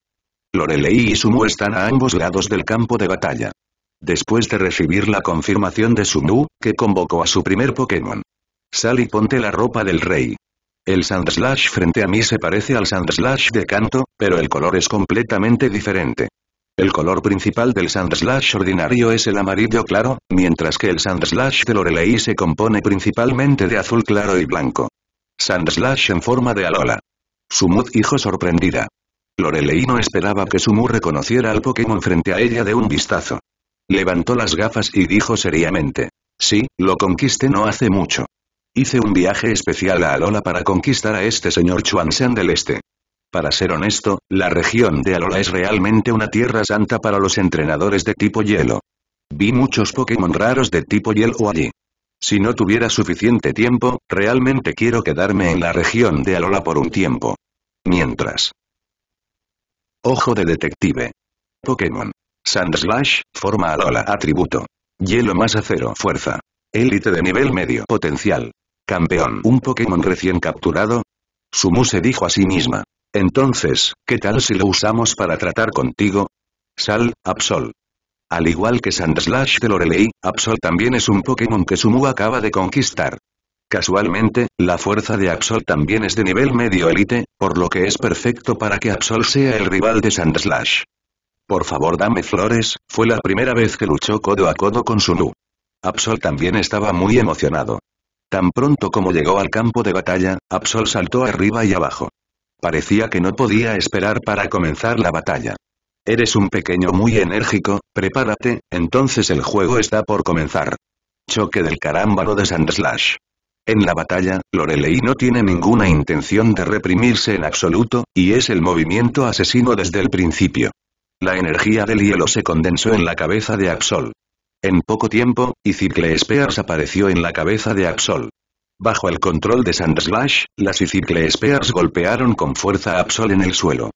Lorelei y Sumu están a ambos lados del campo de batalla. Después de recibir la confirmación de Sumu, que convocó a su primer Pokémon. Sal y ponte la ropa del rey. El Sandslash frente a mí se parece al Sandslash de canto, pero el color es completamente diferente. El color principal del Sandslash ordinario es el amarillo claro, mientras que el Sandslash de Lorelei se compone principalmente de azul claro y blanco. Sandslash en forma de alola. Sumu dijo sorprendida. Lorelei no esperaba que Sumu reconociera al Pokémon frente a ella de un vistazo. Levantó las gafas y dijo seriamente. Sí, lo conquisté no hace mucho. Hice un viaje especial a Alola para conquistar a este señor San del Este. Para ser honesto, la región de Alola es realmente una tierra santa para los entrenadores de tipo hielo. Vi muchos Pokémon raros de tipo hielo allí. Si no tuviera suficiente tiempo, realmente quiero quedarme en la región de Alola por un tiempo. Mientras. Ojo de detective. Pokémon. Sandslash, forma Alola. Atributo. Hielo más acero. Fuerza. Élite de nivel medio. Potencial. Campeón. Un Pokémon recién capturado. Sumu se dijo a sí misma. Entonces, ¿qué tal si lo usamos para tratar contigo? Sal, Absol. Al igual que Sandslash de Lorelei, Absol también es un Pokémon que Sumu acaba de conquistar. Casualmente, la fuerza de Absol también es de nivel medio élite, por lo que es perfecto para que Absol sea el rival de Sandslash. Por favor dame flores, fue la primera vez que luchó codo a codo con Sumu. Absol también estaba muy emocionado. Tan pronto como llegó al campo de batalla, Absol saltó arriba y abajo. Parecía que no podía esperar para comenzar la batalla. Eres un pequeño muy enérgico, prepárate, entonces el juego está por comenzar. Choque del carámbaro de Sandslash. En la batalla, Lorelei no tiene ninguna intención de reprimirse en absoluto, y es el movimiento asesino desde el principio. La energía del hielo se condensó en la cabeza de Absol. En poco tiempo, y Spears apareció en la cabeza de Absol. Bajo el control de Sandslash, las Icicle Spears golpearon con fuerza a Absol en el suelo.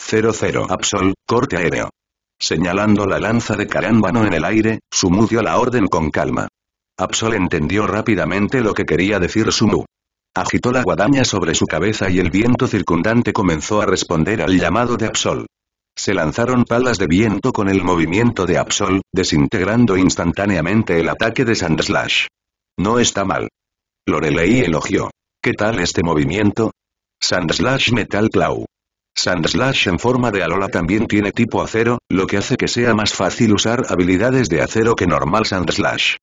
0-0 Absol, corte aéreo. Señalando la lanza de Carámbano en el aire, Sumu dio la orden con calma. Absol entendió rápidamente lo que quería decir Sumu. Agitó la guadaña sobre su cabeza y el viento circundante comenzó a responder al llamado de Absol. Se lanzaron palas de viento con el movimiento de Absol, desintegrando instantáneamente el ataque de Sandslash. No está mal. Lorelei elogió. ¿Qué tal este movimiento? Sandslash Metal Claw. Sandslash en forma de alola también tiene tipo acero, lo que hace que sea más fácil usar habilidades de acero que normal Sandslash.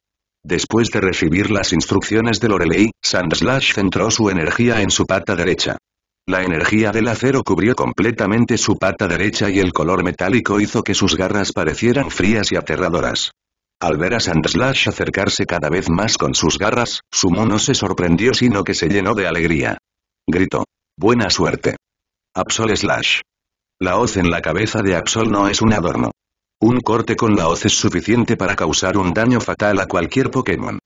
Después de recibir las instrucciones de Lorelei, Sandslash centró su energía en su pata derecha. La energía del acero cubrió completamente su pata derecha y el color metálico hizo que sus garras parecieran frías y aterradoras. Al ver a Sandslash acercarse cada vez más con sus garras, Sumo no se sorprendió sino que se llenó de alegría. Gritó. Buena suerte. Absol Slash. La hoz en la cabeza de Absol no es un adorno. Un corte con la hoz es suficiente para causar un daño fatal a cualquier Pokémon.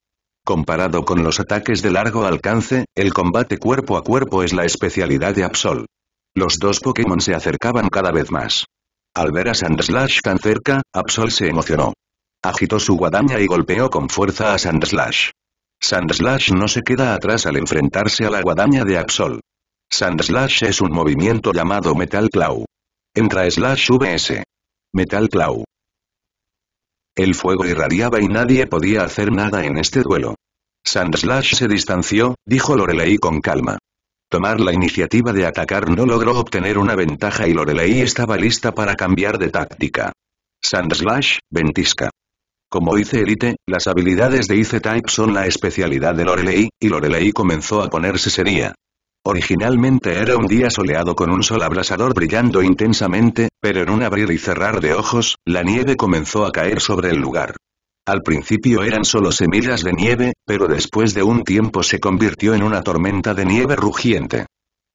Comparado con los ataques de largo alcance, el combate cuerpo a cuerpo es la especialidad de Absol. Los dos Pokémon se acercaban cada vez más. Al ver a Sandslash tan cerca, Absol se emocionó. Agitó su guadaña y golpeó con fuerza a Sandslash. Sandslash no se queda atrás al enfrentarse a la guadaña de Absol. Sandslash es un movimiento llamado Metal Claw. Entra Slash VS. Metal Claw. El fuego irradiaba y nadie podía hacer nada en este duelo. Sandslash se distanció, dijo Lorelei con calma. Tomar la iniciativa de atacar no logró obtener una ventaja y Lorelei estaba lista para cambiar de táctica. Sandslash, ventisca. Como dice Elite, las habilidades de Ice-Type son la especialidad de Lorelei, y Lorelei comenzó a ponerse seria. Originalmente era un día soleado con un sol abrasador brillando intensamente, pero en un abrir y cerrar de ojos, la nieve comenzó a caer sobre el lugar. Al principio eran solo semillas de nieve, pero después de un tiempo se convirtió en una tormenta de nieve rugiente.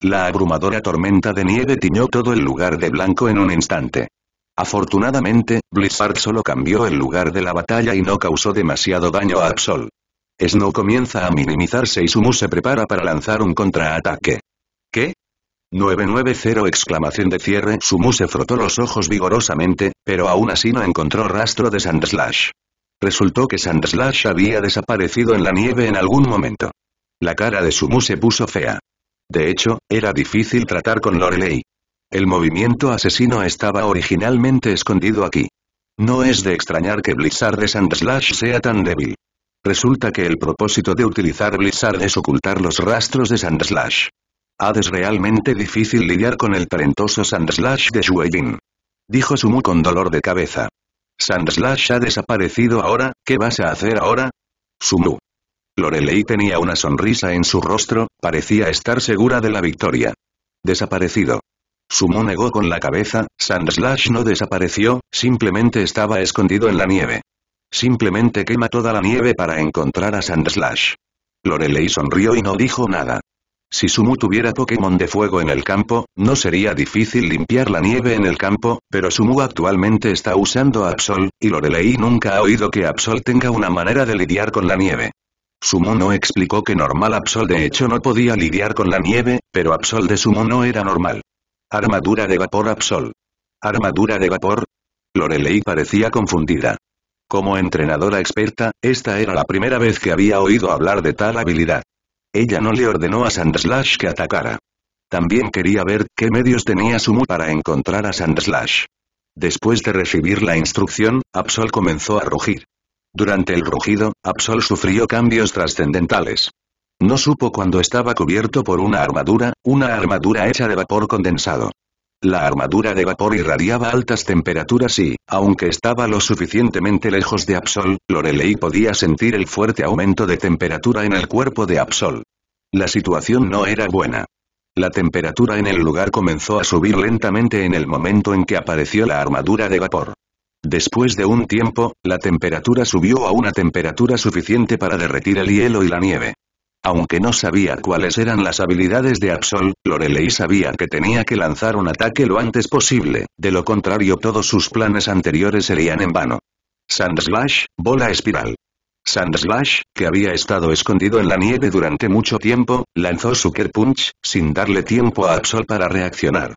La abrumadora tormenta de nieve tiñó todo el lugar de blanco en un instante. Afortunadamente, Blizzard solo cambió el lugar de la batalla y no causó demasiado daño a Absol. Snow comienza a minimizarse y Sumu se prepara para lanzar un contraataque. ¿Qué? 990 exclamación de cierre Sumu se frotó los ojos vigorosamente, pero aún así no encontró rastro de Sandslash. Resultó que Sandslash había desaparecido en la nieve en algún momento. La cara de Sumu se puso fea. De hecho, era difícil tratar con Lorelei. El movimiento asesino estaba originalmente escondido aquí. No es de extrañar que Blizzard de Slash sea tan débil. Resulta que el propósito de utilizar Blizzard es ocultar los rastros de Sandslash. Slash. Hades realmente difícil lidiar con el talentoso Sandslash de Shueijin. Dijo Sumu con dolor de cabeza. Sandslash ha desaparecido ahora, ¿qué vas a hacer ahora? Sumu. Lorelei tenía una sonrisa en su rostro, parecía estar segura de la victoria. Desaparecido. Sumo negó con la cabeza, Sandslash no desapareció, simplemente estaba escondido en la nieve. Simplemente quema toda la nieve para encontrar a Sandslash. Lorelei sonrió y no dijo nada. Si Sumu tuviera Pokémon de fuego en el campo, no sería difícil limpiar la nieve en el campo, pero Sumu actualmente está usando Absol, y Lorelei nunca ha oído que Absol tenga una manera de lidiar con la nieve. Sumu no explicó que normal Absol de hecho no podía lidiar con la nieve, pero Absol de Sumu no era normal. Armadura de vapor Absol. Armadura de vapor. Lorelei parecía confundida. Como entrenadora experta, esta era la primera vez que había oído hablar de tal habilidad. Ella no le ordenó a Sandslash que atacara. También quería ver qué medios tenía Sumu para encontrar a Sandslash. Después de recibir la instrucción, Absol comenzó a rugir. Durante el rugido, Absol sufrió cambios trascendentales. No supo cuando estaba cubierto por una armadura, una armadura hecha de vapor condensado. La armadura de vapor irradiaba altas temperaturas y, aunque estaba lo suficientemente lejos de Absol, Lorelei podía sentir el fuerte aumento de temperatura en el cuerpo de Absol. La situación no era buena. La temperatura en el lugar comenzó a subir lentamente en el momento en que apareció la armadura de vapor. Después de un tiempo, la temperatura subió a una temperatura suficiente para derretir el hielo y la nieve. Aunque no sabía cuáles eran las habilidades de Absol, Lorelei sabía que tenía que lanzar un ataque lo antes posible, de lo contrario todos sus planes anteriores serían en vano. Sandslash, bola espiral. Sandslash, que había estado escondido en la nieve durante mucho tiempo, lanzó Sucker Punch, sin darle tiempo a Absol para reaccionar.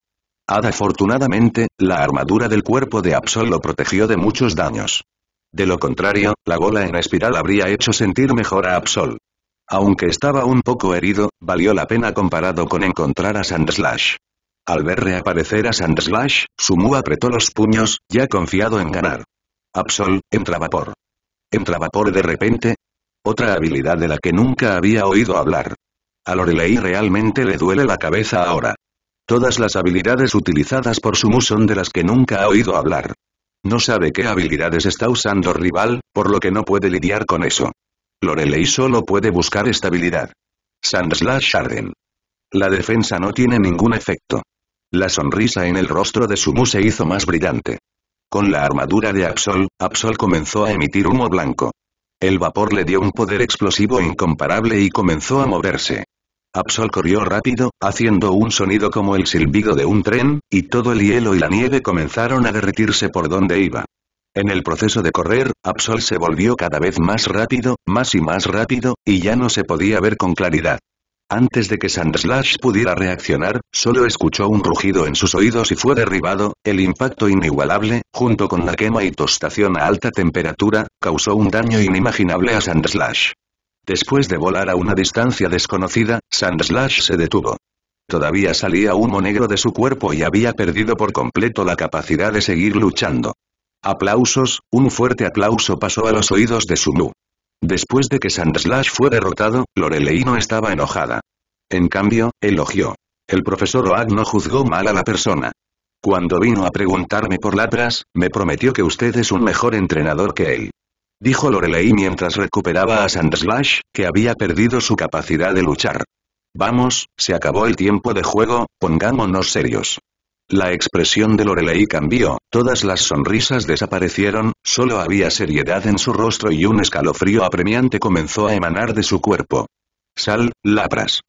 afortunadamente, la armadura del cuerpo de Absol lo protegió de muchos daños. De lo contrario, la bola en espiral habría hecho sentir mejor a Absol. Aunque estaba un poco herido, valió la pena comparado con encontrar a Sandslash. Al ver reaparecer a Sandslash, Sumu apretó los puños, ya confiado en ganar. Absol, entra vapor. Entra vapor de repente. Otra habilidad de la que nunca había oído hablar. A Lorelei realmente le duele la cabeza ahora. Todas las habilidades utilizadas por Sumu son de las que nunca ha oído hablar. No sabe qué habilidades está usando rival, por lo que no puede lidiar con eso. Lorelei solo puede buscar estabilidad. Sandslash Arden. La defensa no tiene ningún efecto. La sonrisa en el rostro de Sumu se hizo más brillante. Con la armadura de Absol, Absol comenzó a emitir humo blanco. El vapor le dio un poder explosivo incomparable y comenzó a moverse. Absol corrió rápido, haciendo un sonido como el silbido de un tren, y todo el hielo y la nieve comenzaron a derretirse por donde iba. En el proceso de correr, Absol se volvió cada vez más rápido, más y más rápido, y ya no se podía ver con claridad. Antes de que Sandslash pudiera reaccionar, solo escuchó un rugido en sus oídos y fue derribado, el impacto inigualable, junto con la quema y tostación a alta temperatura, causó un daño inimaginable a Sandslash. Después de volar a una distancia desconocida, Sandslash se detuvo. Todavía salía humo negro de su cuerpo y había perdido por completo la capacidad de seguir luchando. Aplausos, un fuerte aplauso pasó a los oídos de Sumu. Después de que Sandslash fue derrotado, Lorelei no estaba enojada. En cambio, elogió. El profesor Oak no juzgó mal a la persona. Cuando vino a preguntarme por Latras, me prometió que usted es un mejor entrenador que él. Dijo Lorelei mientras recuperaba a Sandslash, que había perdido su capacidad de luchar. Vamos, se acabó el tiempo de juego, pongámonos serios. La expresión de Lorelei cambió, todas las sonrisas desaparecieron, solo había seriedad en su rostro y un escalofrío apremiante comenzó a emanar de su cuerpo. Sal, Lapras.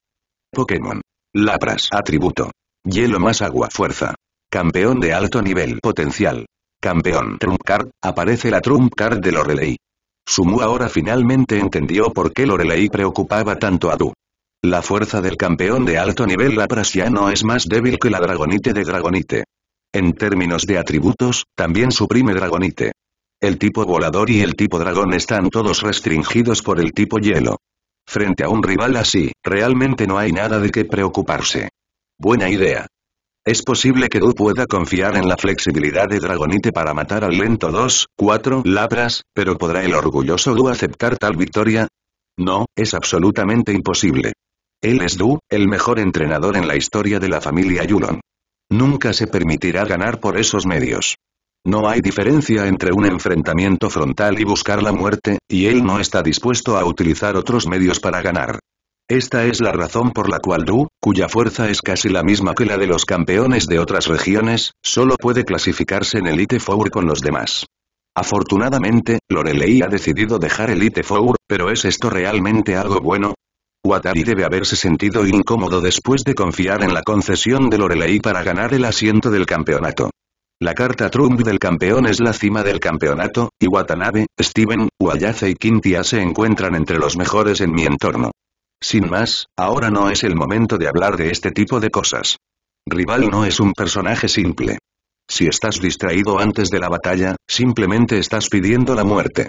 Pokémon. Lapras. Atributo. Hielo más agua. Fuerza. Campeón de alto nivel. Potencial. Campeón. Trump card. Aparece la Trump card de Lorelei. Sumu ahora finalmente entendió por qué Lorelei preocupaba tanto a Du. La fuerza del campeón de alto nivel ya no es más débil que la dragonite de dragonite. En términos de atributos, también suprime dragonite. El tipo volador y el tipo dragón están todos restringidos por el tipo hielo. Frente a un rival así, realmente no hay nada de qué preocuparse. Buena idea. Es posible que Du pueda confiar en la flexibilidad de Dragonite para matar al lento 2, 4 Lapras, pero ¿podrá el orgulloso Du aceptar tal victoria? No, es absolutamente imposible. Él es Du, el mejor entrenador en la historia de la familia Yulon. Nunca se permitirá ganar por esos medios. No hay diferencia entre un enfrentamiento frontal y buscar la muerte, y él no está dispuesto a utilizar otros medios para ganar. Esta es la razón por la cual Du, cuya fuerza es casi la misma que la de los campeones de otras regiones, solo puede clasificarse en Elite Four con los demás. Afortunadamente, Lorelei ha decidido dejar Elite Four, pero ¿es esto realmente algo bueno? Watari debe haberse sentido incómodo después de confiar en la concesión de Lorelei para ganar el asiento del campeonato. La carta Trump del campeón es la cima del campeonato, y Watanabe, Steven, Wayaza y Quintia se encuentran entre los mejores en mi entorno. Sin más, ahora no es el momento de hablar de este tipo de cosas. Rival no es un personaje simple. Si estás distraído antes de la batalla, simplemente estás pidiendo la muerte.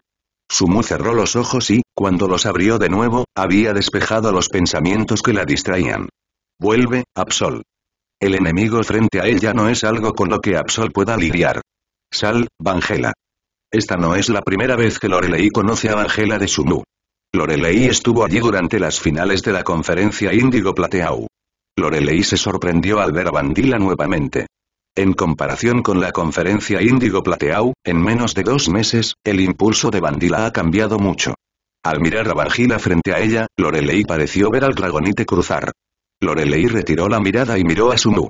Sumu cerró los ojos y, cuando los abrió de nuevo, había despejado los pensamientos que la distraían. Vuelve, Absol. El enemigo frente a ella no es algo con lo que Absol pueda lidiar. Sal, Vangela. Esta no es la primera vez que Lorelei conoce a Vangela de Sumu. Lorelei estuvo allí durante las finales de la conferencia Índigo Plateau. Lorelei se sorprendió al ver a Bandila nuevamente. En comparación con la conferencia Índigo Plateau, en menos de dos meses, el impulso de Bandila ha cambiado mucho. Al mirar a Vangila frente a ella, Lorelei pareció ver al dragonite cruzar. Lorelei retiró la mirada y miró a Sumu.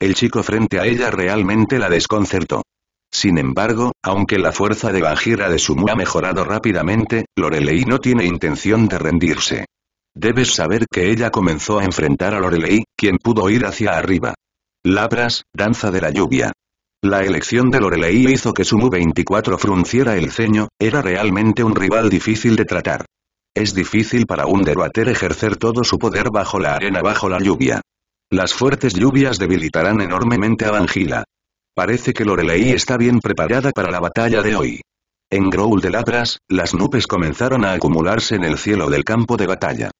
El chico frente a ella realmente la desconcertó. Sin embargo, aunque la fuerza de Bajira de Sumu ha mejorado rápidamente, Lorelei no tiene intención de rendirse. Debes saber que ella comenzó a enfrentar a Lorelei, quien pudo ir hacia arriba. Labras, danza de la lluvia. La elección de Lorelei hizo que su Sumu 24 frunciera el ceño, era realmente un rival difícil de tratar. Es difícil para un Deruater ejercer todo su poder bajo la arena bajo la lluvia. Las fuertes lluvias debilitarán enormemente a Vangila. Parece que Lorelei está bien preparada para la batalla de hoy. En Growl de Labras, las nubes comenzaron a acumularse en el cielo del campo de batalla.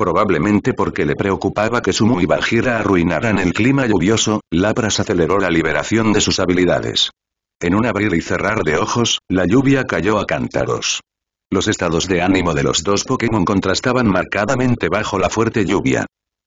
Probablemente porque le preocupaba que Sumu y Bajira arruinaran el clima lluvioso, Lapras aceleró la liberación de sus habilidades. En un abrir y cerrar de ojos, la lluvia cayó a cántaros. Los estados de ánimo de los dos Pokémon contrastaban marcadamente bajo la fuerte lluvia.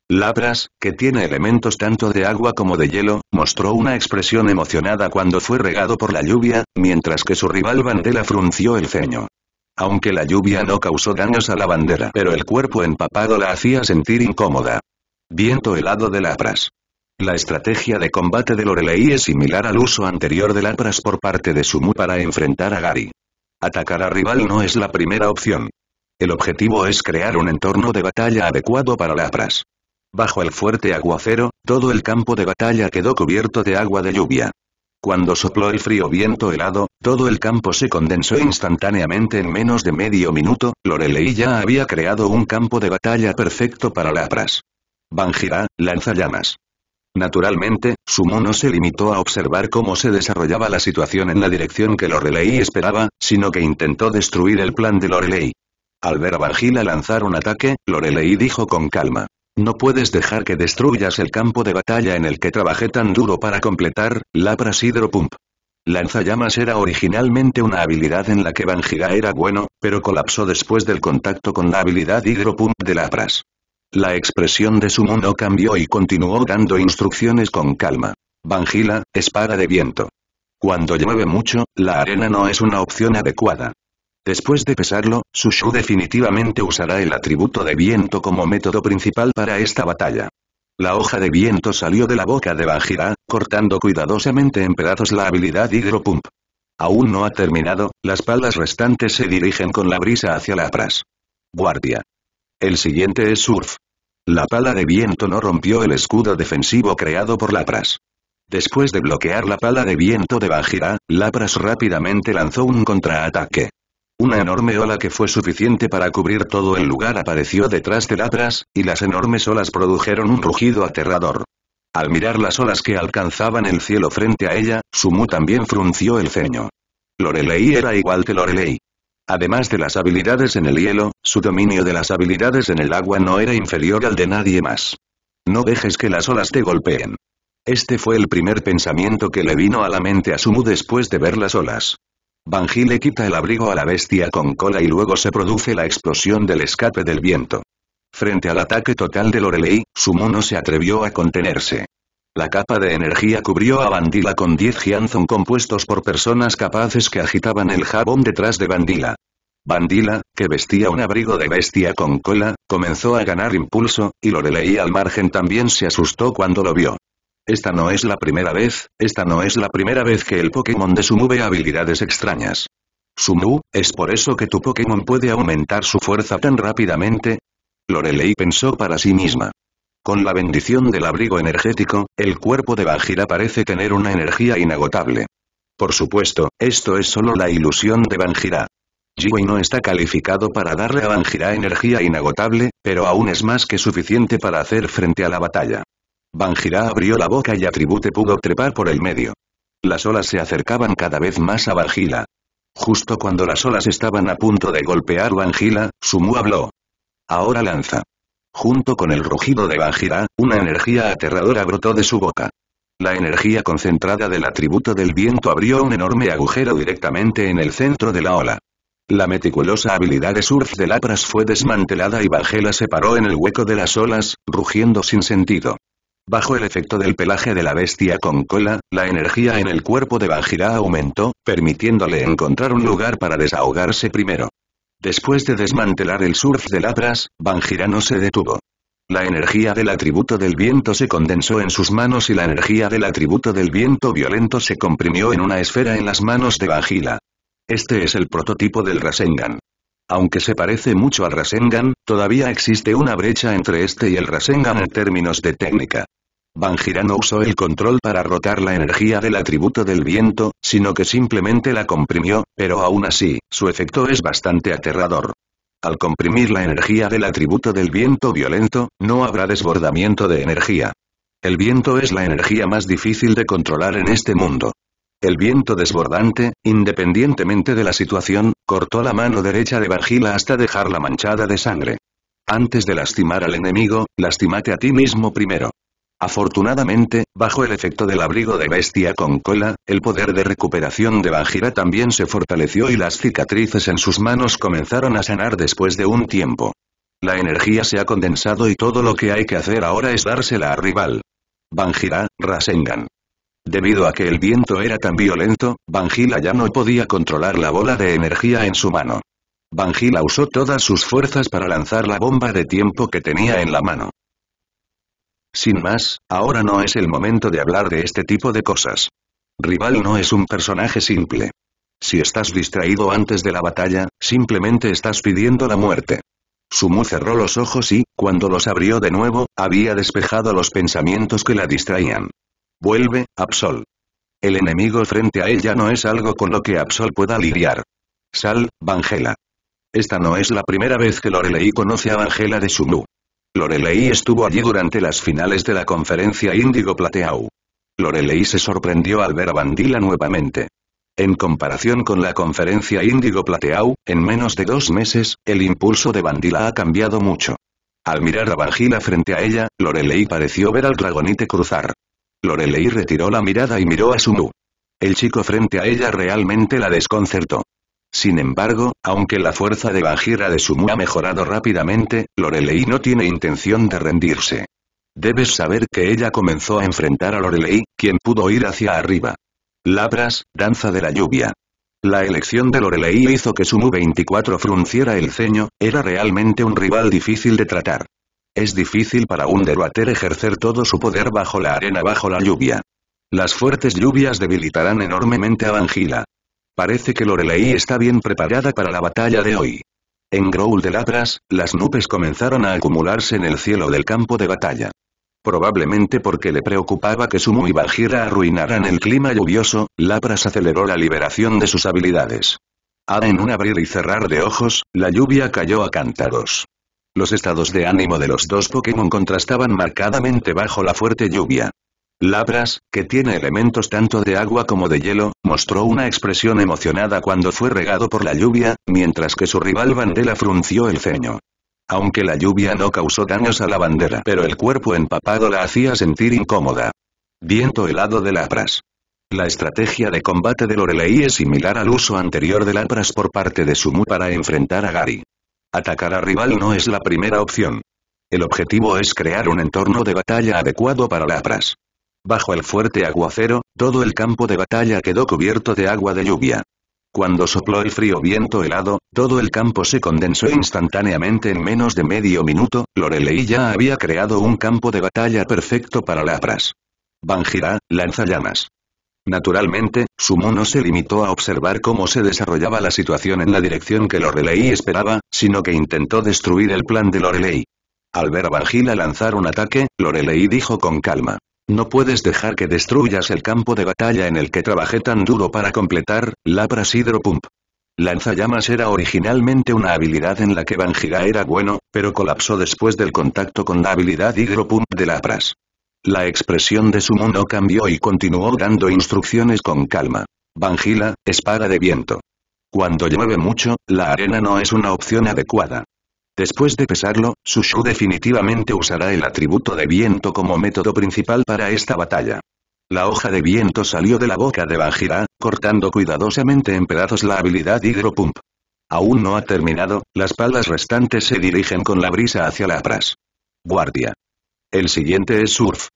Lapras, que tiene elementos tanto de agua como de hielo, mostró una expresión emocionada cuando fue regado por la lluvia, mientras que su rival Vandela frunció el ceño. Aunque la lluvia no causó daños a la bandera pero el cuerpo empapado la hacía sentir incómoda. Viento helado de Lapras. La estrategia de combate de Lorelei es similar al uso anterior de Lapras por parte de Sumu para enfrentar a Gary. Atacar a rival no es la primera opción. El objetivo es crear un entorno de batalla adecuado para Lapras. Bajo el fuerte aguacero, todo el campo de batalla quedó cubierto de agua de lluvia. Cuando sopló el frío viento helado, todo el campo se condensó instantáneamente en menos de medio minuto, Lorelei ya había creado un campo de batalla perfecto para la Lapras. Banjira, lanza llamas. Naturalmente, su no se limitó a observar cómo se desarrollaba la situación en la dirección que Lorelei esperaba, sino que intentó destruir el plan de Lorelei. Al ver a Vanjila lanzar un ataque, Lorelei dijo con calma. No puedes dejar que destruyas el campo de batalla en el que trabajé tan duro para completar, Lapras Hidropump. Lanzallamas era originalmente una habilidad en la que Vangila era bueno, pero colapsó después del contacto con la habilidad Hidropump de Lapras. La expresión de su mono cambió y continuó dando instrucciones con calma. Vangila, espada de viento. Cuando llueve mucho, la arena no es una opción adecuada. Después de pesarlo, Sushu definitivamente usará el atributo de viento como método principal para esta batalla. La hoja de viento salió de la boca de Bajira, cortando cuidadosamente en pedazos la habilidad Pump. Aún no ha terminado, las palas restantes se dirigen con la brisa hacia Lapras. Guardia. El siguiente es Surf. La pala de viento no rompió el escudo defensivo creado por Lapras. Después de bloquear la pala de viento de Bajira, Lapras rápidamente lanzó un contraataque. Una enorme ola que fue suficiente para cubrir todo el lugar apareció detrás de atrás y las enormes olas produjeron un rugido aterrador. Al mirar las olas que alcanzaban el cielo frente a ella, Sumu también frunció el ceño. Lorelei era igual que Lorelei. Además de las habilidades en el hielo, su dominio de las habilidades en el agua no era inferior al de nadie más. No dejes que las olas te golpeen. Este fue el primer pensamiento que le vino a la mente a Sumu después de ver las olas vanji le quita el abrigo a la bestia con cola y luego se produce la explosión del escape del viento. Frente al ataque total de Lorelei, su mono se atrevió a contenerse. La capa de energía cubrió a Bandila con 10 Gianzon compuestos por personas capaces que agitaban el jabón detrás de Bandila. Bandila, que vestía un abrigo de bestia con cola, comenzó a ganar impulso, y Lorelei al margen también se asustó cuando lo vio. Esta no es la primera vez, esta no es la primera vez que el Pokémon de Sumu ve habilidades extrañas. Sumu, ¿es por eso que tu Pokémon puede aumentar su fuerza tan rápidamente? Lorelei pensó para sí misma. Con la bendición del abrigo energético, el cuerpo de Vanjira parece tener una energía inagotable. Por supuesto, esto es solo la ilusión de Banjira. Jiwei no está calificado para darle a Banjira energía inagotable, pero aún es más que suficiente para hacer frente a la batalla. Banjira abrió la boca y Atribute pudo trepar por el medio. Las olas se acercaban cada vez más a Banjila. Justo cuando las olas estaban a punto de golpear Banjila, Sumu habló. Ahora lanza. Junto con el rugido de Banjira, una energía aterradora brotó de su boca. La energía concentrada del atributo del viento abrió un enorme agujero directamente en el centro de la ola. La meticulosa habilidad de surf de Lapras fue desmantelada y Vangela se paró en el hueco de las olas, rugiendo sin sentido. Bajo el efecto del pelaje de la bestia con cola, la energía en el cuerpo de Banjira aumentó, permitiéndole encontrar un lugar para desahogarse primero. Después de desmantelar el surf de Lapras, Banjira no se detuvo. La energía del atributo del viento se condensó en sus manos y la energía del atributo del viento violento se comprimió en una esfera en las manos de Banjira. Este es el prototipo del Rasengan. Aunque se parece mucho al Rasengan, todavía existe una brecha entre este y el Rasengan en términos de técnica. no usó el control para rotar la energía del atributo del viento, sino que simplemente la comprimió, pero aún así, su efecto es bastante aterrador. Al comprimir la energía del atributo del viento violento, no habrá desbordamiento de energía. El viento es la energía más difícil de controlar en este mundo. El viento desbordante, independientemente de la situación, cortó la mano derecha de Vargila hasta dejarla manchada de sangre. Antes de lastimar al enemigo, lastimate a ti mismo primero. Afortunadamente, bajo el efecto del abrigo de bestia con cola, el poder de recuperación de Vanjira también se fortaleció y las cicatrices en sus manos comenzaron a sanar después de un tiempo. La energía se ha condensado y todo lo que hay que hacer ahora es dársela a rival. Vanjira, Rasengan. Debido a que el viento era tan violento, Bangila ya no podía controlar la bola de energía en su mano. Bangila usó todas sus fuerzas para lanzar la bomba de tiempo que tenía en la mano. Sin más, ahora no es el momento de hablar de este tipo de cosas. Rival no es un personaje simple. Si estás distraído antes de la batalla, simplemente estás pidiendo la muerte. Sumu cerró los ojos y, cuando los abrió de nuevo, había despejado los pensamientos que la distraían. Vuelve, Absol. El enemigo frente a ella no es algo con lo que Absol pueda lidiar. Sal, Vangela. Esta no es la primera vez que Lorelei conoce a Vangela de Sulu. Lorelei estuvo allí durante las finales de la conferencia Índigo Plateau. Lorelei se sorprendió al ver a Vandila nuevamente. En comparación con la conferencia Índigo Plateau, en menos de dos meses, el impulso de Bandila ha cambiado mucho. Al mirar a Vangila frente a ella, Lorelei pareció ver al dragonite cruzar. Lorelei retiró la mirada y miró a Sumu. El chico frente a ella realmente la desconcertó. Sin embargo, aunque la fuerza de Bajira de Sumu ha mejorado rápidamente, Lorelei no tiene intención de rendirse. Debes saber que ella comenzó a enfrentar a Lorelei, quien pudo ir hacia arriba. Labras, danza de la lluvia. La elección de Lorelei hizo que Sumu 24 frunciera el ceño, era realmente un rival difícil de tratar. Es difícil para un Deruater ejercer todo su poder bajo la arena bajo la lluvia. Las fuertes lluvias debilitarán enormemente a Vangila. Parece que Lorelei está bien preparada para la batalla de hoy. En Growl de Lapras, las nubes comenzaron a acumularse en el cielo del campo de batalla. Probablemente porque le preocupaba que Sumu y Bajira arruinaran el clima lluvioso, Lapras aceleró la liberación de sus habilidades. A ah, en un abrir y cerrar de ojos, la lluvia cayó a cántaros. Los estados de ánimo de los dos Pokémon contrastaban marcadamente bajo la fuerte lluvia. Lapras, que tiene elementos tanto de agua como de hielo, mostró una expresión emocionada cuando fue regado por la lluvia, mientras que su rival Bandela frunció el ceño. Aunque la lluvia no causó daños a la bandera pero el cuerpo empapado la hacía sentir incómoda. Viento helado de Lapras. La estrategia de combate de Lorelei es similar al uso anterior de Lapras por parte de Sumu para enfrentar a Gary. Atacar a rival no es la primera opción. El objetivo es crear un entorno de batalla adecuado para Lapras. Bajo el fuerte aguacero, todo el campo de batalla quedó cubierto de agua de lluvia. Cuando sopló el frío viento helado, todo el campo se condensó instantáneamente en menos de medio minuto, Lorelei ya había creado un campo de batalla perfecto para Lapras. Banjira, lanza llamas. Naturalmente, Sumo no se limitó a observar cómo se desarrollaba la situación en la dirección que Lorelei esperaba, sino que intentó destruir el plan de Lorelei. Al ver a Vangila lanzar un ataque, Lorelei dijo con calma. No puedes dejar que destruyas el campo de batalla en el que trabajé tan duro para completar, Lapras Hidropump. Lanzallamas era originalmente una habilidad en la que Vangila era bueno, pero colapsó después del contacto con la habilidad Hidropump de Lapras. La expresión de su mono cambió y continuó dando instrucciones con calma. Vangila, espada de viento. Cuando llueve mucho, la arena no es una opción adecuada. Después de pesarlo, Sushu definitivamente usará el atributo de viento como método principal para esta batalla. La hoja de viento salió de la boca de Vanjira, cortando cuidadosamente en pedazos la habilidad Pump. Aún no ha terminado, las palas restantes se dirigen con la brisa hacia la atrás. Guardia. El siguiente es surf.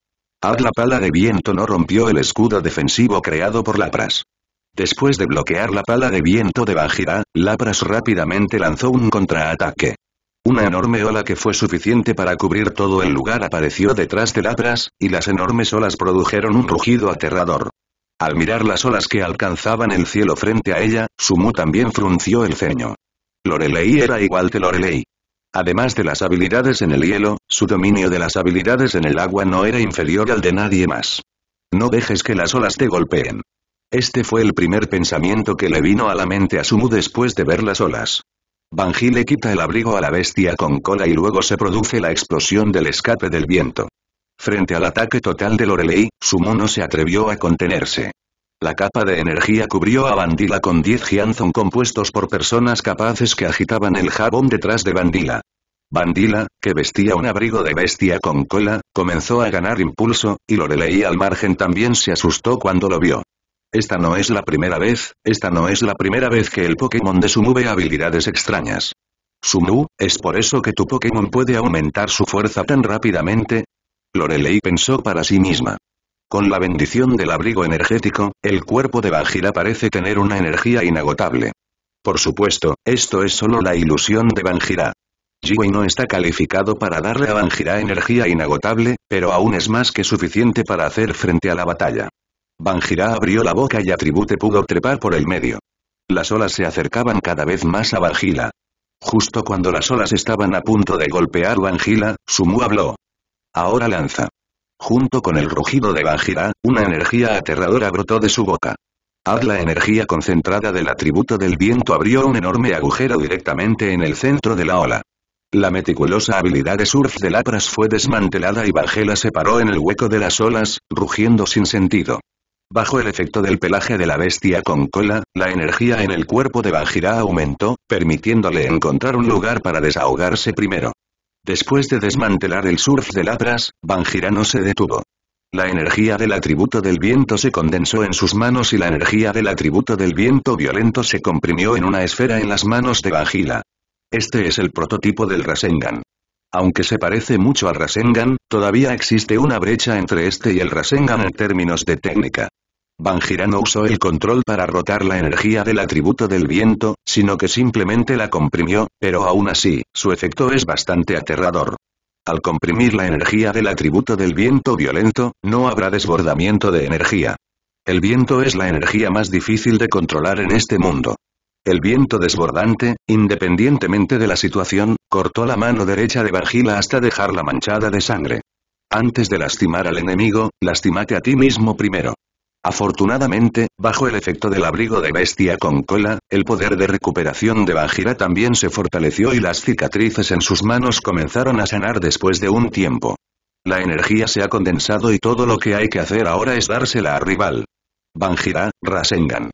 Ad la pala de viento no rompió el escudo defensivo creado por Lapras. Después de bloquear la pala de viento de Bajira, Lapras rápidamente lanzó un contraataque. Una enorme ola que fue suficiente para cubrir todo el lugar apareció detrás de Lapras, y las enormes olas produjeron un rugido aterrador. Al mirar las olas que alcanzaban el cielo frente a ella, Sumu también frunció el ceño. Lorelei era igual que Lorelei. Además de las habilidades en el hielo, su dominio de las habilidades en el agua no era inferior al de nadie más. No dejes que las olas te golpeen. Este fue el primer pensamiento que le vino a la mente a Sumu después de ver las olas. Banji le quita el abrigo a la bestia con cola y luego se produce la explosión del escape del viento. Frente al ataque total de Lorelei, Sumu no se atrevió a contenerse. La capa de energía cubrió a Bandila con 10 Gianzon compuestos por personas capaces que agitaban el jabón detrás de Bandila. Bandila, que vestía un abrigo de bestia con cola, comenzó a ganar impulso, y Lorelei al margen también se asustó cuando lo vio. Esta no es la primera vez, esta no es la primera vez que el Pokémon de Sumu ve habilidades extrañas. Sumu, ¿es por eso que tu Pokémon puede aumentar su fuerza tan rápidamente? Lorelei pensó para sí misma. Con la bendición del abrigo energético, el cuerpo de Vanjira parece tener una energía inagotable. Por supuesto, esto es solo la ilusión de Vanjira. Jiwei no está calificado para darle a Vanjira energía inagotable, pero aún es más que suficiente para hacer frente a la batalla. Vanjira abrió la boca y Atribute pudo trepar por el medio. Las olas se acercaban cada vez más a Vanjira. Justo cuando las olas estaban a punto de golpear Vanjira, Sumu habló. Ahora lanza. Junto con el rugido de Vajira, una energía aterradora brotó de su boca. Haz la energía concentrada del atributo del viento abrió un enorme agujero directamente en el centro de la ola. La meticulosa habilidad de surf de Lapras fue desmantelada y Bajela se paró en el hueco de las olas, rugiendo sin sentido. Bajo el efecto del pelaje de la bestia con cola, la energía en el cuerpo de Vajira aumentó, permitiéndole encontrar un lugar para desahogarse primero. Después de desmantelar el surf de Labras, Banjira no se detuvo. La energía del atributo del viento se condensó en sus manos y la energía del atributo del viento violento se comprimió en una esfera en las manos de Banjira. Este es el prototipo del Rasengan. Aunque se parece mucho al Rasengan, todavía existe una brecha entre este y el Rasengan en términos de técnica. Vanjira no usó el control para rotar la energía del atributo del viento, sino que simplemente la comprimió, pero aún así, su efecto es bastante aterrador. Al comprimir la energía del atributo del viento violento, no habrá desbordamiento de energía. El viento es la energía más difícil de controlar en este mundo. El viento desbordante, independientemente de la situación, cortó la mano derecha de Vanjira hasta dejarla manchada de sangre. Antes de lastimar al enemigo, lastimate a ti mismo primero. Afortunadamente, bajo el efecto del abrigo de bestia con cola, el poder de recuperación de Banjira también se fortaleció y las cicatrices en sus manos comenzaron a sanar después de un tiempo. La energía se ha condensado y todo lo que hay que hacer ahora es dársela a rival. Banjira, Rasengan.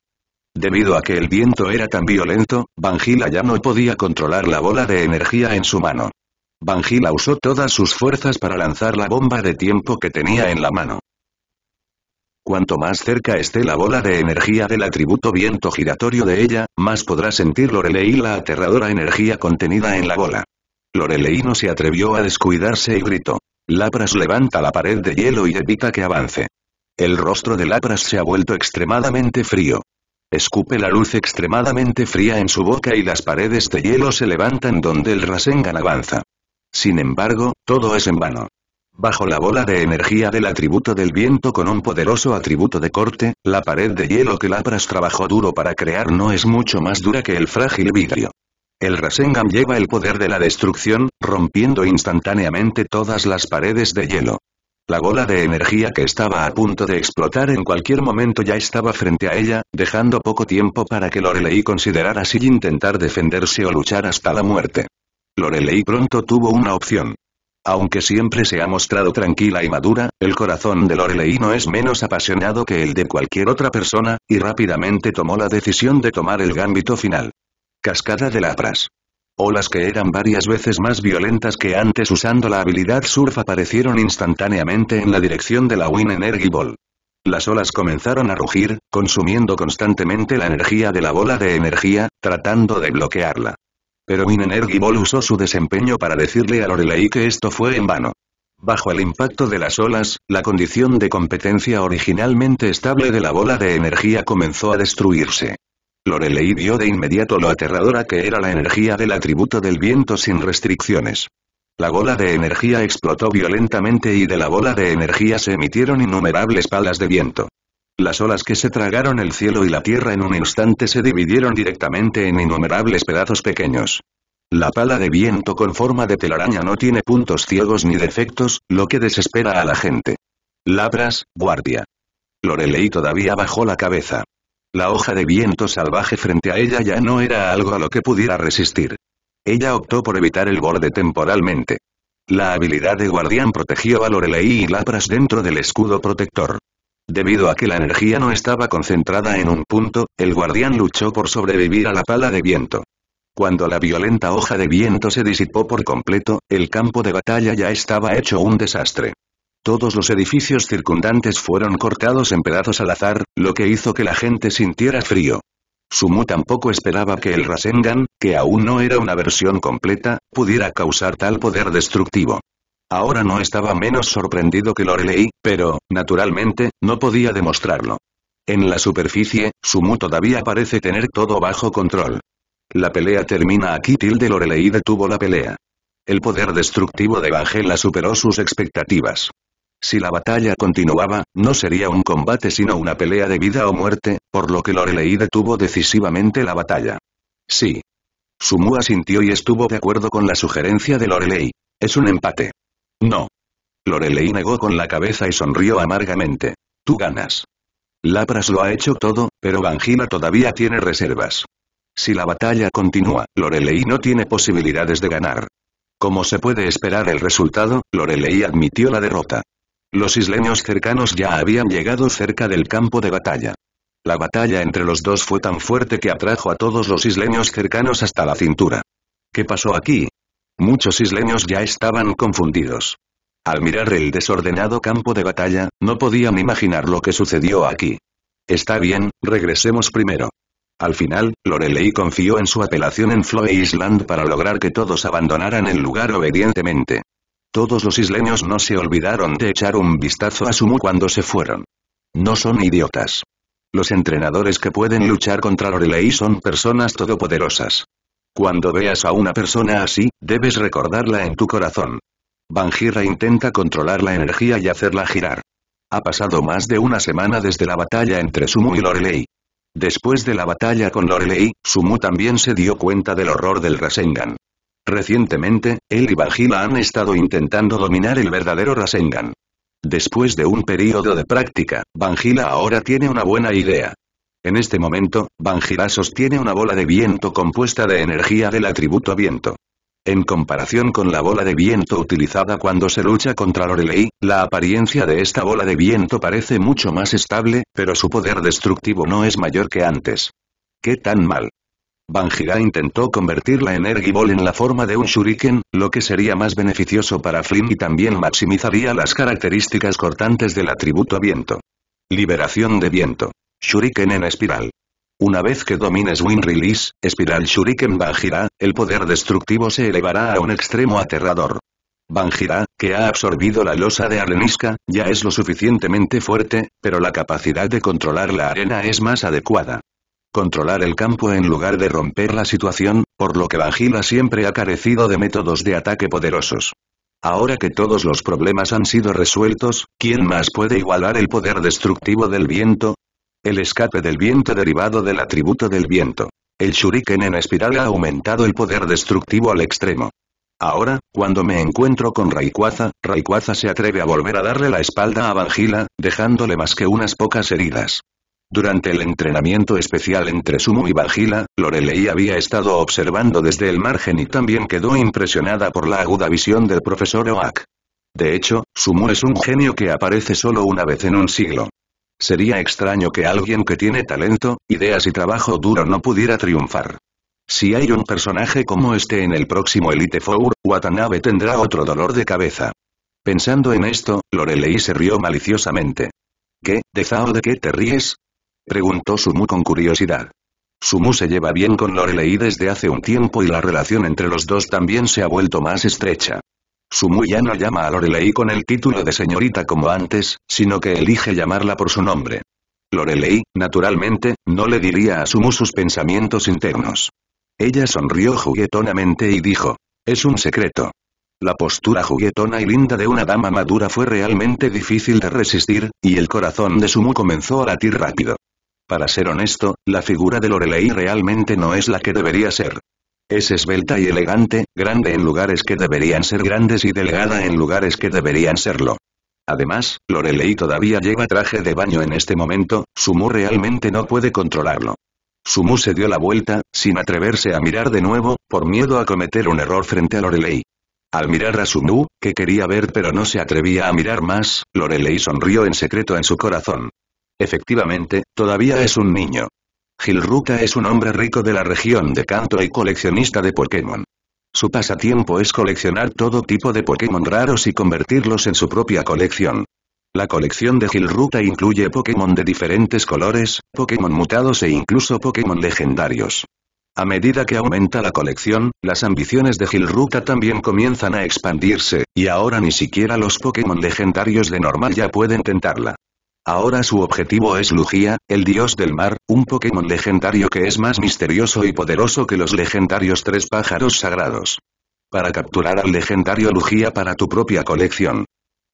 Debido a que el viento era tan violento, Banjira ya no podía controlar la bola de energía en su mano. Banjira usó todas sus fuerzas para lanzar la bomba de tiempo que tenía en la mano. Cuanto más cerca esté la bola de energía del atributo viento giratorio de ella, más podrá sentir Lorelei la aterradora energía contenida en la bola. Lorelei no se atrevió a descuidarse y gritó. Lapras levanta la pared de hielo y evita que avance. El rostro de Lapras se ha vuelto extremadamente frío. Escupe la luz extremadamente fría en su boca y las paredes de hielo se levantan donde el Rasengan avanza. Sin embargo, todo es en vano. Bajo la bola de energía del atributo del viento con un poderoso atributo de corte, la pared de hielo que Lapras trabajó duro para crear no es mucho más dura que el frágil vidrio. El Rasengan lleva el poder de la destrucción, rompiendo instantáneamente todas las paredes de hielo. La bola de energía que estaba a punto de explotar en cualquier momento ya estaba frente a ella, dejando poco tiempo para que Lorelei considerara si intentar defenderse o luchar hasta la muerte. Lorelei pronto tuvo una opción. Aunque siempre se ha mostrado tranquila y madura, el corazón de Lorelei no es menos apasionado que el de cualquier otra persona, y rápidamente tomó la decisión de tomar el gambito final. Cascada de Lapras. Olas que eran varias veces más violentas que antes usando la habilidad surf aparecieron instantáneamente en la dirección de la Win Energy Ball. Las olas comenzaron a rugir, consumiendo constantemente la energía de la bola de energía, tratando de bloquearla. Pero Winenergy Ball usó su desempeño para decirle a Lorelei que esto fue en vano. Bajo el impacto de las olas, la condición de competencia originalmente estable de la bola de energía comenzó a destruirse. Lorelei vio de inmediato lo aterradora que era la energía del atributo del viento sin restricciones. La bola de energía explotó violentamente y de la bola de energía se emitieron innumerables palas de viento. Las olas que se tragaron el cielo y la tierra en un instante se dividieron directamente en innumerables pedazos pequeños. La pala de viento con forma de telaraña no tiene puntos ciegos ni defectos, lo que desespera a la gente. Labras, guardia. Lorelei todavía bajó la cabeza. La hoja de viento salvaje frente a ella ya no era algo a lo que pudiera resistir. Ella optó por evitar el borde temporalmente. La habilidad de guardián protegió a Lorelei y Lapras dentro del escudo protector. Debido a que la energía no estaba concentrada en un punto, el guardián luchó por sobrevivir a la pala de viento. Cuando la violenta hoja de viento se disipó por completo, el campo de batalla ya estaba hecho un desastre. Todos los edificios circundantes fueron cortados en pedazos al azar, lo que hizo que la gente sintiera frío. Sumu tampoco esperaba que el Rasengan, que aún no era una versión completa, pudiera causar tal poder destructivo. Ahora no estaba menos sorprendido que Lorelei, pero, naturalmente, no podía demostrarlo. En la superficie, Sumu todavía parece tener todo bajo control. La pelea termina aquí Tilde Lorelei detuvo la pelea. El poder destructivo de Vangela superó sus expectativas. Si la batalla continuaba, no sería un combate sino una pelea de vida o muerte, por lo que Lorelei detuvo decisivamente la batalla. Sí. Sumu asintió y estuvo de acuerdo con la sugerencia de Lorelei. Es un empate. No. Lorelei negó con la cabeza y sonrió amargamente. Tú ganas. Lapras lo ha hecho todo, pero Vangina todavía tiene reservas. Si la batalla continúa, Lorelei no tiene posibilidades de ganar. Como se puede esperar el resultado, Lorelei admitió la derrota. Los isleños cercanos ya habían llegado cerca del campo de batalla. La batalla entre los dos fue tan fuerte que atrajo a todos los isleños cercanos hasta la cintura. ¿Qué pasó aquí? Muchos isleños ya estaban confundidos. Al mirar el desordenado campo de batalla, no podían imaginar lo que sucedió aquí. Está bien, regresemos primero. Al final, Lorelei confió en su apelación en Floe Island para lograr que todos abandonaran el lugar obedientemente. Todos los isleños no se olvidaron de echar un vistazo a Sumu cuando se fueron. No son idiotas. Los entrenadores que pueden luchar contra Lorelei son personas todopoderosas. Cuando veas a una persona así, debes recordarla en tu corazón. Banjira intenta controlar la energía y hacerla girar. Ha pasado más de una semana desde la batalla entre Sumu y Lorelei. Después de la batalla con Lorelei, Sumu también se dio cuenta del horror del Rasengan. Recientemente, él y Banjira han estado intentando dominar el verdadero Rasengan. Después de un periodo de práctica, Banjira ahora tiene una buena idea. En este momento, Banjira sostiene una bola de viento compuesta de energía del atributo viento. En comparación con la bola de viento utilizada cuando se lucha contra Lorelei, la apariencia de esta bola de viento parece mucho más estable, pero su poder destructivo no es mayor que antes. ¿Qué tan mal? Banjira intentó convertir la Energy Ball en la forma de un shuriken, lo que sería más beneficioso para Flynn y también maximizaría las características cortantes del atributo viento. Liberación de viento. Shuriken en espiral. Una vez que domines Wind Release, Spiral Shuriken Banjira, el poder destructivo se elevará a un extremo aterrador. Banjira, que ha absorbido la losa de arenisca, ya es lo suficientemente fuerte, pero la capacidad de controlar la arena es más adecuada. Controlar el campo en lugar de romper la situación, por lo que Banjira siempre ha carecido de métodos de ataque poderosos. Ahora que todos los problemas han sido resueltos, ¿quién más puede igualar el poder destructivo del viento? El escape del viento derivado del atributo del viento. El shuriken en espiral ha aumentado el poder destructivo al extremo. Ahora, cuando me encuentro con Raikwaza, Raikwaza se atreve a volver a darle la espalda a Vangila, dejándole más que unas pocas heridas. Durante el entrenamiento especial entre Sumu y Vangila, Lorelei había estado observando desde el margen y también quedó impresionada por la aguda visión del profesor Oak. De hecho, Sumu es un genio que aparece solo una vez en un siglo. Sería extraño que alguien que tiene talento, ideas y trabajo duro no pudiera triunfar. Si hay un personaje como este en el próximo Elite Four, Watanabe tendrá otro dolor de cabeza. Pensando en esto, Lorelei se rió maliciosamente. ¿Qué, de Zao de qué te ríes? Preguntó Sumu con curiosidad. Sumu se lleva bien con Lorelei desde hace un tiempo y la relación entre los dos también se ha vuelto más estrecha. Sumu ya no llama a Lorelei con el título de señorita como antes, sino que elige llamarla por su nombre. Lorelei, naturalmente, no le diría a Sumu sus pensamientos internos. Ella sonrió juguetonamente y dijo, es un secreto. La postura juguetona y linda de una dama madura fue realmente difícil de resistir, y el corazón de Sumu comenzó a latir rápido. Para ser honesto, la figura de Lorelei realmente no es la que debería ser. Es esbelta y elegante, grande en lugares que deberían ser grandes y delgada en lugares que deberían serlo. Además, Lorelei todavía lleva traje de baño en este momento, Sumu realmente no puede controlarlo. Sumu se dio la vuelta, sin atreverse a mirar de nuevo, por miedo a cometer un error frente a Lorelei. Al mirar a Sumu, que quería ver pero no se atrevía a mirar más, Lorelei sonrió en secreto en su corazón. Efectivamente, todavía es un niño. Gilruka es un hombre rico de la región de Kanto y coleccionista de Pokémon. Su pasatiempo es coleccionar todo tipo de Pokémon raros y convertirlos en su propia colección. La colección de Gilruta incluye Pokémon de diferentes colores, Pokémon mutados e incluso Pokémon legendarios. A medida que aumenta la colección, las ambiciones de Gilruta también comienzan a expandirse, y ahora ni siquiera los Pokémon legendarios de normal ya pueden tentarla. Ahora su objetivo es Lugia, el dios del mar, un Pokémon legendario que es más misterioso y poderoso que los legendarios tres pájaros sagrados. Para capturar al legendario Lugia para tu propia colección.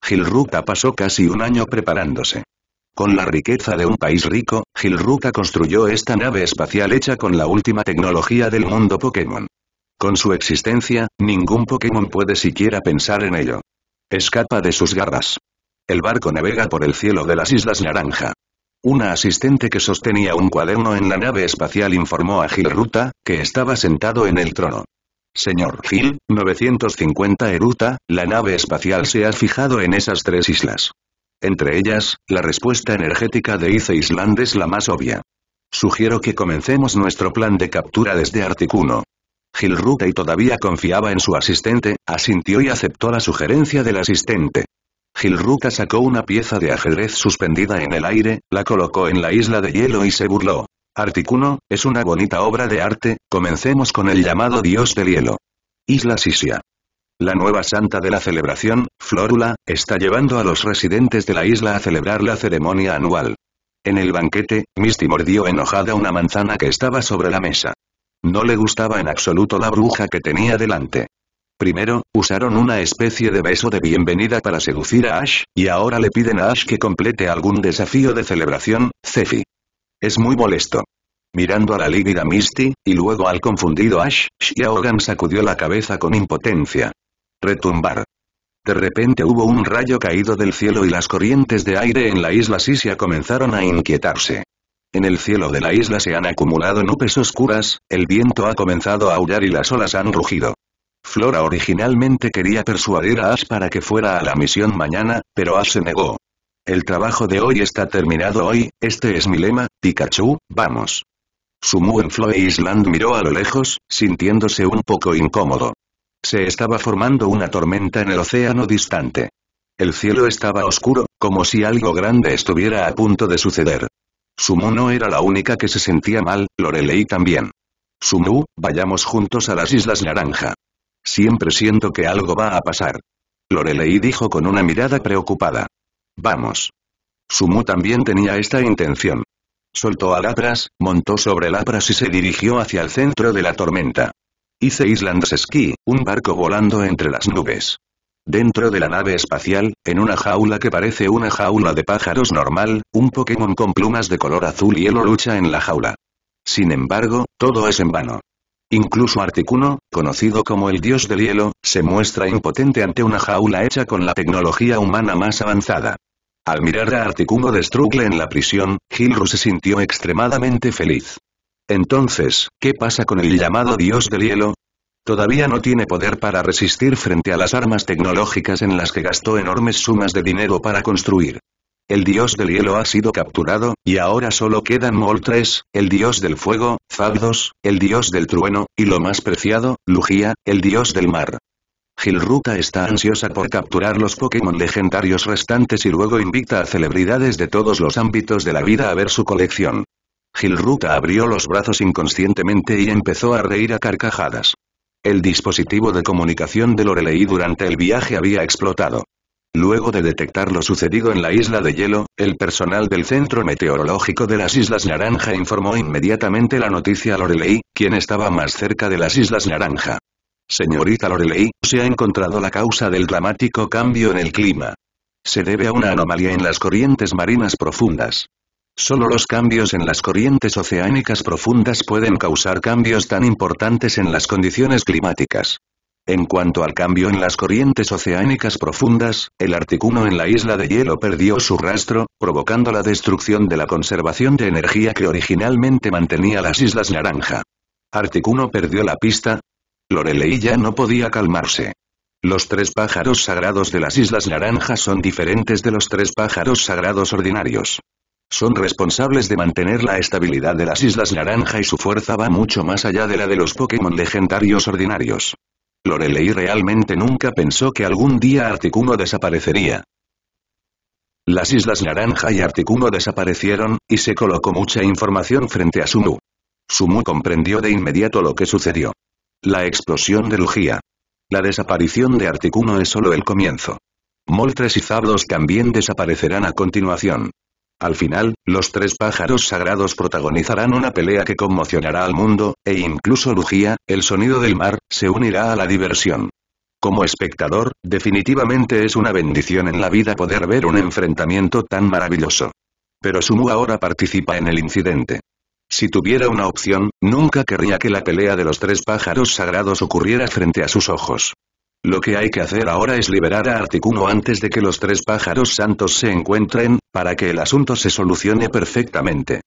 Gilruta pasó casi un año preparándose. Con la riqueza de un país rico, Gilruta construyó esta nave espacial hecha con la última tecnología del mundo Pokémon. Con su existencia, ningún Pokémon puede siquiera pensar en ello. Escapa de sus garras. El barco navega por el cielo de las Islas Naranja. Una asistente que sostenía un cuaderno en la nave espacial informó a Gil que estaba sentado en el trono. Señor Gil, 950 Eruta, la nave espacial se ha fijado en esas tres islas. Entre ellas, la respuesta energética de Ice Island es la más obvia. Sugiero que comencemos nuestro plan de captura desde Articuno. Gil Ruta y todavía confiaba en su asistente, asintió y aceptó la sugerencia del asistente. Gilruca sacó una pieza de ajedrez suspendida en el aire, la colocó en la isla de hielo y se burló. Articuno, es una bonita obra de arte, comencemos con el llamado dios del hielo. Isla Sisia. La nueva santa de la celebración, Flórula, está llevando a los residentes de la isla a celebrar la ceremonia anual. En el banquete, Misty mordió enojada una manzana que estaba sobre la mesa. No le gustaba en absoluto la bruja que tenía delante. Primero, usaron una especie de beso de bienvenida para seducir a Ash, y ahora le piden a Ash que complete algún desafío de celebración, Cefi. Es muy molesto. Mirando a la lívida Misty, y luego al confundido Ash, Xiaogan sacudió la cabeza con impotencia. Retumbar. De repente hubo un rayo caído del cielo y las corrientes de aire en la isla Sisia comenzaron a inquietarse. En el cielo de la isla se han acumulado nubes oscuras, el viento ha comenzado a aullar y las olas han rugido. Flora originalmente quería persuadir a Ash para que fuera a la misión mañana, pero Ash se negó. El trabajo de hoy está terminado hoy, este es mi lema, Pikachu, vamos. Sumu en Floe Island miró a lo lejos, sintiéndose un poco incómodo. Se estaba formando una tormenta en el océano distante. El cielo estaba oscuro, como si algo grande estuviera a punto de suceder. Sumu no era la única que se sentía mal, Lorelei también. Sumu, vayamos juntos a las Islas Naranja. Siempre siento que algo va a pasar. Lorelei dijo con una mirada preocupada. Vamos. Sumu también tenía esta intención. Soltó a Lapras, montó sobre Lapras y se dirigió hacia el centro de la tormenta. Hice Island Ski, un barco volando entre las nubes. Dentro de la nave espacial, en una jaula que parece una jaula de pájaros normal, un Pokémon con plumas de color azul y hielo lucha en la jaula. Sin embargo, todo es en vano. Incluso Articuno, conocido como el dios del hielo, se muestra impotente ante una jaula hecha con la tecnología humana más avanzada. Al mirar a Articuno de en la prisión, Gilru se sintió extremadamente feliz. Entonces, ¿qué pasa con el llamado dios del hielo? Todavía no tiene poder para resistir frente a las armas tecnológicas en las que gastó enormes sumas de dinero para construir el dios del hielo ha sido capturado, y ahora solo quedan Moltres, 3, el dios del fuego, Zabdos, el dios del trueno, y lo más preciado, Lugia, el dios del mar. Gilruta está ansiosa por capturar los Pokémon legendarios restantes y luego invita a celebridades de todos los ámbitos de la vida a ver su colección. Gilruta abrió los brazos inconscientemente y empezó a reír a carcajadas. El dispositivo de comunicación de Lorelei durante el viaje había explotado. Luego de detectar lo sucedido en la isla de hielo, el personal del Centro Meteorológico de las Islas Naranja informó inmediatamente la noticia a Lorelei, quien estaba más cerca de las Islas Naranja. Señorita Lorelei, se ha encontrado la causa del dramático cambio en el clima. Se debe a una anomalía en las corrientes marinas profundas. Solo los cambios en las corrientes oceánicas profundas pueden causar cambios tan importantes en las condiciones climáticas. En cuanto al cambio en las corrientes oceánicas profundas, el Articuno en la isla de hielo perdió su rastro, provocando la destrucción de la conservación de energía que originalmente mantenía las Islas Naranja. Articuno perdió la pista. Lorelei ya no podía calmarse. Los tres pájaros sagrados de las Islas Naranja son diferentes de los tres pájaros sagrados ordinarios. Son responsables de mantener la estabilidad de las Islas Naranja y su fuerza va mucho más allá de la de los Pokémon legendarios ordinarios. Lorelei realmente nunca pensó que algún día Articuno desaparecería. Las Islas Naranja y Articuno desaparecieron, y se colocó mucha información frente a Sumu. Sumu comprendió de inmediato lo que sucedió. La explosión de Lugia. La desaparición de Articuno es solo el comienzo. Moltres y Zablos también desaparecerán a continuación. Al final, los tres pájaros sagrados protagonizarán una pelea que conmocionará al mundo, e incluso Lugia, el sonido del mar, se unirá a la diversión. Como espectador, definitivamente es una bendición en la vida poder ver un enfrentamiento tan maravilloso. Pero Sumu ahora participa en el incidente. Si tuviera una opción, nunca querría que la pelea de los tres pájaros sagrados ocurriera frente a sus ojos. Lo que hay que hacer ahora es liberar a Articuno antes de que los tres pájaros santos se encuentren, para que el asunto se solucione perfectamente.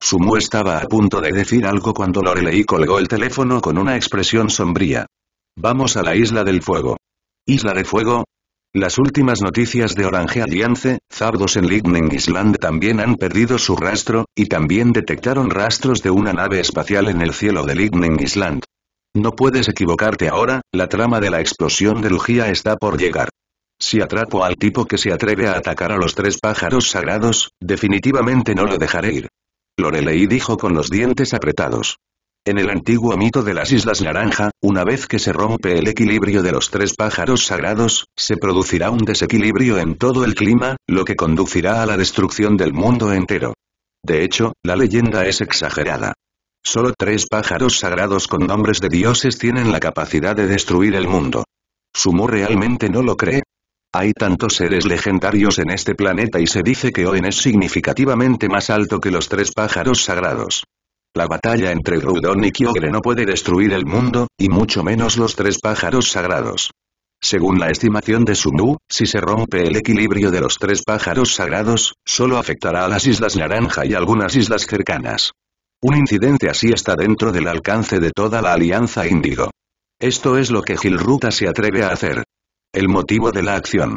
Sumu estaba a punto de decir algo cuando Lorelei colgó el teléfono con una expresión sombría. Vamos a la Isla del Fuego. ¿Isla de Fuego? Las últimas noticias de Orange Alliance, Zardos en Lightning Island también han perdido su rastro, y también detectaron rastros de una nave espacial en el cielo de Lightning Island. No puedes equivocarte ahora, la trama de la explosión de Lugia está por llegar. Si atrapo al tipo que se atreve a atacar a los tres pájaros sagrados, definitivamente no lo dejaré ir. Lorelei dijo con los dientes apretados. En el antiguo mito de las Islas Naranja, una vez que se rompe el equilibrio de los tres pájaros sagrados, se producirá un desequilibrio en todo el clima, lo que conducirá a la destrucción del mundo entero. De hecho, la leyenda es exagerada. Solo tres pájaros sagrados con nombres de dioses tienen la capacidad de destruir el mundo. ¿Sumu realmente no lo cree. Hay tantos seres legendarios en este planeta y se dice que Oen es significativamente más alto que los tres pájaros sagrados. La batalla entre Rudon y Kyogre no puede destruir el mundo, y mucho menos los tres pájaros sagrados. Según la estimación de Sumu, si se rompe el equilibrio de los tres pájaros sagrados, solo afectará a las Islas Naranja y algunas islas cercanas. Un incidente así está dentro del alcance de toda la Alianza Índigo. Esto es lo que Gilruta se atreve a hacer. El motivo de la acción.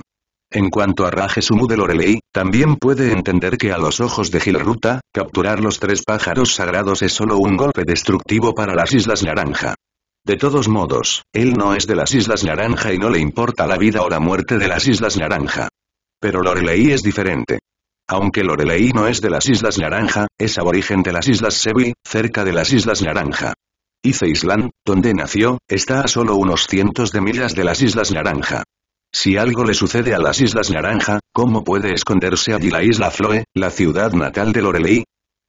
En cuanto a Rajesumu de Lorelei, también puede entender que a los ojos de Gilruta, capturar los tres pájaros sagrados es solo un golpe destructivo para las Islas Naranja. De todos modos, él no es de las Islas Naranja y no le importa la vida o la muerte de las Islas Naranja. Pero Lorelei es diferente. Aunque Lorelei no es de las Islas Naranja, es aborigen de las Islas Sevi, cerca de las Islas Naranja. Ice Island, donde nació, está a solo unos cientos de millas de las Islas Naranja. Si algo le sucede a las Islas Naranja, ¿cómo puede esconderse allí la Isla Floe, la ciudad natal de Lorelei?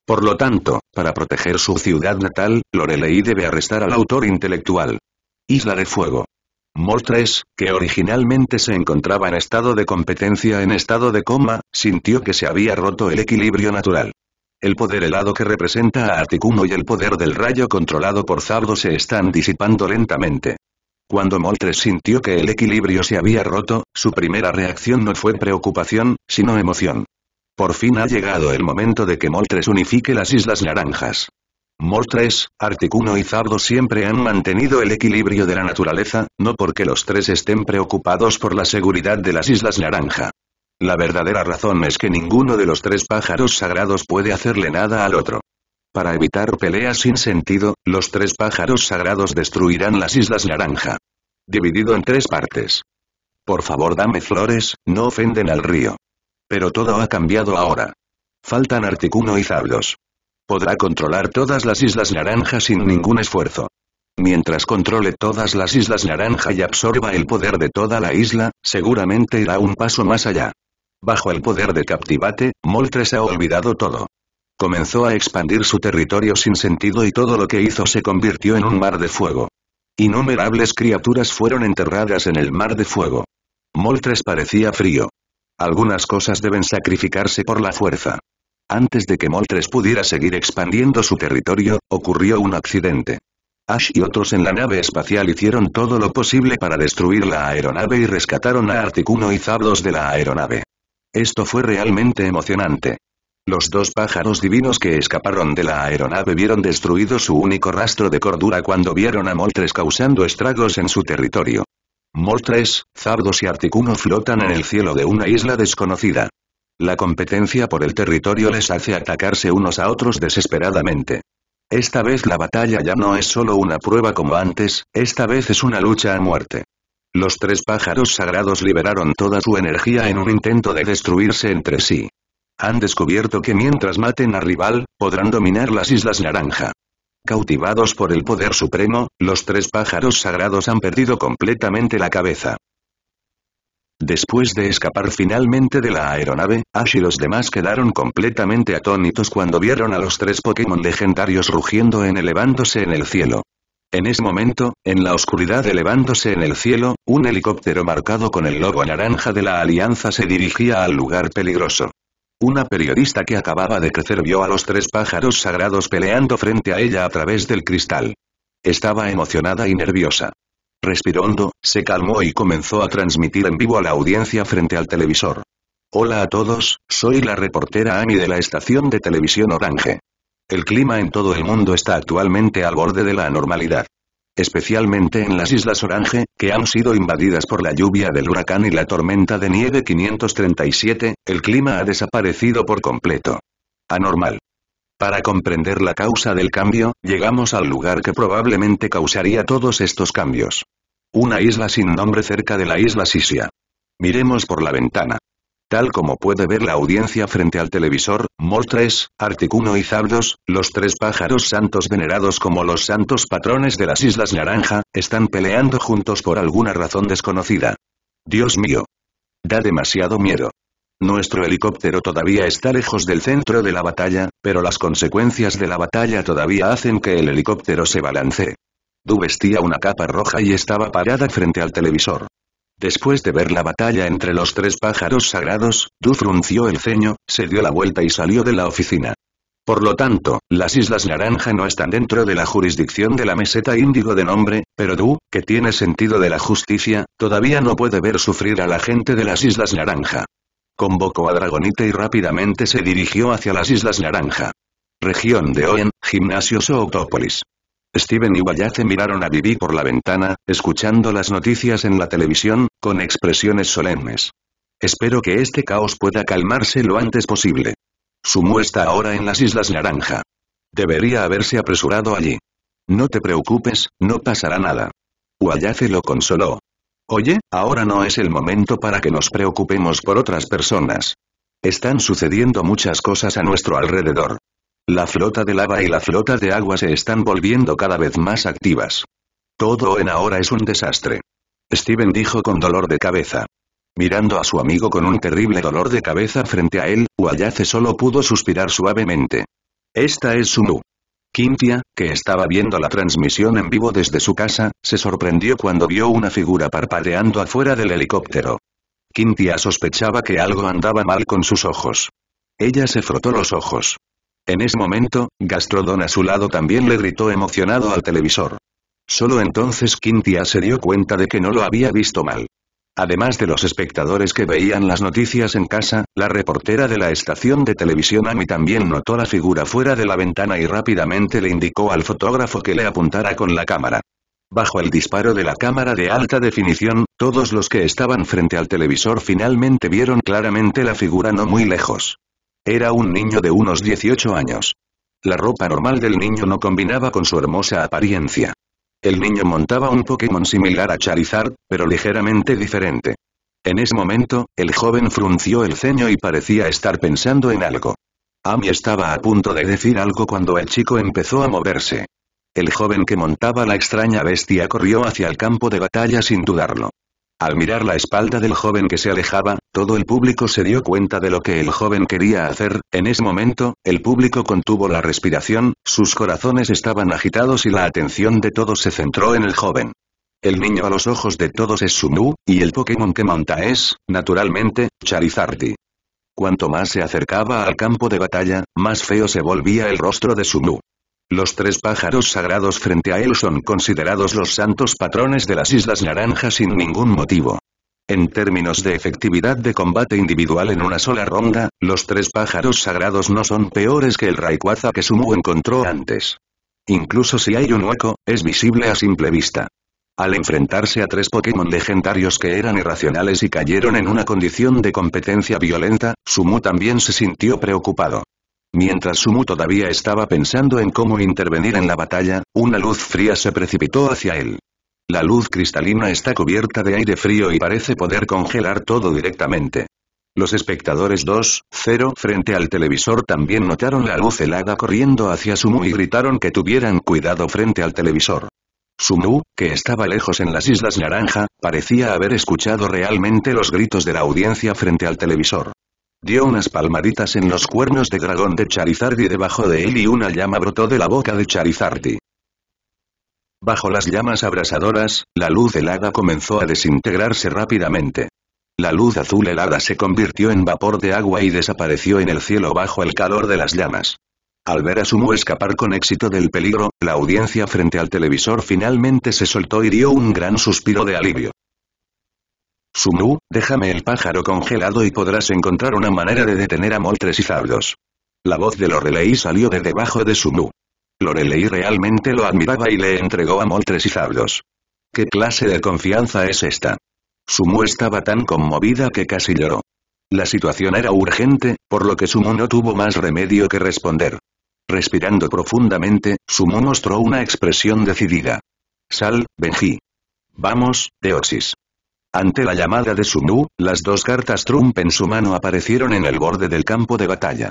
Por lo tanto, para proteger su ciudad natal, Lorelei debe arrestar al autor intelectual. Isla de Fuego. Moltres, que originalmente se encontraba en estado de competencia en estado de coma, sintió que se había roto el equilibrio natural. El poder helado que representa a Articuno y el poder del rayo controlado por Zardo se están disipando lentamente. Cuando Moltres sintió que el equilibrio se había roto, su primera reacción no fue preocupación, sino emoción. Por fin ha llegado el momento de que Moltres unifique las Islas Naranjas. Mostres, Articuno y Zabdos siempre han mantenido el equilibrio de la naturaleza, no porque los tres estén preocupados por la seguridad de las Islas Naranja. La verdadera razón es que ninguno de los tres pájaros sagrados puede hacerle nada al otro. Para evitar peleas sin sentido, los tres pájaros sagrados destruirán las Islas Naranja. Dividido en tres partes. Por favor dame flores, no ofenden al río. Pero todo ha cambiado ahora. Faltan Articuno y Zabdos. Podrá controlar todas las Islas Naranja sin ningún esfuerzo. Mientras controle todas las Islas Naranja y absorba el poder de toda la isla, seguramente irá un paso más allá. Bajo el poder de Captivate, Moltres ha olvidado todo. Comenzó a expandir su territorio sin sentido y todo lo que hizo se convirtió en un mar de fuego. Innumerables criaturas fueron enterradas en el mar de fuego. Moltres parecía frío. Algunas cosas deben sacrificarse por la fuerza. Antes de que Moltres pudiera seguir expandiendo su territorio, ocurrió un accidente. Ash y otros en la nave espacial hicieron todo lo posible para destruir la aeronave y rescataron a Articuno y Zabdos de la aeronave. Esto fue realmente emocionante. Los dos pájaros divinos que escaparon de la aeronave vieron destruido su único rastro de cordura cuando vieron a Moltres causando estragos en su territorio. Moltres, Zabdos y Articuno flotan en el cielo de una isla desconocida. La competencia por el territorio les hace atacarse unos a otros desesperadamente. Esta vez la batalla ya no es solo una prueba como antes, esta vez es una lucha a muerte. Los tres pájaros sagrados liberaron toda su energía en un intento de destruirse entre sí. Han descubierto que mientras maten a rival, podrán dominar las Islas Naranja. Cautivados por el poder supremo, los tres pájaros sagrados han perdido completamente la cabeza. Después de escapar finalmente de la aeronave, Ash y los demás quedaron completamente atónitos cuando vieron a los tres Pokémon legendarios rugiendo en elevándose en el cielo. En ese momento, en la oscuridad elevándose en el cielo, un helicóptero marcado con el logo naranja de la Alianza se dirigía al lugar peligroso. Una periodista que acababa de crecer vio a los tres pájaros sagrados peleando frente a ella a través del cristal. Estaba emocionada y nerviosa respiró hondo, se calmó y comenzó a transmitir en vivo a la audiencia frente al televisor. Hola a todos, soy la reportera Amy de la estación de televisión Orange. El clima en todo el mundo está actualmente al borde de la anormalidad. Especialmente en las Islas Orange, que han sido invadidas por la lluvia del huracán y la tormenta de nieve 537, el clima ha desaparecido por completo. Anormal. Para comprender la causa del cambio, llegamos al lugar que probablemente causaría todos estos cambios. Una isla sin nombre cerca de la isla Sisia. Miremos por la ventana. Tal como puede ver la audiencia frente al televisor, Moltres, Articuno y Zabdos, los tres pájaros santos venerados como los santos patrones de las Islas Naranja, están peleando juntos por alguna razón desconocida. Dios mío. Da demasiado miedo. Nuestro helicóptero todavía está lejos del centro de la batalla, pero las consecuencias de la batalla todavía hacen que el helicóptero se balancee. Du vestía una capa roja y estaba parada frente al televisor. Después de ver la batalla entre los tres pájaros sagrados, Du frunció el ceño, se dio la vuelta y salió de la oficina. Por lo tanto, las Islas Naranja no están dentro de la jurisdicción de la meseta índigo de nombre, pero Du, que tiene sentido de la justicia, todavía no puede ver sufrir a la gente de las Islas Naranja. Convocó a Dragonite y rápidamente se dirigió hacia las Islas Naranja. Región de Oen, Gimnasio Sootópolis. Steven y Wayace miraron a Vivi por la ventana, escuchando las noticias en la televisión, con expresiones solemnes. Espero que este caos pueda calmarse lo antes posible. Sumo está ahora en las Islas Naranja. Debería haberse apresurado allí. No te preocupes, no pasará nada. Wayace lo consoló. Oye, ahora no es el momento para que nos preocupemos por otras personas. Están sucediendo muchas cosas a nuestro alrededor. La flota de lava y la flota de agua se están volviendo cada vez más activas. Todo en ahora es un desastre. Steven dijo con dolor de cabeza. Mirando a su amigo con un terrible dolor de cabeza frente a él, Wayace solo pudo suspirar suavemente. Esta es Sumu. Quintia, que estaba viendo la transmisión en vivo desde su casa, se sorprendió cuando vio una figura parpadeando afuera del helicóptero. Quintia sospechaba que algo andaba mal con sus ojos. Ella se frotó los ojos. En ese momento, Gastrodon a su lado también le gritó emocionado al televisor. Solo entonces Quintia se dio cuenta de que no lo había visto mal. Además de los espectadores que veían las noticias en casa, la reportera de la estación de televisión Amy también notó la figura fuera de la ventana y rápidamente le indicó al fotógrafo que le apuntara con la cámara. Bajo el disparo de la cámara de alta definición, todos los que estaban frente al televisor finalmente vieron claramente la figura no muy lejos. Era un niño de unos 18 años. La ropa normal del niño no combinaba con su hermosa apariencia. El niño montaba un Pokémon similar a Charizard, pero ligeramente diferente. En ese momento, el joven frunció el ceño y parecía estar pensando en algo. Amy estaba a punto de decir algo cuando el chico empezó a moverse. El joven que montaba la extraña bestia corrió hacia el campo de batalla sin dudarlo. Al mirar la espalda del joven que se alejaba, todo el público se dio cuenta de lo que el joven quería hacer, en ese momento, el público contuvo la respiración, sus corazones estaban agitados y la atención de todos se centró en el joven. El niño a los ojos de todos es Sumu, y el Pokémon que monta es, naturalmente, Charizardi. Cuanto más se acercaba al campo de batalla, más feo se volvía el rostro de Sumu. Los tres pájaros sagrados frente a él son considerados los santos patrones de las Islas Naranjas sin ningún motivo. En términos de efectividad de combate individual en una sola ronda, los tres pájaros sagrados no son peores que el Rayquaza que Sumu encontró antes. Incluso si hay un hueco, es visible a simple vista. Al enfrentarse a tres Pokémon legendarios que eran irracionales y cayeron en una condición de competencia violenta, Sumu también se sintió preocupado. Mientras Sumu todavía estaba pensando en cómo intervenir en la batalla, una luz fría se precipitó hacia él. La luz cristalina está cubierta de aire frío y parece poder congelar todo directamente. Los espectadores 2-0 frente al televisor también notaron la luz helada corriendo hacia Sumu y gritaron que tuvieran cuidado frente al televisor. Sumu, que estaba lejos en las Islas Naranja, parecía haber escuchado realmente los gritos de la audiencia frente al televisor. Dio unas palmaditas en los cuernos de dragón de Charizard y debajo de él y una llama brotó de la boca de Charizardi. Bajo las llamas abrasadoras, la luz helada comenzó a desintegrarse rápidamente. La luz azul helada se convirtió en vapor de agua y desapareció en el cielo bajo el calor de las llamas. Al ver a Sumo escapar con éxito del peligro, la audiencia frente al televisor finalmente se soltó y dio un gran suspiro de alivio. Sumu, déjame el pájaro congelado y podrás encontrar una manera de detener a Moltres y Zabdos. La voz de Lorelei salió de debajo de Sumu. Lorelei realmente lo admiraba y le entregó a Moltres y Zabdos. ¿Qué clase de confianza es esta? Sumu estaba tan conmovida que casi lloró. La situación era urgente, por lo que Sumu no tuvo más remedio que responder. Respirando profundamente, Sumu mostró una expresión decidida. Sal, Benji. Vamos, Deoxys. Ante la llamada de Sumu, las dos cartas Trump en su mano aparecieron en el borde del campo de batalla.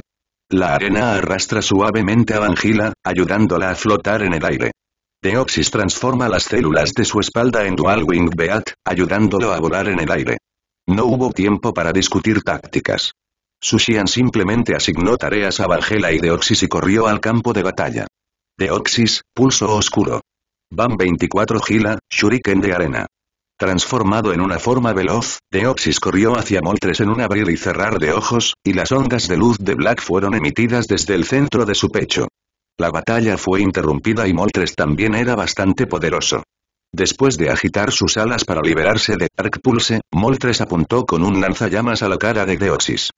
La arena arrastra suavemente a Vangila, ayudándola a flotar en el aire. Deoxys transforma las células de su espalda en Dual Wing Beat, ayudándolo a volar en el aire. No hubo tiempo para discutir tácticas. Sushian simplemente asignó tareas a Vangela y Deoxys y corrió al campo de batalla. Deoxys, pulso oscuro. Bam 24 Gila, Shuriken de arena. Transformado en una forma veloz, Deoxys corrió hacia Moltres en un abrir y cerrar de ojos, y las ondas de luz de Black fueron emitidas desde el centro de su pecho. La batalla fue interrumpida y Moltres también era bastante poderoso. Después de agitar sus alas para liberarse de Dark Pulse, Moltres apuntó con un lanzallamas a la cara de Deoxys.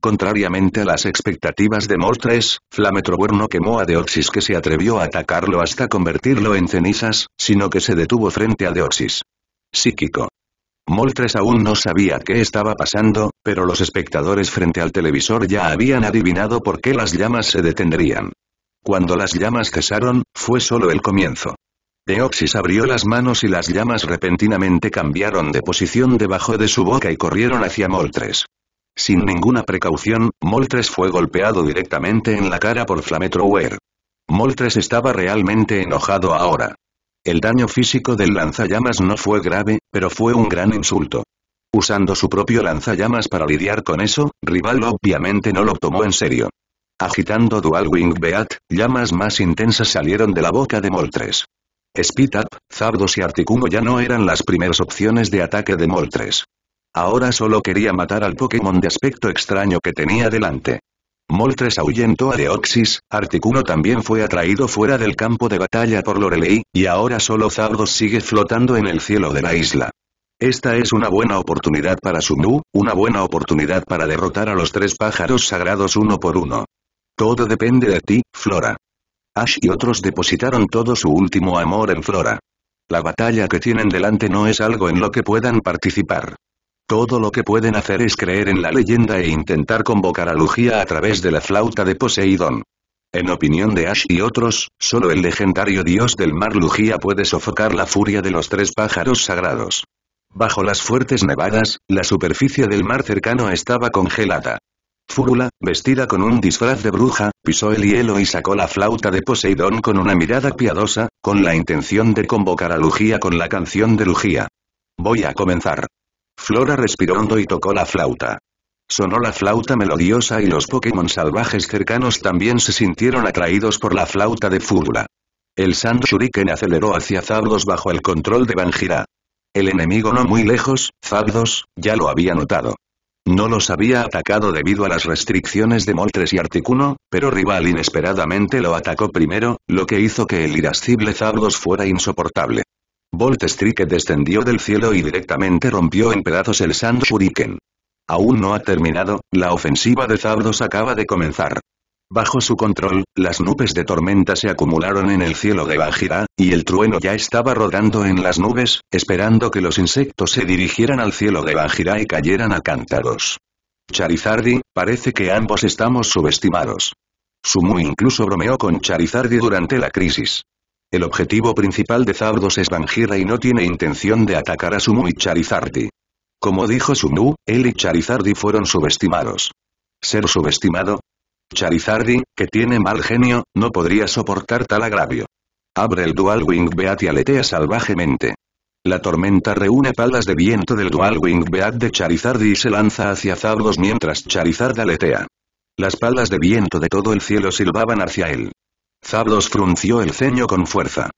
Contrariamente a las expectativas de Moltres, Flametrower no quemó a Deoxys que se atrevió a atacarlo hasta convertirlo en cenizas, sino que se detuvo frente a Deoxys psíquico. Moltres aún no sabía qué estaba pasando, pero los espectadores frente al televisor ya habían adivinado por qué las llamas se detendrían. Cuando las llamas cesaron, fue solo el comienzo. Deoxys abrió las manos y las llamas repentinamente cambiaron de posición debajo de su boca y corrieron hacia Moltres. Sin ninguna precaución, Moltres fue golpeado directamente en la cara por Flametrower. Moltres estaba realmente enojado ahora. El daño físico del lanzallamas no fue grave, pero fue un gran insulto. Usando su propio lanzallamas para lidiar con eso, Rival obviamente no lo tomó en serio. Agitando Dual Wing Beat, llamas más intensas salieron de la boca de Moltres. Speed Up, y Articuno ya no eran las primeras opciones de ataque de Moltres. Ahora solo quería matar al Pokémon de aspecto extraño que tenía delante. Moltres ahuyentó a Deoxys, Articuno también fue atraído fuera del campo de batalla por Lorelei, y ahora solo Zardos sigue flotando en el cielo de la isla. Esta es una buena oportunidad para Sumu, una buena oportunidad para derrotar a los tres pájaros sagrados uno por uno. Todo depende de ti, Flora. Ash y otros depositaron todo su último amor en Flora. La batalla que tienen delante no es algo en lo que puedan participar. Todo lo que pueden hacer es creer en la leyenda e intentar convocar a Lugia a través de la flauta de Poseidón. En opinión de Ash y otros, solo el legendario dios del mar Lugia puede sofocar la furia de los tres pájaros sagrados. Bajo las fuertes nevadas, la superficie del mar cercano estaba congelada. Fúrula, vestida con un disfraz de bruja, pisó el hielo y sacó la flauta de Poseidón con una mirada piadosa, con la intención de convocar a Lugia con la canción de Lugia. Voy a comenzar. Flora respiró hondo y tocó la flauta. Sonó la flauta melodiosa y los Pokémon salvajes cercanos también se sintieron atraídos por la flauta de Fúrula. El Sand Shuriken aceleró hacia Zabdos bajo el control de Banjira. El enemigo no muy lejos, Zabdos, ya lo había notado. No los había atacado debido a las restricciones de Moltres y Articuno, pero Rival inesperadamente lo atacó primero, lo que hizo que el irascible Zabdos fuera insoportable. Volt Strike descendió del cielo y directamente rompió en pedazos el Sand Shuriken. Aún no ha terminado, la ofensiva de Zabdos acaba de comenzar. Bajo su control, las nubes de tormenta se acumularon en el cielo de Bajira, y el trueno ya estaba rodando en las nubes, esperando que los insectos se dirigieran al cielo de Bajira y cayeran a cántaros. Charizardi, parece que ambos estamos subestimados. Sumu incluso bromeó con Charizardi durante la crisis. El objetivo principal de Zardos es vanjira y no tiene intención de atacar a Sumu y Charizardi. Como dijo Sumu, él y Charizardi fueron subestimados. ¿Ser subestimado? Charizardi, que tiene mal genio, no podría soportar tal agravio. Abre el Dual Wing Beat y aletea salvajemente. La tormenta reúne palas de viento del Dual Wing Beat de Charizardi y se lanza hacia Zardos mientras Charizard aletea. Las palas de viento de todo el cielo silbaban hacia él. Zabdos frunció el ceño con fuerza.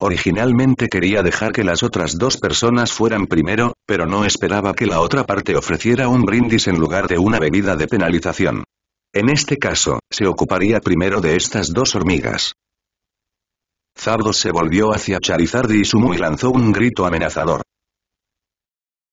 Originalmente quería dejar que las otras dos personas fueran primero, pero no esperaba que la otra parte ofreciera un brindis en lugar de una bebida de penalización. En este caso, se ocuparía primero de estas dos hormigas. Zabdos se volvió hacia Charizard y Sumu y lanzó un grito amenazador.